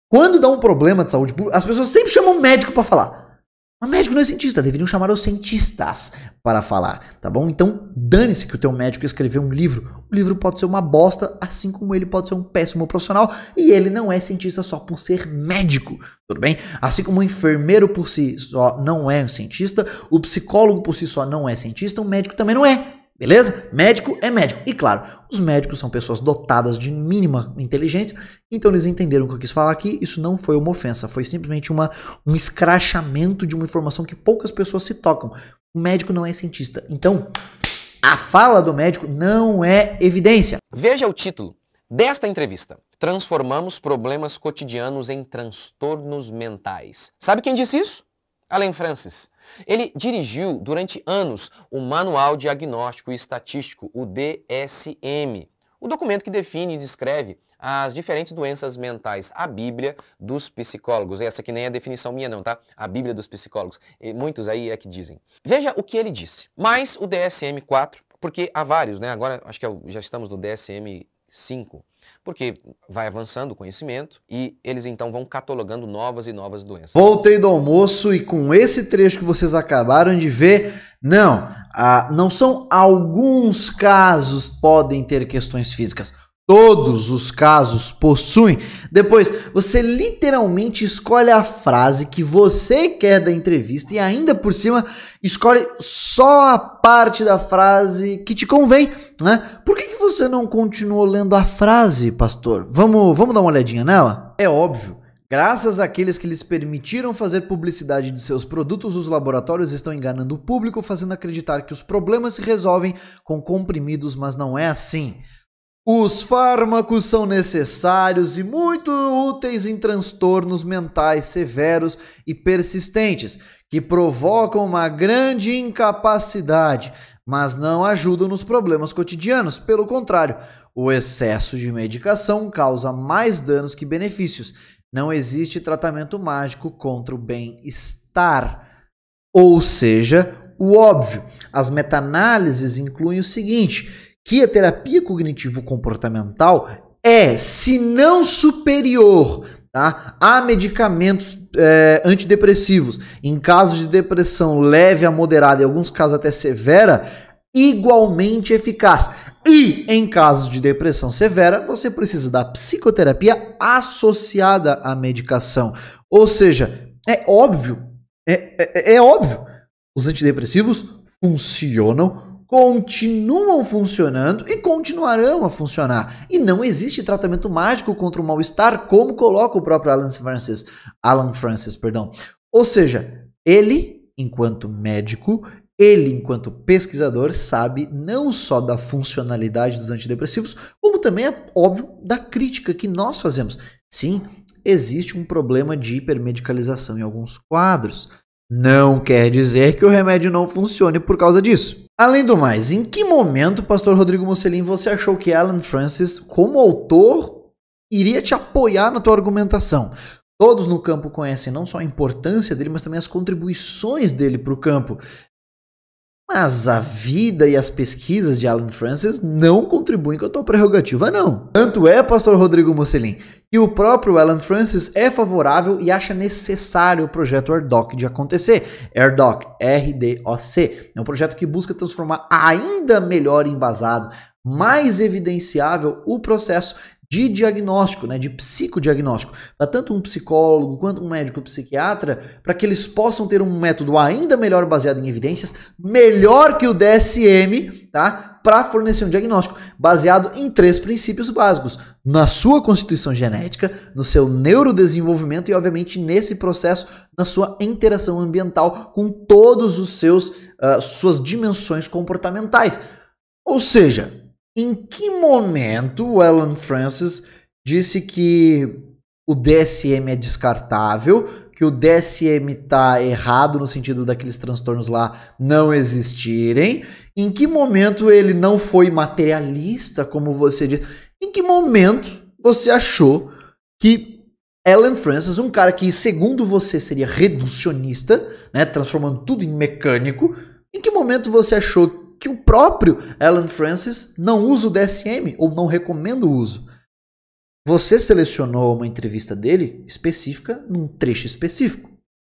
Quando dá um problema de saúde pública, as pessoas sempre chamam o médico para falar. Mas médico não é cientista, deveriam chamar os cientistas para falar, tá bom? Então dane-se que o teu médico escreveu um livro. O livro pode ser uma bosta, assim como ele pode ser um péssimo profissional, e ele não é cientista só por ser médico, tudo bem? Assim como o enfermeiro por si só não é um cientista, o psicólogo por si só não é cientista, o médico também não é. Beleza? Médico é médico. E claro, os médicos são pessoas dotadas de mínima inteligência, então eles entenderam o que eu quis falar aqui. Isso não foi uma ofensa, foi simplesmente uma, um escrachamento de uma informação que poucas pessoas se tocam. O médico não é cientista. Então, a fala do médico não é evidência. Veja o título desta entrevista. Transformamos problemas cotidianos em transtornos mentais. Sabe quem disse isso? Alan Francis ele dirigiu durante anos o Manual Diagnóstico e Estatístico, o DSM, o documento que define e descreve as diferentes doenças mentais, a Bíblia dos psicólogos. Essa que nem é a definição minha não, tá? A Bíblia dos psicólogos. E muitos aí é que dizem. Veja o que ele disse. Mais o DSM-4, porque há vários, né? Agora acho que é já estamos no DSM-5 porque vai avançando o conhecimento e eles então vão catalogando novas e novas doenças. Voltei do almoço e com esse trecho que vocês acabaram de ver, não, ah, não são alguns casos podem ter questões físicas todos os casos possuem. Depois, você literalmente escolhe a frase que você quer da entrevista e ainda por cima escolhe só a parte da frase que te convém, né? Por que, que você não continuou lendo a frase, pastor? Vamos, vamos dar uma olhadinha nela? É óbvio. Graças àqueles que lhes permitiram fazer publicidade de seus produtos, os laboratórios estão enganando o público, fazendo acreditar que os problemas se resolvem com comprimidos, mas não é assim. Os fármacos são necessários e muito úteis em transtornos mentais severos e persistentes, que provocam uma grande incapacidade, mas não ajudam nos problemas cotidianos. Pelo contrário, o excesso de medicação causa mais danos que benefícios. Não existe tratamento mágico contra o bem-estar. Ou seja, o óbvio. As meta-análises incluem o seguinte que a terapia cognitivo-comportamental é, se não superior, tá? a medicamentos é, antidepressivos, em casos de depressão leve a moderada, em alguns casos até severa, igualmente eficaz. E em casos de depressão severa, você precisa da psicoterapia associada à medicação. Ou seja, é óbvio, é, é, é óbvio, os antidepressivos funcionam continuam funcionando e continuarão a funcionar. E não existe tratamento mágico contra o mal-estar, como coloca o próprio Alan Francis, Alan Francis, perdão. Ou seja, ele, enquanto médico, ele, enquanto pesquisador, sabe não só da funcionalidade dos antidepressivos, como também, é óbvio, da crítica que nós fazemos. Sim, existe um problema de hipermedicalização em alguns quadros. Não quer dizer que o remédio não funcione por causa disso. Além do mais, em que momento, pastor Rodrigo Mussolini, você achou que Alan Francis, como autor, iria te apoiar na tua argumentação? Todos no campo conhecem não só a importância dele, mas também as contribuições dele para o campo. Mas a vida e as pesquisas de Alan Francis não contribuem com a tua prerrogativa, não. Tanto é, pastor Rodrigo Mussolin, que o próprio Alan Francis é favorável e acha necessário o projeto AirDoc de acontecer. AirDoc, R-D-O-C, é um projeto que busca transformar ainda melhor embasado, mais evidenciável o processo de diagnóstico, né, de psicodiagnóstico, para tanto um psicólogo quanto um médico psiquiatra, para que eles possam ter um método ainda melhor baseado em evidências, melhor que o DSM, tá? Para fornecer um diagnóstico baseado em três princípios básicos: na sua constituição genética, no seu neurodesenvolvimento e, obviamente, nesse processo, na sua interação ambiental com todos os seus uh, suas dimensões comportamentais. Ou seja, em que momento o Alan Francis disse que o DSM é descartável, que o DSM está errado no sentido daqueles transtornos lá não existirem? Em que momento ele não foi materialista, como você disse? Em que momento você achou que Alan Francis, um cara que, segundo você, seria reducionista, né, transformando tudo em mecânico, em que momento você achou que o próprio Alan Francis não usa o DSM ou não recomenda o uso. Você selecionou uma entrevista dele específica num trecho específico.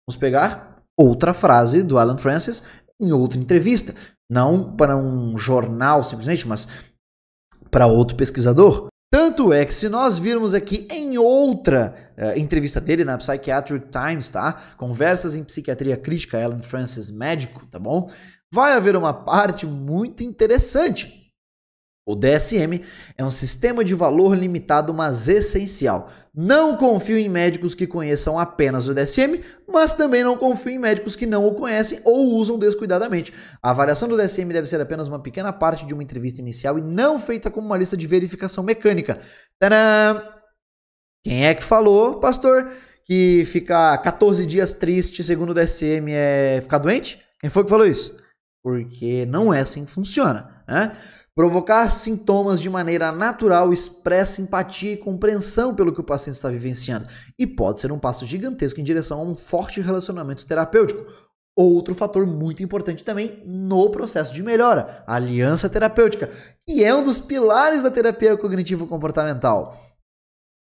Vamos pegar outra frase do Alan Francis em outra entrevista, não para um jornal simplesmente, mas para outro pesquisador. Tanto é que se nós virmos aqui em outra uh, entrevista dele na Psychiatric Times, tá? Conversas em Psiquiatria Crítica, Alan Francis Médico, tá bom? vai haver uma parte muito interessante. O DSM é um sistema de valor limitado, mas essencial. Não confio em médicos que conheçam apenas o DSM, mas também não confio em médicos que não o conhecem ou usam descuidadamente. A avaliação do DSM deve ser apenas uma pequena parte de uma entrevista inicial e não feita como uma lista de verificação mecânica. Tadã! Quem é que falou, pastor, que ficar 14 dias triste, segundo o DSM, é ficar doente? Quem foi que falou isso? porque não é assim que funciona. Né? Provocar sintomas de maneira natural expressa empatia e compreensão pelo que o paciente está vivenciando e pode ser um passo gigantesco em direção a um forte relacionamento terapêutico. Outro fator muito importante também no processo de melhora, a aliança terapêutica, que é um dos pilares da terapia cognitivo-comportamental.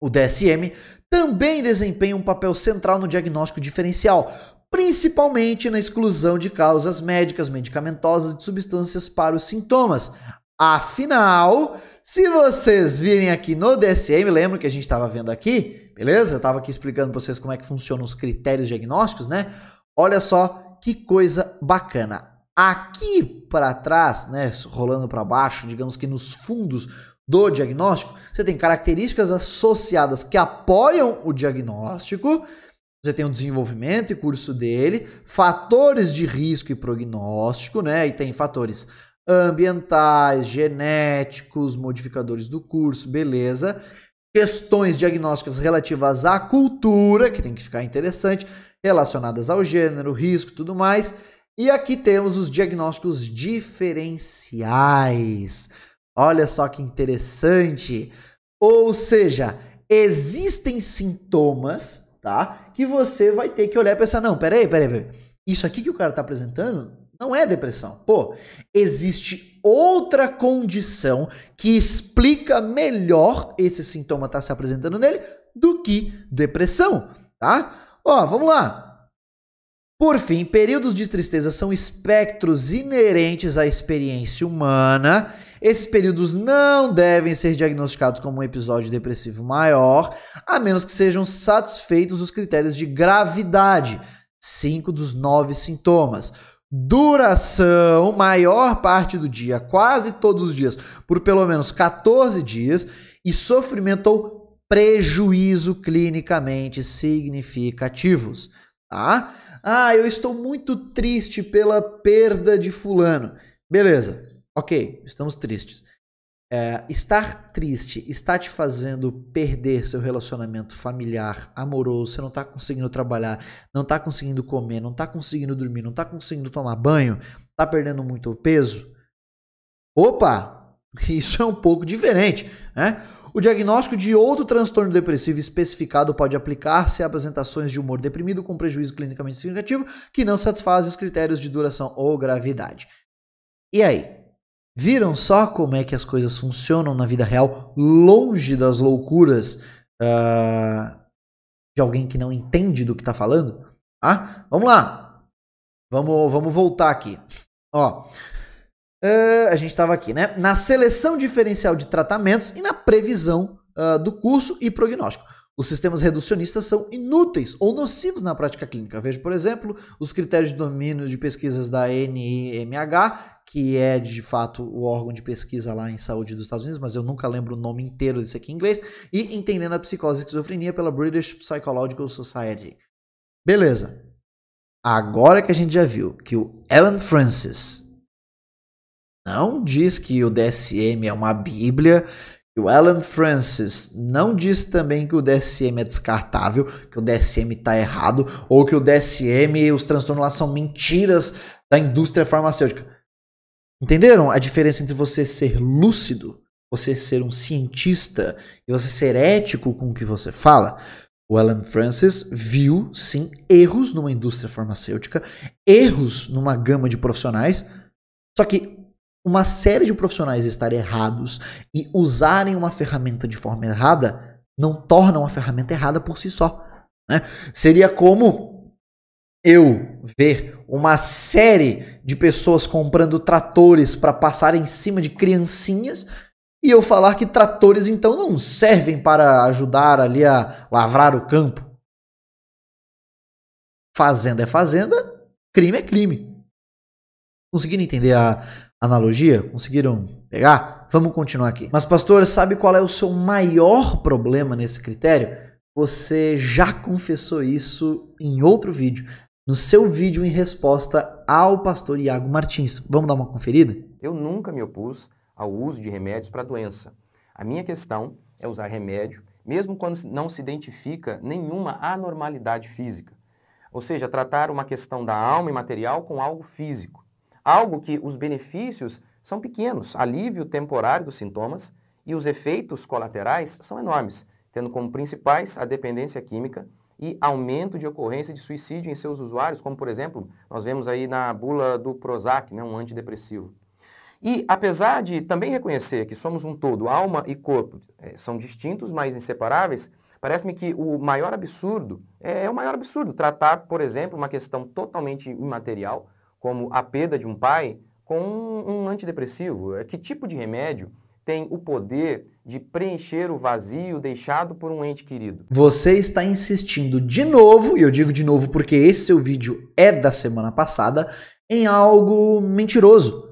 O DSM também desempenha um papel central no diagnóstico diferencial, principalmente na exclusão de causas médicas, medicamentosas e de substâncias para os sintomas. Afinal, se vocês virem aqui no DSM, lembra que a gente estava vendo aqui, beleza? Eu estava aqui explicando para vocês como é que funcionam os critérios diagnósticos, né? Olha só que coisa bacana. Aqui para trás, né, rolando para baixo, digamos que nos fundos do diagnóstico, você tem características associadas que apoiam o diagnóstico você tem o desenvolvimento e curso dele, fatores de risco e prognóstico, né? E tem fatores ambientais, genéticos, modificadores do curso, beleza. Questões diagnósticas relativas à cultura, que tem que ficar interessante, relacionadas ao gênero, risco e tudo mais. E aqui temos os diagnósticos diferenciais. Olha só que interessante. Ou seja, existem sintomas tá? Que você vai ter que olhar e pensar, não, peraí, peraí, peraí. Isso aqui que o cara tá apresentando não é depressão. Pô, existe outra condição que explica melhor esse sintoma tá se apresentando nele do que depressão, tá? Ó, vamos lá. Por fim, períodos de tristeza são espectros inerentes à experiência humana. Esses períodos não devem ser diagnosticados como um episódio depressivo maior, a menos que sejam satisfeitos os critérios de gravidade, cinco dos nove sintomas. Duração, maior parte do dia, quase todos os dias, por pelo menos 14 dias, e sofrimento ou prejuízo clinicamente significativos. Tá? Ah, eu estou muito triste pela perda de fulano. Beleza, ok, estamos tristes. É, estar triste está te fazendo perder seu relacionamento familiar, amoroso, você não está conseguindo trabalhar, não está conseguindo comer, não está conseguindo dormir, não está conseguindo tomar banho, está perdendo muito peso? Opa! [laughs] Isso é um pouco diferente, né? O diagnóstico de outro transtorno depressivo especificado pode aplicar-se a apresentações de humor deprimido com prejuízo clinicamente significativo que não satisfazem os critérios de duração ou gravidade. E aí? Viram só como é que as coisas funcionam na vida real, longe das loucuras uh, de alguém que não entende do que está falando? Ah, vamos lá! Vamos, vamos voltar aqui. Ó, Uh, a gente estava aqui, né? Na seleção diferencial de tratamentos e na previsão uh, do curso e prognóstico. Os sistemas reducionistas são inúteis ou nocivos na prática clínica. Veja, por exemplo, os critérios de domínio de pesquisas da NIMH, que é de fato o órgão de pesquisa lá em saúde dos Estados Unidos, mas eu nunca lembro o nome inteiro desse aqui em inglês, e Entendendo a Psicose e Esquizofrenia pela British Psychological Society. Beleza. Agora que a gente já viu que o Alan Francis não diz que o DSM é uma bíblia, que o Alan Francis não diz também que o DSM é descartável, que o DSM está errado, ou que o DSM e os transtornos lá são mentiras da indústria farmacêutica. Entenderam a diferença entre você ser lúcido, você ser um cientista e você ser ético com o que você fala? O Alan Francis viu, sim, erros numa indústria farmacêutica, erros numa gama de profissionais, só que uma série de profissionais estarem errados e usarem uma ferramenta de forma errada não torna uma ferramenta errada por si só. Né? Seria como eu ver uma série de pessoas comprando tratores para passar em cima de criancinhas e eu falar que tratores então não servem para ajudar ali a lavrar o campo. Fazenda é fazenda, crime é crime. Conseguindo entender a, Analogia? Conseguiram pegar? Vamos continuar aqui. Mas, pastor, sabe qual é o seu maior problema nesse critério? Você já confessou isso em outro vídeo, no seu vídeo em resposta ao pastor Iago Martins. Vamos dar uma conferida? Eu nunca me opus ao uso de remédios para doença. A minha questão é usar remédio, mesmo quando não se identifica nenhuma anormalidade física. Ou seja, tratar uma questão da alma e material com algo físico algo que os benefícios são pequenos, alívio temporário dos sintomas e os efeitos colaterais são enormes, tendo como principais a dependência química e aumento de ocorrência de suicídio em seus usuários, como por exemplo, nós vemos aí na bula do Prozac, né, um antidepressivo. E apesar de também reconhecer que somos um todo, alma e corpo é, são distintos, mas inseparáveis, parece-me que o maior absurdo é, é o maior absurdo tratar, por exemplo, uma questão totalmente imaterial como a perda de um pai, com um, antidepressivo? É, que tipo de remédio tem o poder de preencher o vazio deixado por um ente querido. Você está insistindo de novo, e eu digo de novo porque esse seu vídeo é da semana passada, em algo mentiroso.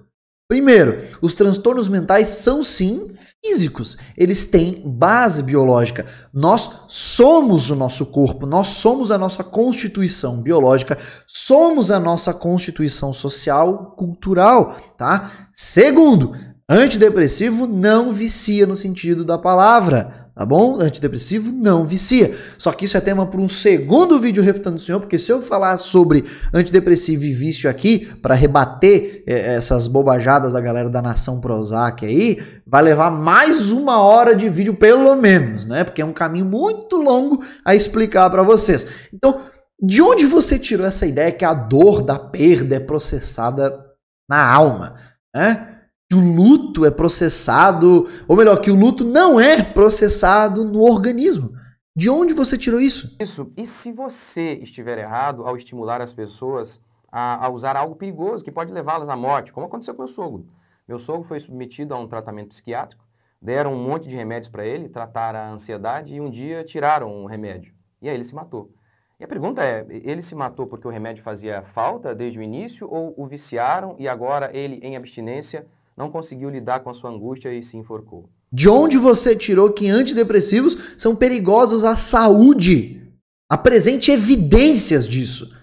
Primeiro, os transtornos mentais são sim físicos, eles têm base biológica. Nós somos o nosso corpo, nós somos a nossa constituição biológica, somos a nossa constituição social, cultural, tá? Segundo, antidepressivo não vicia no sentido da palavra. Tá bom? Antidepressivo não vicia. Só que isso é tema para um segundo vídeo refutando o senhor, porque se eu falar sobre antidepressivo e vício aqui, para rebater é, essas bobajadas da galera da Nação Prozac aí, vai levar mais uma hora de vídeo, pelo menos, né? Porque é um caminho muito longo a explicar para vocês. Então, de onde você tirou essa ideia que a dor da perda é processada na alma? Né? que o luto é processado, ou melhor, que o luto não é processado no organismo. De onde você tirou isso? Isso. E se você estiver errado ao estimular as pessoas a, a usar algo perigoso que pode levá-las à morte, como aconteceu com o meu sogro. Meu sogro foi submetido a um tratamento psiquiátrico, deram um monte de remédios para ele, tratar a ansiedade e um dia tiraram o um remédio. E aí ele se matou. E a pergunta é, ele se matou porque o remédio fazia falta desde o início ou o viciaram e agora ele, em abstinência, não conseguiu lidar com a sua angústia e se enforcou. De onde você tirou que antidepressivos são perigosos à saúde? Apresente evidências disso.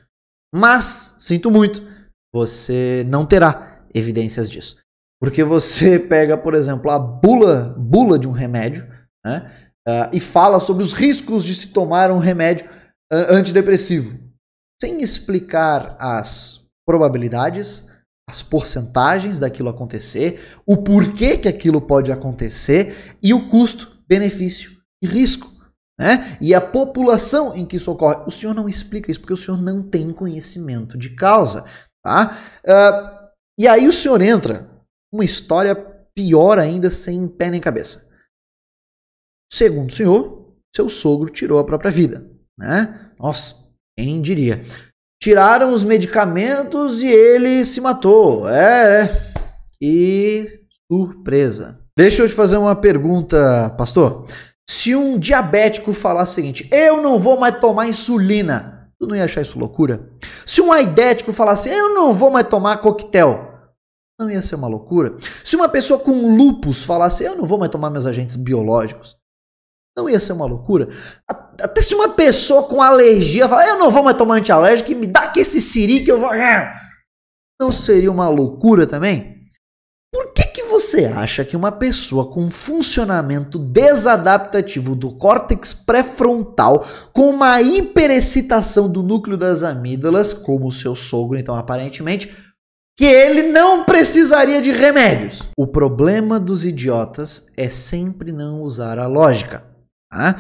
Mas, sinto muito, você não terá evidências disso. Porque você pega, por exemplo, a bula, bula de um remédio né, uh, e fala sobre os riscos de se tomar um remédio uh, antidepressivo, sem explicar as probabilidades, as porcentagens daquilo acontecer, o porquê que aquilo pode acontecer e o custo, benefício e risco. Né? E a população em que isso ocorre. O senhor não explica isso porque o senhor não tem conhecimento de causa. Tá? Uh, e aí o senhor entra uma história pior ainda, sem pé nem cabeça. Segundo o senhor, seu sogro tirou a própria vida. Né? Nossa, quem diria? tiraram os medicamentos e ele se matou. É, é, e surpresa. Deixa eu te fazer uma pergunta, pastor. Se um diabético falar o seguinte, eu não vou mais tomar insulina, tu não ia achar isso loucura? Se um aidético falar assim, eu não vou mais tomar coquetel, não ia ser uma loucura? Se uma pessoa com lupus falasse, assim, eu não vou mais tomar meus agentes biológicos, não ia ser uma loucura? Até se uma pessoa com alergia falar, eu não vou mais tomar antialérgico, me dá que esse siri que eu vou. Não seria uma loucura também? Por que, que você acha que uma pessoa com funcionamento desadaptativo do córtex pré-frontal, com uma hiperexcitação do núcleo das amígdalas, como o seu sogro, então aparentemente, que ele não precisaria de remédios? O problema dos idiotas é sempre não usar a lógica. Tá?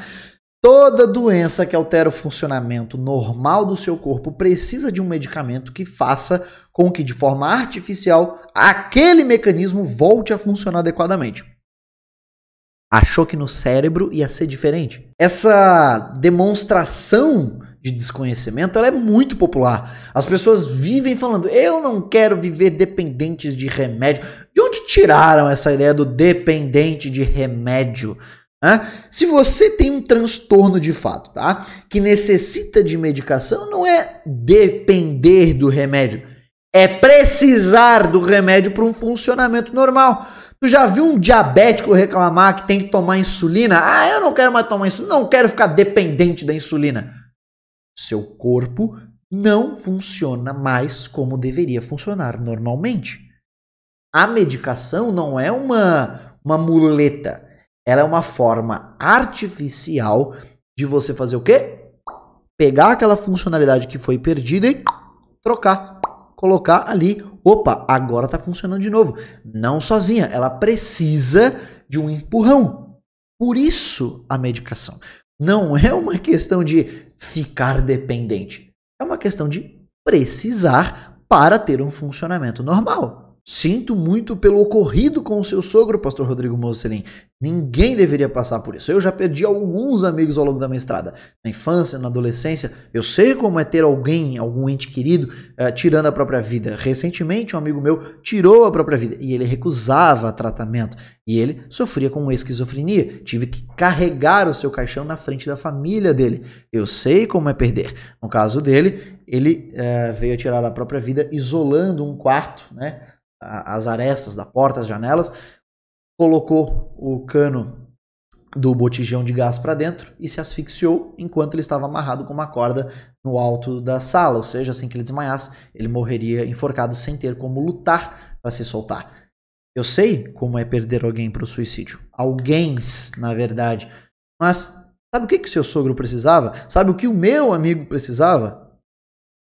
Toda doença que altera o funcionamento normal do seu corpo precisa de um medicamento que faça com que, de forma artificial, aquele mecanismo volte a funcionar adequadamente. Achou que no cérebro ia ser diferente? Essa demonstração de desconhecimento ela é muito popular. As pessoas vivem falando: eu não quero viver dependentes de remédio. De onde tiraram essa ideia do dependente de remédio? Se você tem um transtorno de fato, tá? Que necessita de medicação, não é depender do remédio, é precisar do remédio para um funcionamento normal. Tu já viu um diabético reclamar que tem que tomar insulina? Ah, eu não quero mais tomar insulina, não quero ficar dependente da insulina. Seu corpo não funciona mais como deveria funcionar normalmente. A medicação não é uma, uma muleta ela é uma forma artificial de você fazer o quê? Pegar aquela funcionalidade que foi perdida e trocar, colocar ali. Opa, agora está funcionando de novo. Não sozinha, ela precisa de um empurrão. Por isso a medicação. Não é uma questão de ficar dependente. É uma questão de precisar para ter um funcionamento normal. Sinto muito pelo ocorrido com o seu sogro, pastor Rodrigo Mocelin. Ninguém deveria passar por isso. Eu já perdi alguns amigos ao longo da minha estrada. Na infância, na adolescência, eu sei como é ter alguém, algum ente querido, uh, tirando a própria vida. Recentemente, um amigo meu tirou a própria vida e ele recusava tratamento. E ele sofria com esquizofrenia. Tive que carregar o seu caixão na frente da família dele. Eu sei como é perder. No caso dele, ele uh, veio tirar a própria vida isolando um quarto, né? as arestas da porta, as janelas, colocou o cano do botijão de gás para dentro e se asfixiou enquanto ele estava amarrado com uma corda no alto da sala, ou seja, assim que ele desmaiasse, ele morreria enforcado sem ter como lutar para se soltar. Eu sei como é perder alguém para o suicídio. Alguém, na verdade. Mas sabe o que que seu sogro precisava? Sabe o que o meu amigo precisava?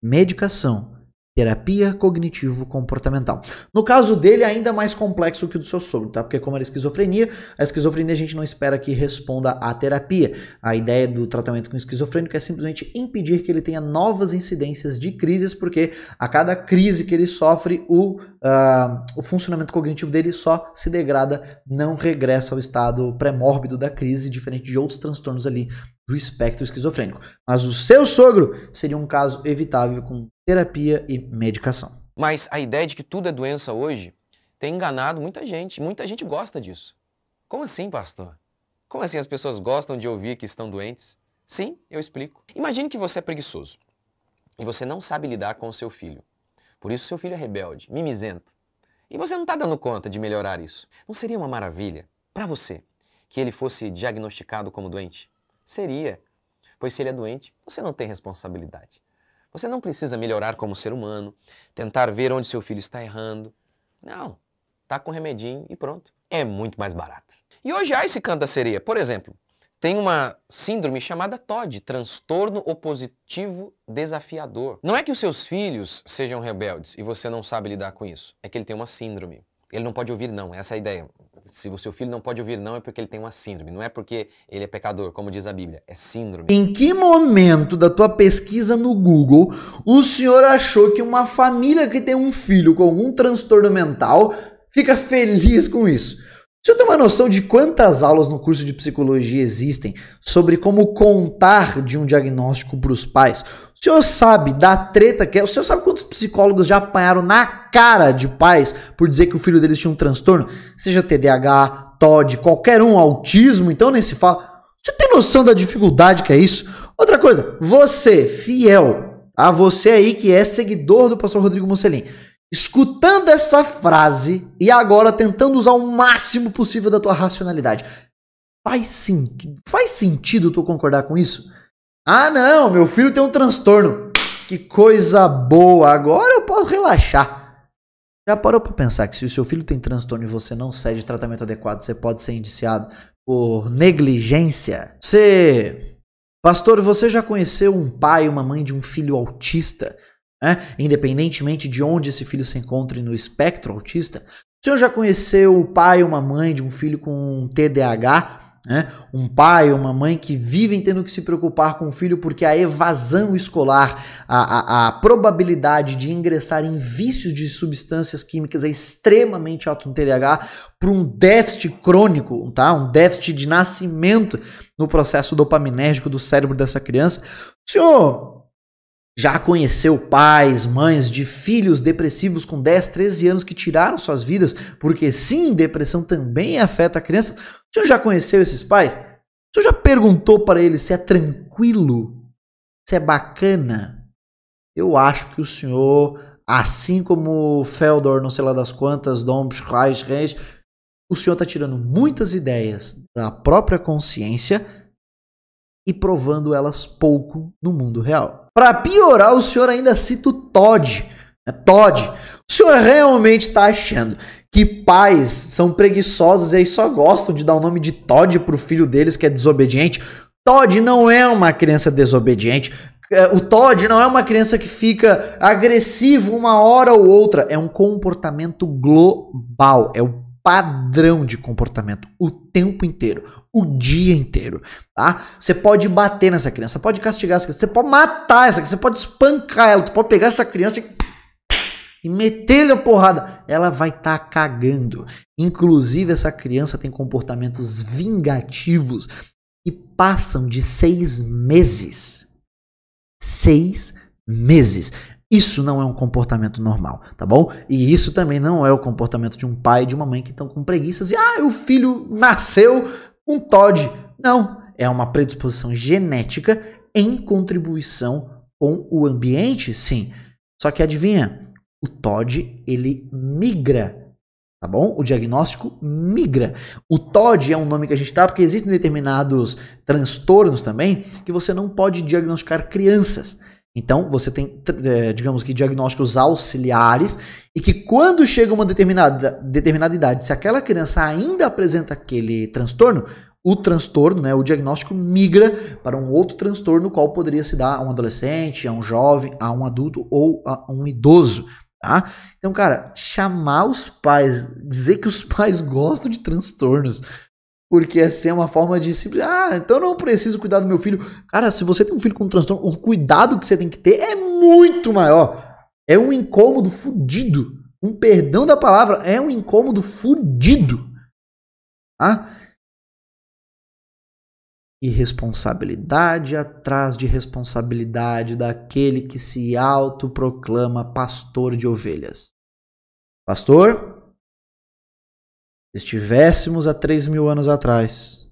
Medicação Terapia cognitivo-comportamental. No caso dele, é ainda mais complexo que o do seu sogro, tá? Porque, como era esquizofrenia, a esquizofrenia a gente não espera que responda à terapia. A ideia do tratamento com esquizofrênico é simplesmente impedir que ele tenha novas incidências de crises, porque a cada crise que ele sofre, o, uh, o funcionamento cognitivo dele só se degrada, não regressa ao estado pré-mórbido da crise, diferente de outros transtornos ali do espectro esquizofrênico. Mas o seu sogro seria um caso evitável com terapia e medicação. Mas a ideia de que tudo é doença hoje tem enganado muita gente. Muita gente gosta disso. Como assim, pastor? Como assim as pessoas gostam de ouvir que estão doentes? Sim, eu explico. Imagine que você é preguiçoso e você não sabe lidar com o seu filho. Por isso seu filho é rebelde, mimizento. E você não está dando conta de melhorar isso. Não seria uma maravilha para você que ele fosse diagnosticado como doente? Seria, pois se ele é doente, você não tem responsabilidade. Você não precisa melhorar como ser humano, tentar ver onde seu filho está errando. Não, tá com remedinho e pronto. É muito mais barato. E hoje há esse canto da sereia. Por exemplo, tem uma síndrome chamada TOD, transtorno opositivo desafiador. Não é que os seus filhos sejam rebeldes e você não sabe lidar com isso, é que ele tem uma síndrome ele não pode ouvir não, essa é a ideia. Se o seu filho não pode ouvir não é porque ele tem uma síndrome, não é porque ele é pecador, como diz a Bíblia, é síndrome. Em que momento da tua pesquisa no Google o senhor achou que uma família que tem um filho com algum transtorno mental fica feliz com isso? O senhor tem uma noção de quantas aulas no curso de psicologia existem sobre como contar de um diagnóstico para os pais? O senhor sabe da treta que é? O senhor sabe quantos psicólogos já apanharam na cara de pais por dizer que o filho deles tinha um transtorno? Seja TDAH, TOD, qualquer um, autismo, então nem se fala. Você tem noção da dificuldade que é isso? Outra coisa, você, fiel a você aí que é seguidor do pastor Rodrigo Mussolini, escutando essa frase e agora tentando usar o máximo possível da tua racionalidade. Faz sentido, faz sentido tu concordar com isso? Ah, não, meu filho tem um transtorno. Que coisa boa, agora eu posso relaxar. Já parou para pensar que se o seu filho tem transtorno e você não cede tratamento adequado, você pode ser indiciado por negligência? Você. Pastor, você já conheceu um pai, uma mãe de um filho autista? Né? Independentemente de onde esse filho se encontre no espectro autista? O senhor já conheceu o pai, ou uma mãe de um filho com um TDAH? Né? Um pai, uma mãe que vivem tendo que se preocupar com o filho porque a evasão escolar, a, a, a probabilidade de ingressar em vícios de substâncias químicas é extremamente alto no TDAH para um déficit crônico, tá? um déficit de nascimento no processo dopaminérgico do cérebro dessa criança. O senhor já conheceu pais, mães de filhos depressivos com 10, 13 anos que tiraram suas vidas, porque sim, depressão também afeta crianças. O senhor já conheceu esses pais? O senhor já perguntou para eles se é tranquilo? Se é bacana? Eu acho que o senhor, assim como Feldor, não sei lá das quantas, Dom Reis, Reis, o senhor está tirando muitas ideias da própria consciência e provando elas pouco no mundo real. Para piorar, o senhor ainda cita o Todd é Todd, o senhor realmente está achando que pais são preguiçosos e aí só gostam de dar o nome de Todd para o filho deles que é desobediente? Todd não é uma criança desobediente. É, o Todd não é uma criança que fica agressivo uma hora ou outra. É um comportamento global. É o padrão de comportamento o tempo inteiro, o dia inteiro, tá? Você pode bater nessa criança, pode castigar essa criança, você pode matar essa criança, você pode espancar ela, você pode pegar essa criança e e meter-lhe a porrada, ela vai estar tá cagando. Inclusive, essa criança tem comportamentos vingativos que passam de seis meses. Seis meses. Isso não é um comportamento normal, tá bom? E isso também não é o comportamento de um pai e de uma mãe que estão com preguiças e, ah, o filho nasceu um Todd. Não, é uma predisposição genética em contribuição com o ambiente, sim. Só que adivinha, o TOD ele migra, tá bom? O diagnóstico migra. O TOD é um nome que a gente dá porque existem determinados transtornos também que você não pode diagnosticar crianças. Então, você tem, eh, digamos que, diagnósticos auxiliares e que quando chega uma determinada, determinada idade, se aquela criança ainda apresenta aquele transtorno, o transtorno, né, o diagnóstico migra para um outro transtorno, qual poderia se dar a um adolescente, a um jovem, a um adulto ou a um idoso tá? Então, cara, chamar os pais, dizer que os [laughs] pais gostam de transtornos, porque assim é uma forma de simples. Ah, então eu não preciso cuidar do meu filho. Cara, se você tem um filho com um transtorno, o cuidado que você tem que ter é muito maior. É um incômodo fudido. Um perdão da palavra é um incômodo fudido. Tá? Irresponsabilidade atrás de responsabilidade daquele que se autoproclama pastor de ovelhas. Pastor, se estivéssemos há três mil anos atrás,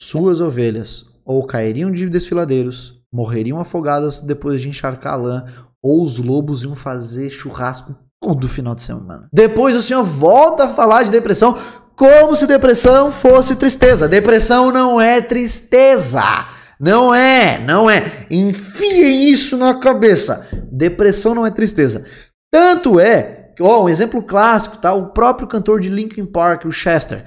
suas ovelhas ou cairiam de desfiladeiros, morreriam afogadas depois de encharcar a lã, ou os lobos iam fazer churrasco todo final de semana. Depois o senhor volta a falar de depressão como se depressão fosse tristeza. Depressão não é tristeza. Não é, não é. Enfiem isso na cabeça. Depressão não é tristeza. Tanto é, ó, um exemplo clássico, tá? O próprio cantor de Linkin Park, o Chester,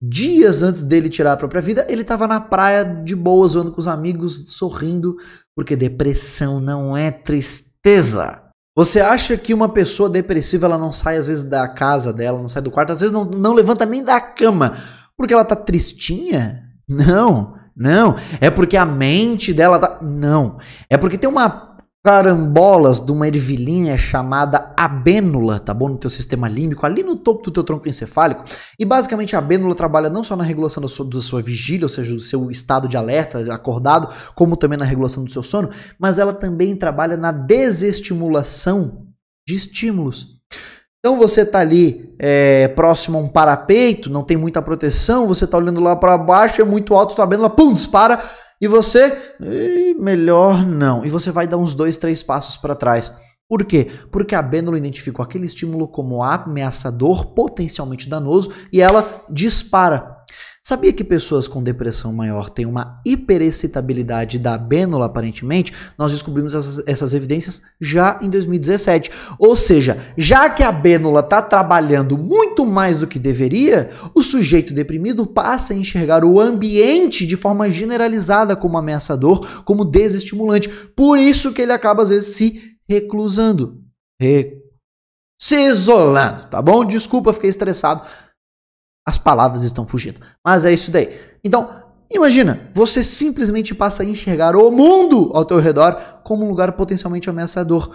dias antes dele tirar a própria vida, ele estava na praia de boa, zoando com os amigos, sorrindo, porque depressão não é tristeza. Você acha que uma pessoa depressiva ela não sai às vezes da casa dela, não sai do quarto, às vezes não, não levanta nem da cama porque ela tá tristinha? Não, não. É porque a mente dela tá. Não. É porque tem uma carambolas de uma ervilinha chamada abênula, tá bom? No teu sistema límbico, ali no topo do teu tronco encefálico. E basicamente a abênula trabalha não só na regulação da sua, da sua vigília, ou seja, do seu estado de alerta, acordado, como também na regulação do seu sono, mas ela também trabalha na desestimulação de estímulos. Então você tá ali é, próximo a um parapeito, não tem muita proteção, você tá olhando lá para baixo, é muito alto, tua abênula, pum, dispara, e você, melhor não. E você vai dar uns dois, três passos para trás. Por quê? Porque a Bênula identificou aquele estímulo como ameaçador, potencialmente danoso, e ela dispara Sabia que pessoas com depressão maior têm uma hiperexcitabilidade da bênula, aparentemente? Nós descobrimos essas, essas evidências já em 2017. Ou seja, já que a bênula está trabalhando muito mais do que deveria, o sujeito deprimido passa a enxergar o ambiente de forma generalizada como ameaçador, como desestimulante. Por isso que ele acaba, às vezes, se reclusando. Re... Se isolando, tá bom? Desculpa, fiquei estressado. As palavras estão fugindo. Mas é isso daí. Então, imagina, você simplesmente passa a enxergar o mundo ao teu redor como um lugar potencialmente ameaçador.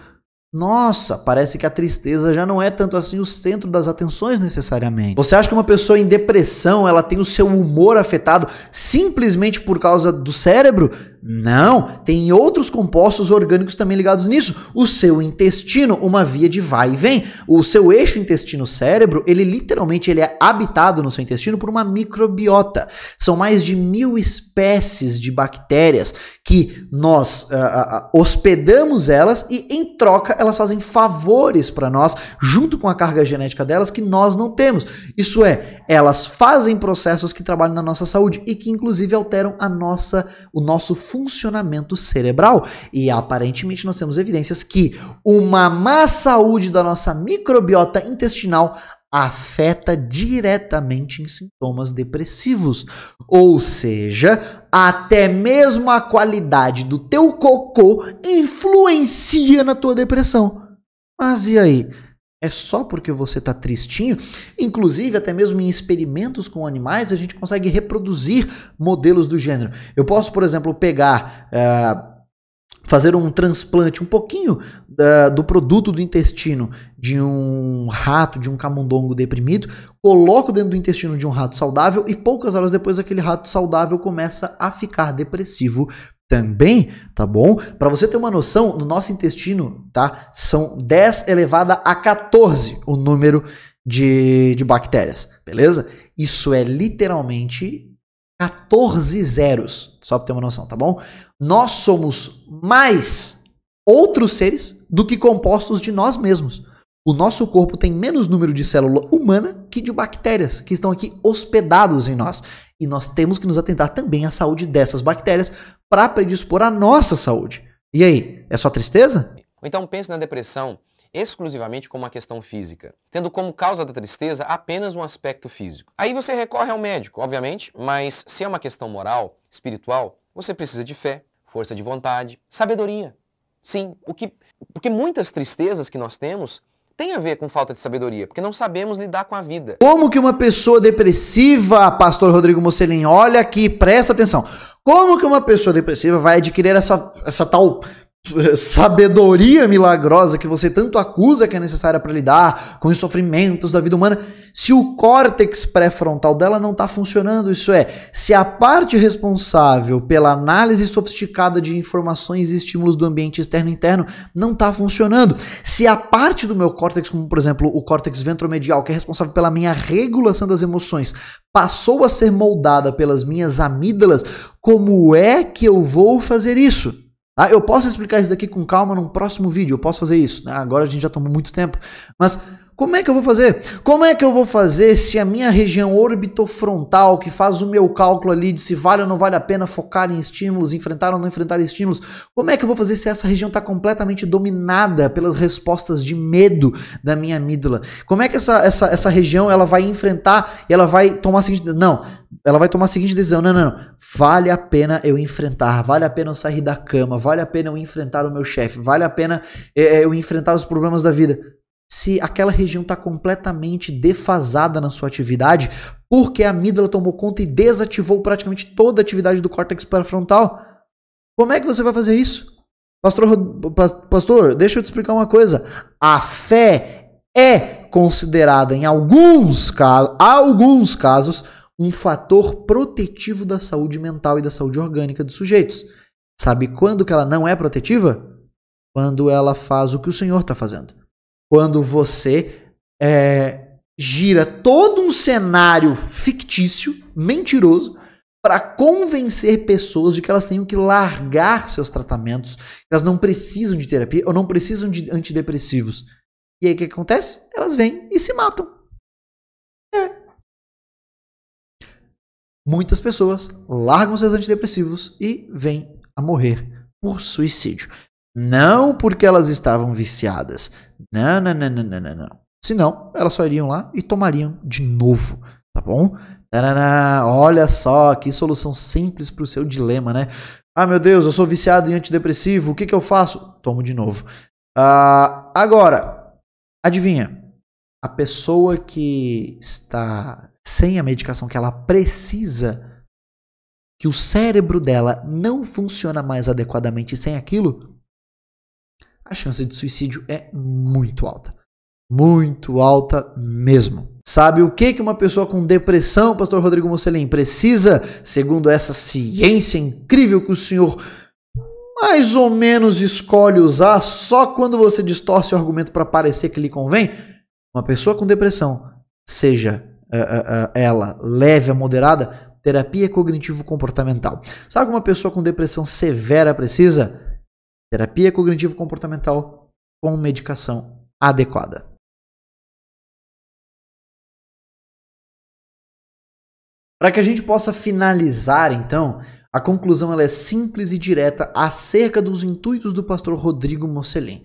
Nossa, parece que a tristeza já não é tanto assim o centro das atenções necessariamente. Você acha que uma pessoa em depressão, ela tem o seu humor afetado simplesmente por causa do cérebro? Não, tem outros compostos orgânicos também ligados nisso. O seu intestino, uma via de vai e vem. O seu eixo intestino-cérebro, ele literalmente ele é habitado no seu intestino por uma microbiota. São mais de mil espécies de bactérias que nós uh, uh, hospedamos elas e em troca elas fazem favores para nós junto com a carga genética delas que nós não temos. Isso é, elas fazem processos que trabalham na nossa saúde e que inclusive alteram a nossa o nosso funcionamento cerebral. E aparentemente nós temos evidências que uma má saúde da nossa microbiota intestinal afeta diretamente em sintomas depressivos. Ou seja, até mesmo a qualidade do teu cocô influencia na tua depressão. Mas e aí? É só porque você está tristinho. Inclusive, até mesmo em experimentos com animais, a gente consegue reproduzir modelos do gênero. Eu posso, por exemplo, pegar. Uh, fazer um transplante um pouquinho eh, do produto do intestino de um rato, de um camundongo deprimido, coloco dentro do intestino de um rato saudável e poucas horas depois aquele rato saudável começa a ficar depressivo também, tá bom? Para você ter uma noção, no nosso intestino, tá? São 10 elevada a 14 o número de, de bactérias, beleza? Isso é literalmente 14 zeros, só para ter uma noção, tá bom? Nós somos mais outros seres do que compostos de nós mesmos. O nosso corpo tem menos número de célula humana que de bactérias que estão aqui hospedados em nós. E nós temos que nos atentar também à saúde dessas bactérias para predispor a nossa saúde. E aí, é só tristeza? Então pense na depressão exclusivamente como uma questão física, tendo como causa da tristeza apenas um aspecto físico. Aí você recorre ao médico, obviamente, mas se é uma questão moral, espiritual, você precisa de fé, força de vontade, sabedoria. Sim, o que porque muitas tristezas que nós temos tem a ver com falta de sabedoria, porque não sabemos lidar com a vida. Como que uma pessoa depressiva, pastor Rodrigo Mocelin, olha aqui, presta atenção. Como que uma pessoa depressiva vai adquirir essa, essa tal eh, sabedoria milagrosa que você tanto acusa que é necessária para lidar com os sofrimentos da vida humana, se o córtex pré-frontal dela não está funcionando, isso é, se a parte responsável pela análise sofisticada de informações e estímulos do ambiente externo e interno não está funcionando, se a parte do meu córtex, como por exemplo o córtex ventromedial, que é responsável pela minha regulação das emoções, passou a ser moldada pelas minhas amígdalas, como é que eu vou fazer isso? Ah, eu posso explicar isso daqui com calma num próximo vídeo, eu posso fazer isso. Ah, agora a gente já tomou muito tempo. Mas como é que eu vou fazer? Como é que eu vou fazer se a minha região orbitofrontal, que faz o meu cálculo ali de se vale ou não vale a pena focar em estímulos, enfrentar ou não enfrentar estímulos, como é que eu vou fazer se essa região está completamente dominada pelas respostas de medo da minha amígdala? Como é que essa, essa, essa região ela vai enfrentar e ela vai tomar a seguinte. Não, ela vai tomar a seguinte decisão: não, não, não. Vale a pena eu enfrentar, vale a pena eu sair da cama, vale a pena eu enfrentar o meu chefe, vale a pena eh, eh, eu enfrentar os problemas da vida se aquela região está completamente defasada na sua atividade, porque a amígdala tomou conta e desativou praticamente toda a atividade do córtex parafrontal, Como é que você vai fazer isso? Pastor, pastor, deixa eu te explicar uma coisa. A fé é considerada, em alguns casos, alguns casos, um fator protetivo da saúde mental e da saúde orgânica dos sujeitos. Sabe quando que ela não é protetiva? Quando ela faz o que o Senhor está fazendo quando você é, gira todo um cenário fictício, mentiroso, para convencer pessoas de que elas têm que largar seus tratamentos, que elas não precisam de terapia ou não precisam de antidepressivos. E aí o que acontece? Elas vêm e se matam. É. Muitas pessoas largam seus antidepressivos e vêm a morrer por suicídio. Não porque elas estavam viciadas. Não, não, não, não, não, não, não. Senão, elas só iriam lá e tomariam de novo, tá bom? olha só, que solução simples para o seu dilema, né? Ah, meu Deus, eu sou viciado em antidepressivo, o que, que eu faço? Tomo de novo. Ah, agora, adivinha? A pessoa que está sem a medicação que ela precisa, que o cérebro dela não funciona mais adequadamente sem aquilo, a chance de suicídio é muito alta. Muito alta mesmo. Sabe o que, que uma pessoa com depressão, pastor Rodrigo Mocelin, precisa, segundo essa ciência incrível que o senhor mais ou menos escolhe usar só quando você distorce o argumento para parecer que lhe convém? Uma pessoa com depressão, seja uh, uh, ela leve a moderada, terapia cognitivo-comportamental. Sabe o que uma pessoa com depressão severa precisa? Terapia cognitivo-comportamental com medicação adequada. Para que a gente possa finalizar, então, a conclusão é simples e direta acerca dos intuitos do pastor Rodrigo Mocelin.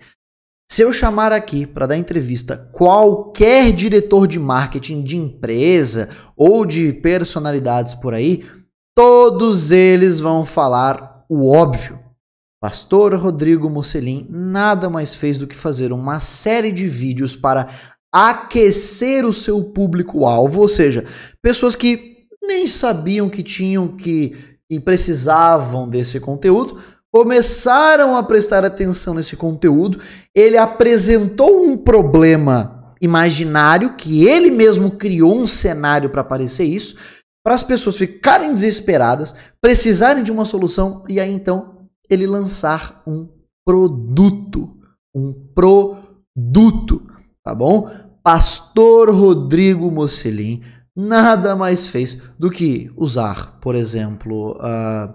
Se eu chamar aqui para dar entrevista qualquer diretor de marketing de empresa ou de personalidades por aí, todos eles vão falar o óbvio. Pastor Rodrigo Mocelin nada mais fez do que fazer uma série de vídeos para aquecer o seu público-alvo, ou seja, pessoas que nem sabiam que tinham que e precisavam desse conteúdo, começaram a prestar atenção nesse conteúdo. Ele apresentou um problema imaginário que ele mesmo criou um cenário para aparecer isso, para as pessoas ficarem desesperadas, precisarem de uma solução e aí então ele lançar um produto. Um produto, tá bom? Pastor Rodrigo Mocelin nada mais fez do que usar, por exemplo, uh,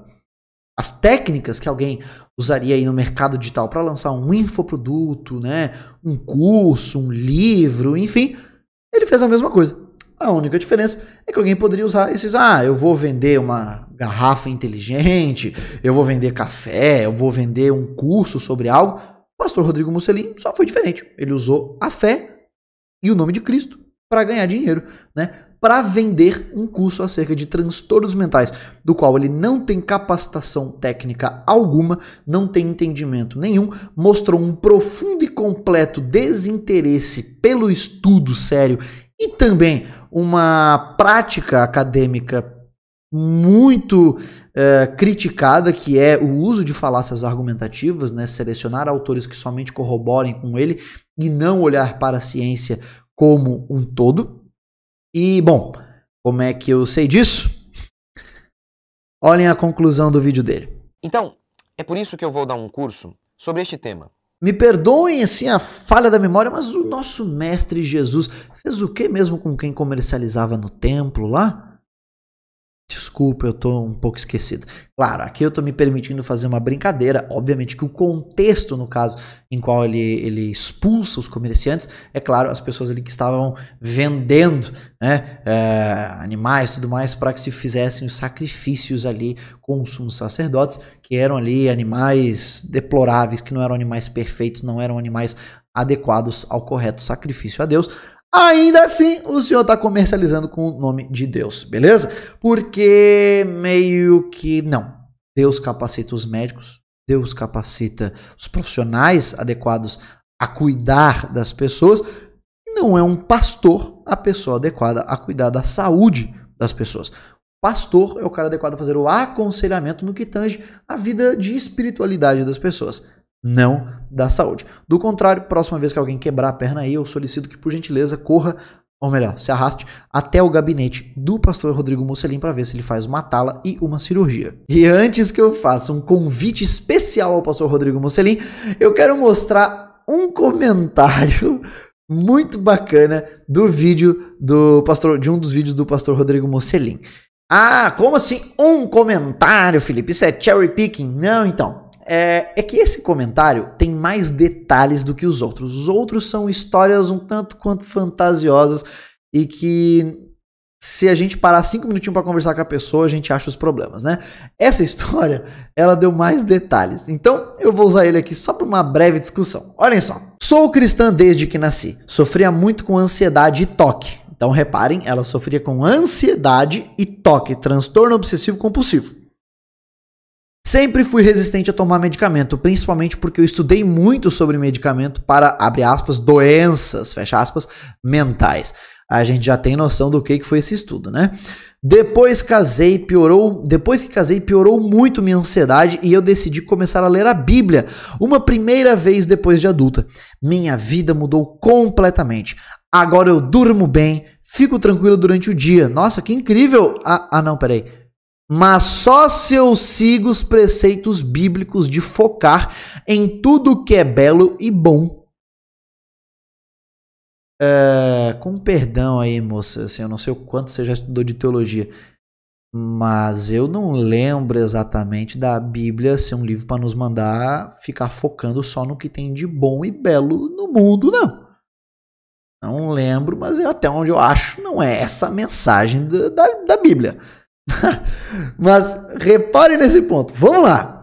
as técnicas que alguém usaria aí no mercado digital para lançar um infoproduto, né, um curso, um livro, enfim, ele fez a mesma coisa. A única diferença é que alguém poderia usar esses, ah, eu vou vender uma garrafa inteligente, eu vou vender café, eu vou vender um curso sobre algo. O pastor Rodrigo Mussolini só foi diferente. Ele usou a fé e o nome de Cristo para ganhar dinheiro, né? Para vender um curso acerca de transtornos mentais, do qual ele não tem capacitação técnica alguma, não tem entendimento nenhum, mostrou um profundo e completo desinteresse pelo estudo sério e também uma prática acadêmica muito eh, criticada, que é o uso de falácias argumentativas, né? selecionar autores que somente corroborem com ele e não olhar para a ciência como um todo. E, bom, como é que eu sei disso? Olhem a conclusão do vídeo dele. Então, é por isso que eu vou dar um curso sobre este tema. Me perdoem assim a falha da memória, mas o nosso mestre Jesus fez o que mesmo com quem comercializava no templo lá? Desculpa, eu tô um pouco esquecido. Claro, aqui eu tô me permitindo fazer uma brincadeira. Obviamente que o contexto, no caso, em qual ele, ele expulsa os comerciantes, é claro, as pessoas ali que estavam vendendo né, é, animais e tudo mais para que se fizessem os sacrifícios ali com os sumos sacerdotes, que eram ali animais deploráveis, que não eram animais perfeitos, não eram animais adequados ao correto sacrifício a Deus. Ainda assim, o senhor está comercializando com o nome de Deus, beleza? Porque meio que não. Deus capacita os médicos, Deus capacita os profissionais adequados a cuidar das pessoas, e não é um pastor a pessoa adequada a cuidar da saúde das pessoas. Pastor é o cara adequado a fazer o aconselhamento no que tange a vida de espiritualidade das pessoas não da saúde. Do contrário, próxima vez que alguém quebrar a perna aí, eu solicito que por gentileza corra, ou melhor, se arraste até o gabinete do pastor Rodrigo Mussolini para ver se ele faz uma tala e uma cirurgia. E antes que eu faça um convite especial ao pastor Rodrigo Mussolini, eu quero mostrar um comentário [laughs] muito bacana do vídeo do pastor de um dos vídeos do pastor Rodrigo Mussolini. Ah, como assim um comentário, Felipe? Isso é cherry picking? Não, então é, é, que esse comentário tem mais detalhes do que os outros. Os outros são histórias um tanto quanto fantasiosas e que se a gente parar cinco minutinhos para conversar com a pessoa, a gente acha os problemas, né? Essa [laughs] história, ela deu mais detalhes. Então, eu vou usar ele aqui só para uma breve discussão. Olhem só. Sou cristã desde que nasci. Sofria muito com ansiedade e toque. Então, reparem, ela sofria com ansiedade e toque, transtorno obsessivo compulsivo. Sempre fui resistente a tomar medicamento, principalmente porque eu estudei muito sobre medicamento para, abre aspas, doenças, fecha aspas, mentais. A gente já tem noção do que, que foi esse estudo, né? Depois casei, piorou. Depois que casei, piorou muito minha ansiedade e eu decidi começar a ler a Bíblia, uma primeira vez depois de adulta. Minha vida mudou completamente. Agora eu durmo bem, fico tranquilo durante o dia. Nossa, que incrível! Ah, ah não, peraí mas só se eu sigo os preceitos bíblicos de focar em tudo que é belo e bom. É, com perdão aí, moça, assim, eu não sei o quanto você já estudou de teologia, mas eu não lembro exatamente da Bíblia ser um livro para nos mandar ficar focando só no que tem de bom e belo no mundo, não. Não lembro, mas é até onde eu acho, não é essa a mensagem da, da, da Bíblia. [laughs] Mas repare nesse ponto. Vamos lá.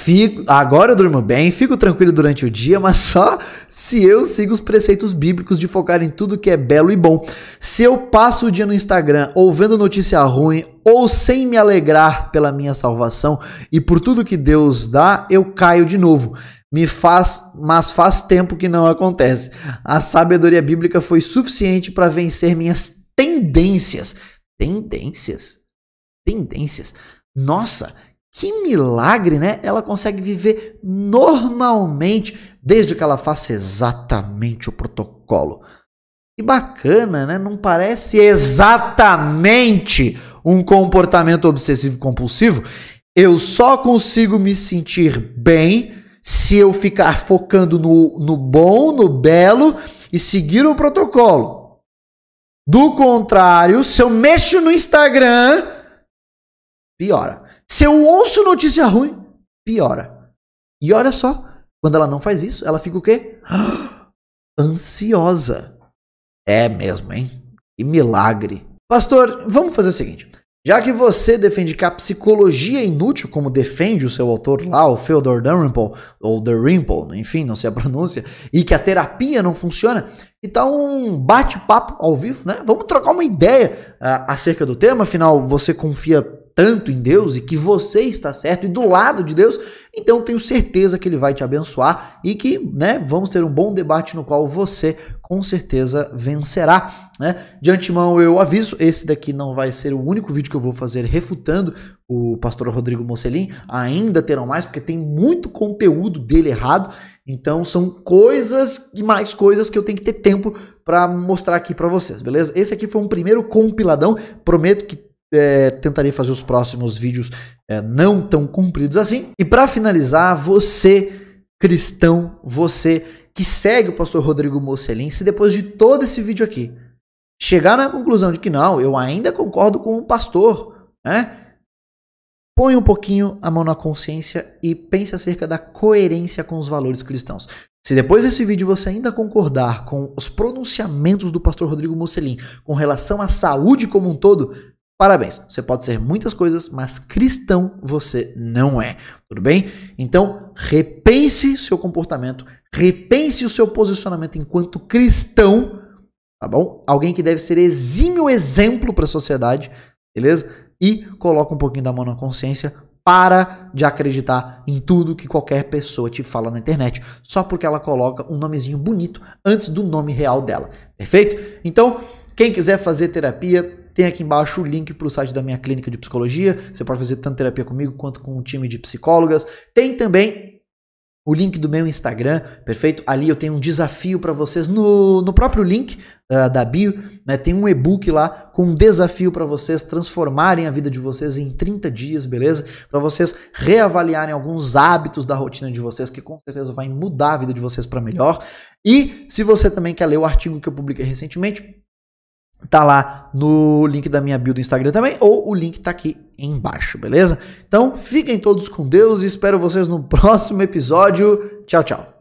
Fico, agora eu durmo bem, fico tranquilo durante o dia, mas só se eu sigo os preceitos bíblicos de focar em tudo que é belo e bom. Se eu passo o dia no Instagram ou vendo notícia ruim ou sem me alegrar pela minha salvação e por tudo que Deus dá, eu caio de novo. Me faz, mas faz tempo que não acontece. A sabedoria bíblica foi suficiente para vencer minhas tendências Tendências. Tendências. Nossa, que milagre, né? Ela consegue viver normalmente desde que ela faça exatamente o protocolo. Que bacana, né? Não parece exatamente um comportamento obsessivo compulsivo. Eu só consigo me sentir bem se eu ficar focando no, no bom, no belo e seguir o protocolo. Do contrário, se eu mexo no Instagram, piora. Se eu ouço notícia ruim, piora. E olha só, quando ela não faz isso, ela fica o quê? [gasps] Ansiosa. É mesmo, hein? Que milagre. Pastor, vamos fazer o seguinte. Já que você defende que a psicologia é inútil, como defende o seu autor lá, o Theodore Dalrymple, ou The Rimple, enfim, não sei a pronúncia, e que a terapia não funciona, então, bate-papo ao vivo, né? Vamos trocar uma ideia uh, acerca do tema, afinal, você confia tanto em Deus e que você está certo e do lado de Deus, então tenho certeza que ele vai te abençoar e que, né, vamos ter um bom debate no qual você com certeza vencerá, né? De antemão eu aviso, esse daqui não vai ser o único vídeo que eu vou fazer refutando o pastor Rodrigo Mocelin, ainda terão mais porque tem muito conteúdo dele errado então são coisas e mais coisas que eu tenho que ter tempo para mostrar aqui para vocês, beleza? Esse aqui foi um primeiro compiladão. Prometo que é, tentarei fazer os próximos vídeos é, não tão cumpridos assim. E para finalizar, você cristão, você que segue o pastor Rodrigo Mocelin, se depois de todo esse vídeo aqui chegar na conclusão de que não, eu ainda concordo com o pastor, né? põe um pouquinho a mão na consciência e pense acerca da coerência com os valores cristãos. Se depois desse vídeo você ainda concordar com os pronunciamentos do pastor Rodrigo Mocelin com relação à saúde como um todo, parabéns. Você pode ser muitas coisas, mas cristão você não é. Tudo bem? Então, repense seu comportamento, repense o seu posicionamento enquanto cristão, tá bom? Alguém que deve ser exímio exemplo para a sociedade, beleza? e coloca um pouquinho da mão na consciência para de acreditar em tudo que qualquer pessoa te fala na internet, só porque ela coloca um nomezinho bonito antes do nome real dela. Perfeito? Então, quem quiser fazer terapia, tem aqui embaixo o link para o site da minha clínica de psicologia. Você pode fazer tanto terapia comigo quanto com um time de psicólogas. Tem também o link do meu Instagram, perfeito? Ali eu tenho um desafio para vocês no, no próprio link uh, da Bio, né, tem um e-book lá com um desafio para vocês transformarem a vida de vocês em 30 dias, beleza? Para vocês reavaliarem alguns hábitos da rotina de vocês, que com certeza vai mudar a vida de vocês para melhor. E se você também quer ler o artigo que eu publiquei recentemente, tá lá no link da minha bio do Instagram também, ou o link tá aqui embaixo, beleza? Então fiquem todos com Deus e espero vocês no [laughs] próximo episódio. Tchau, tchau.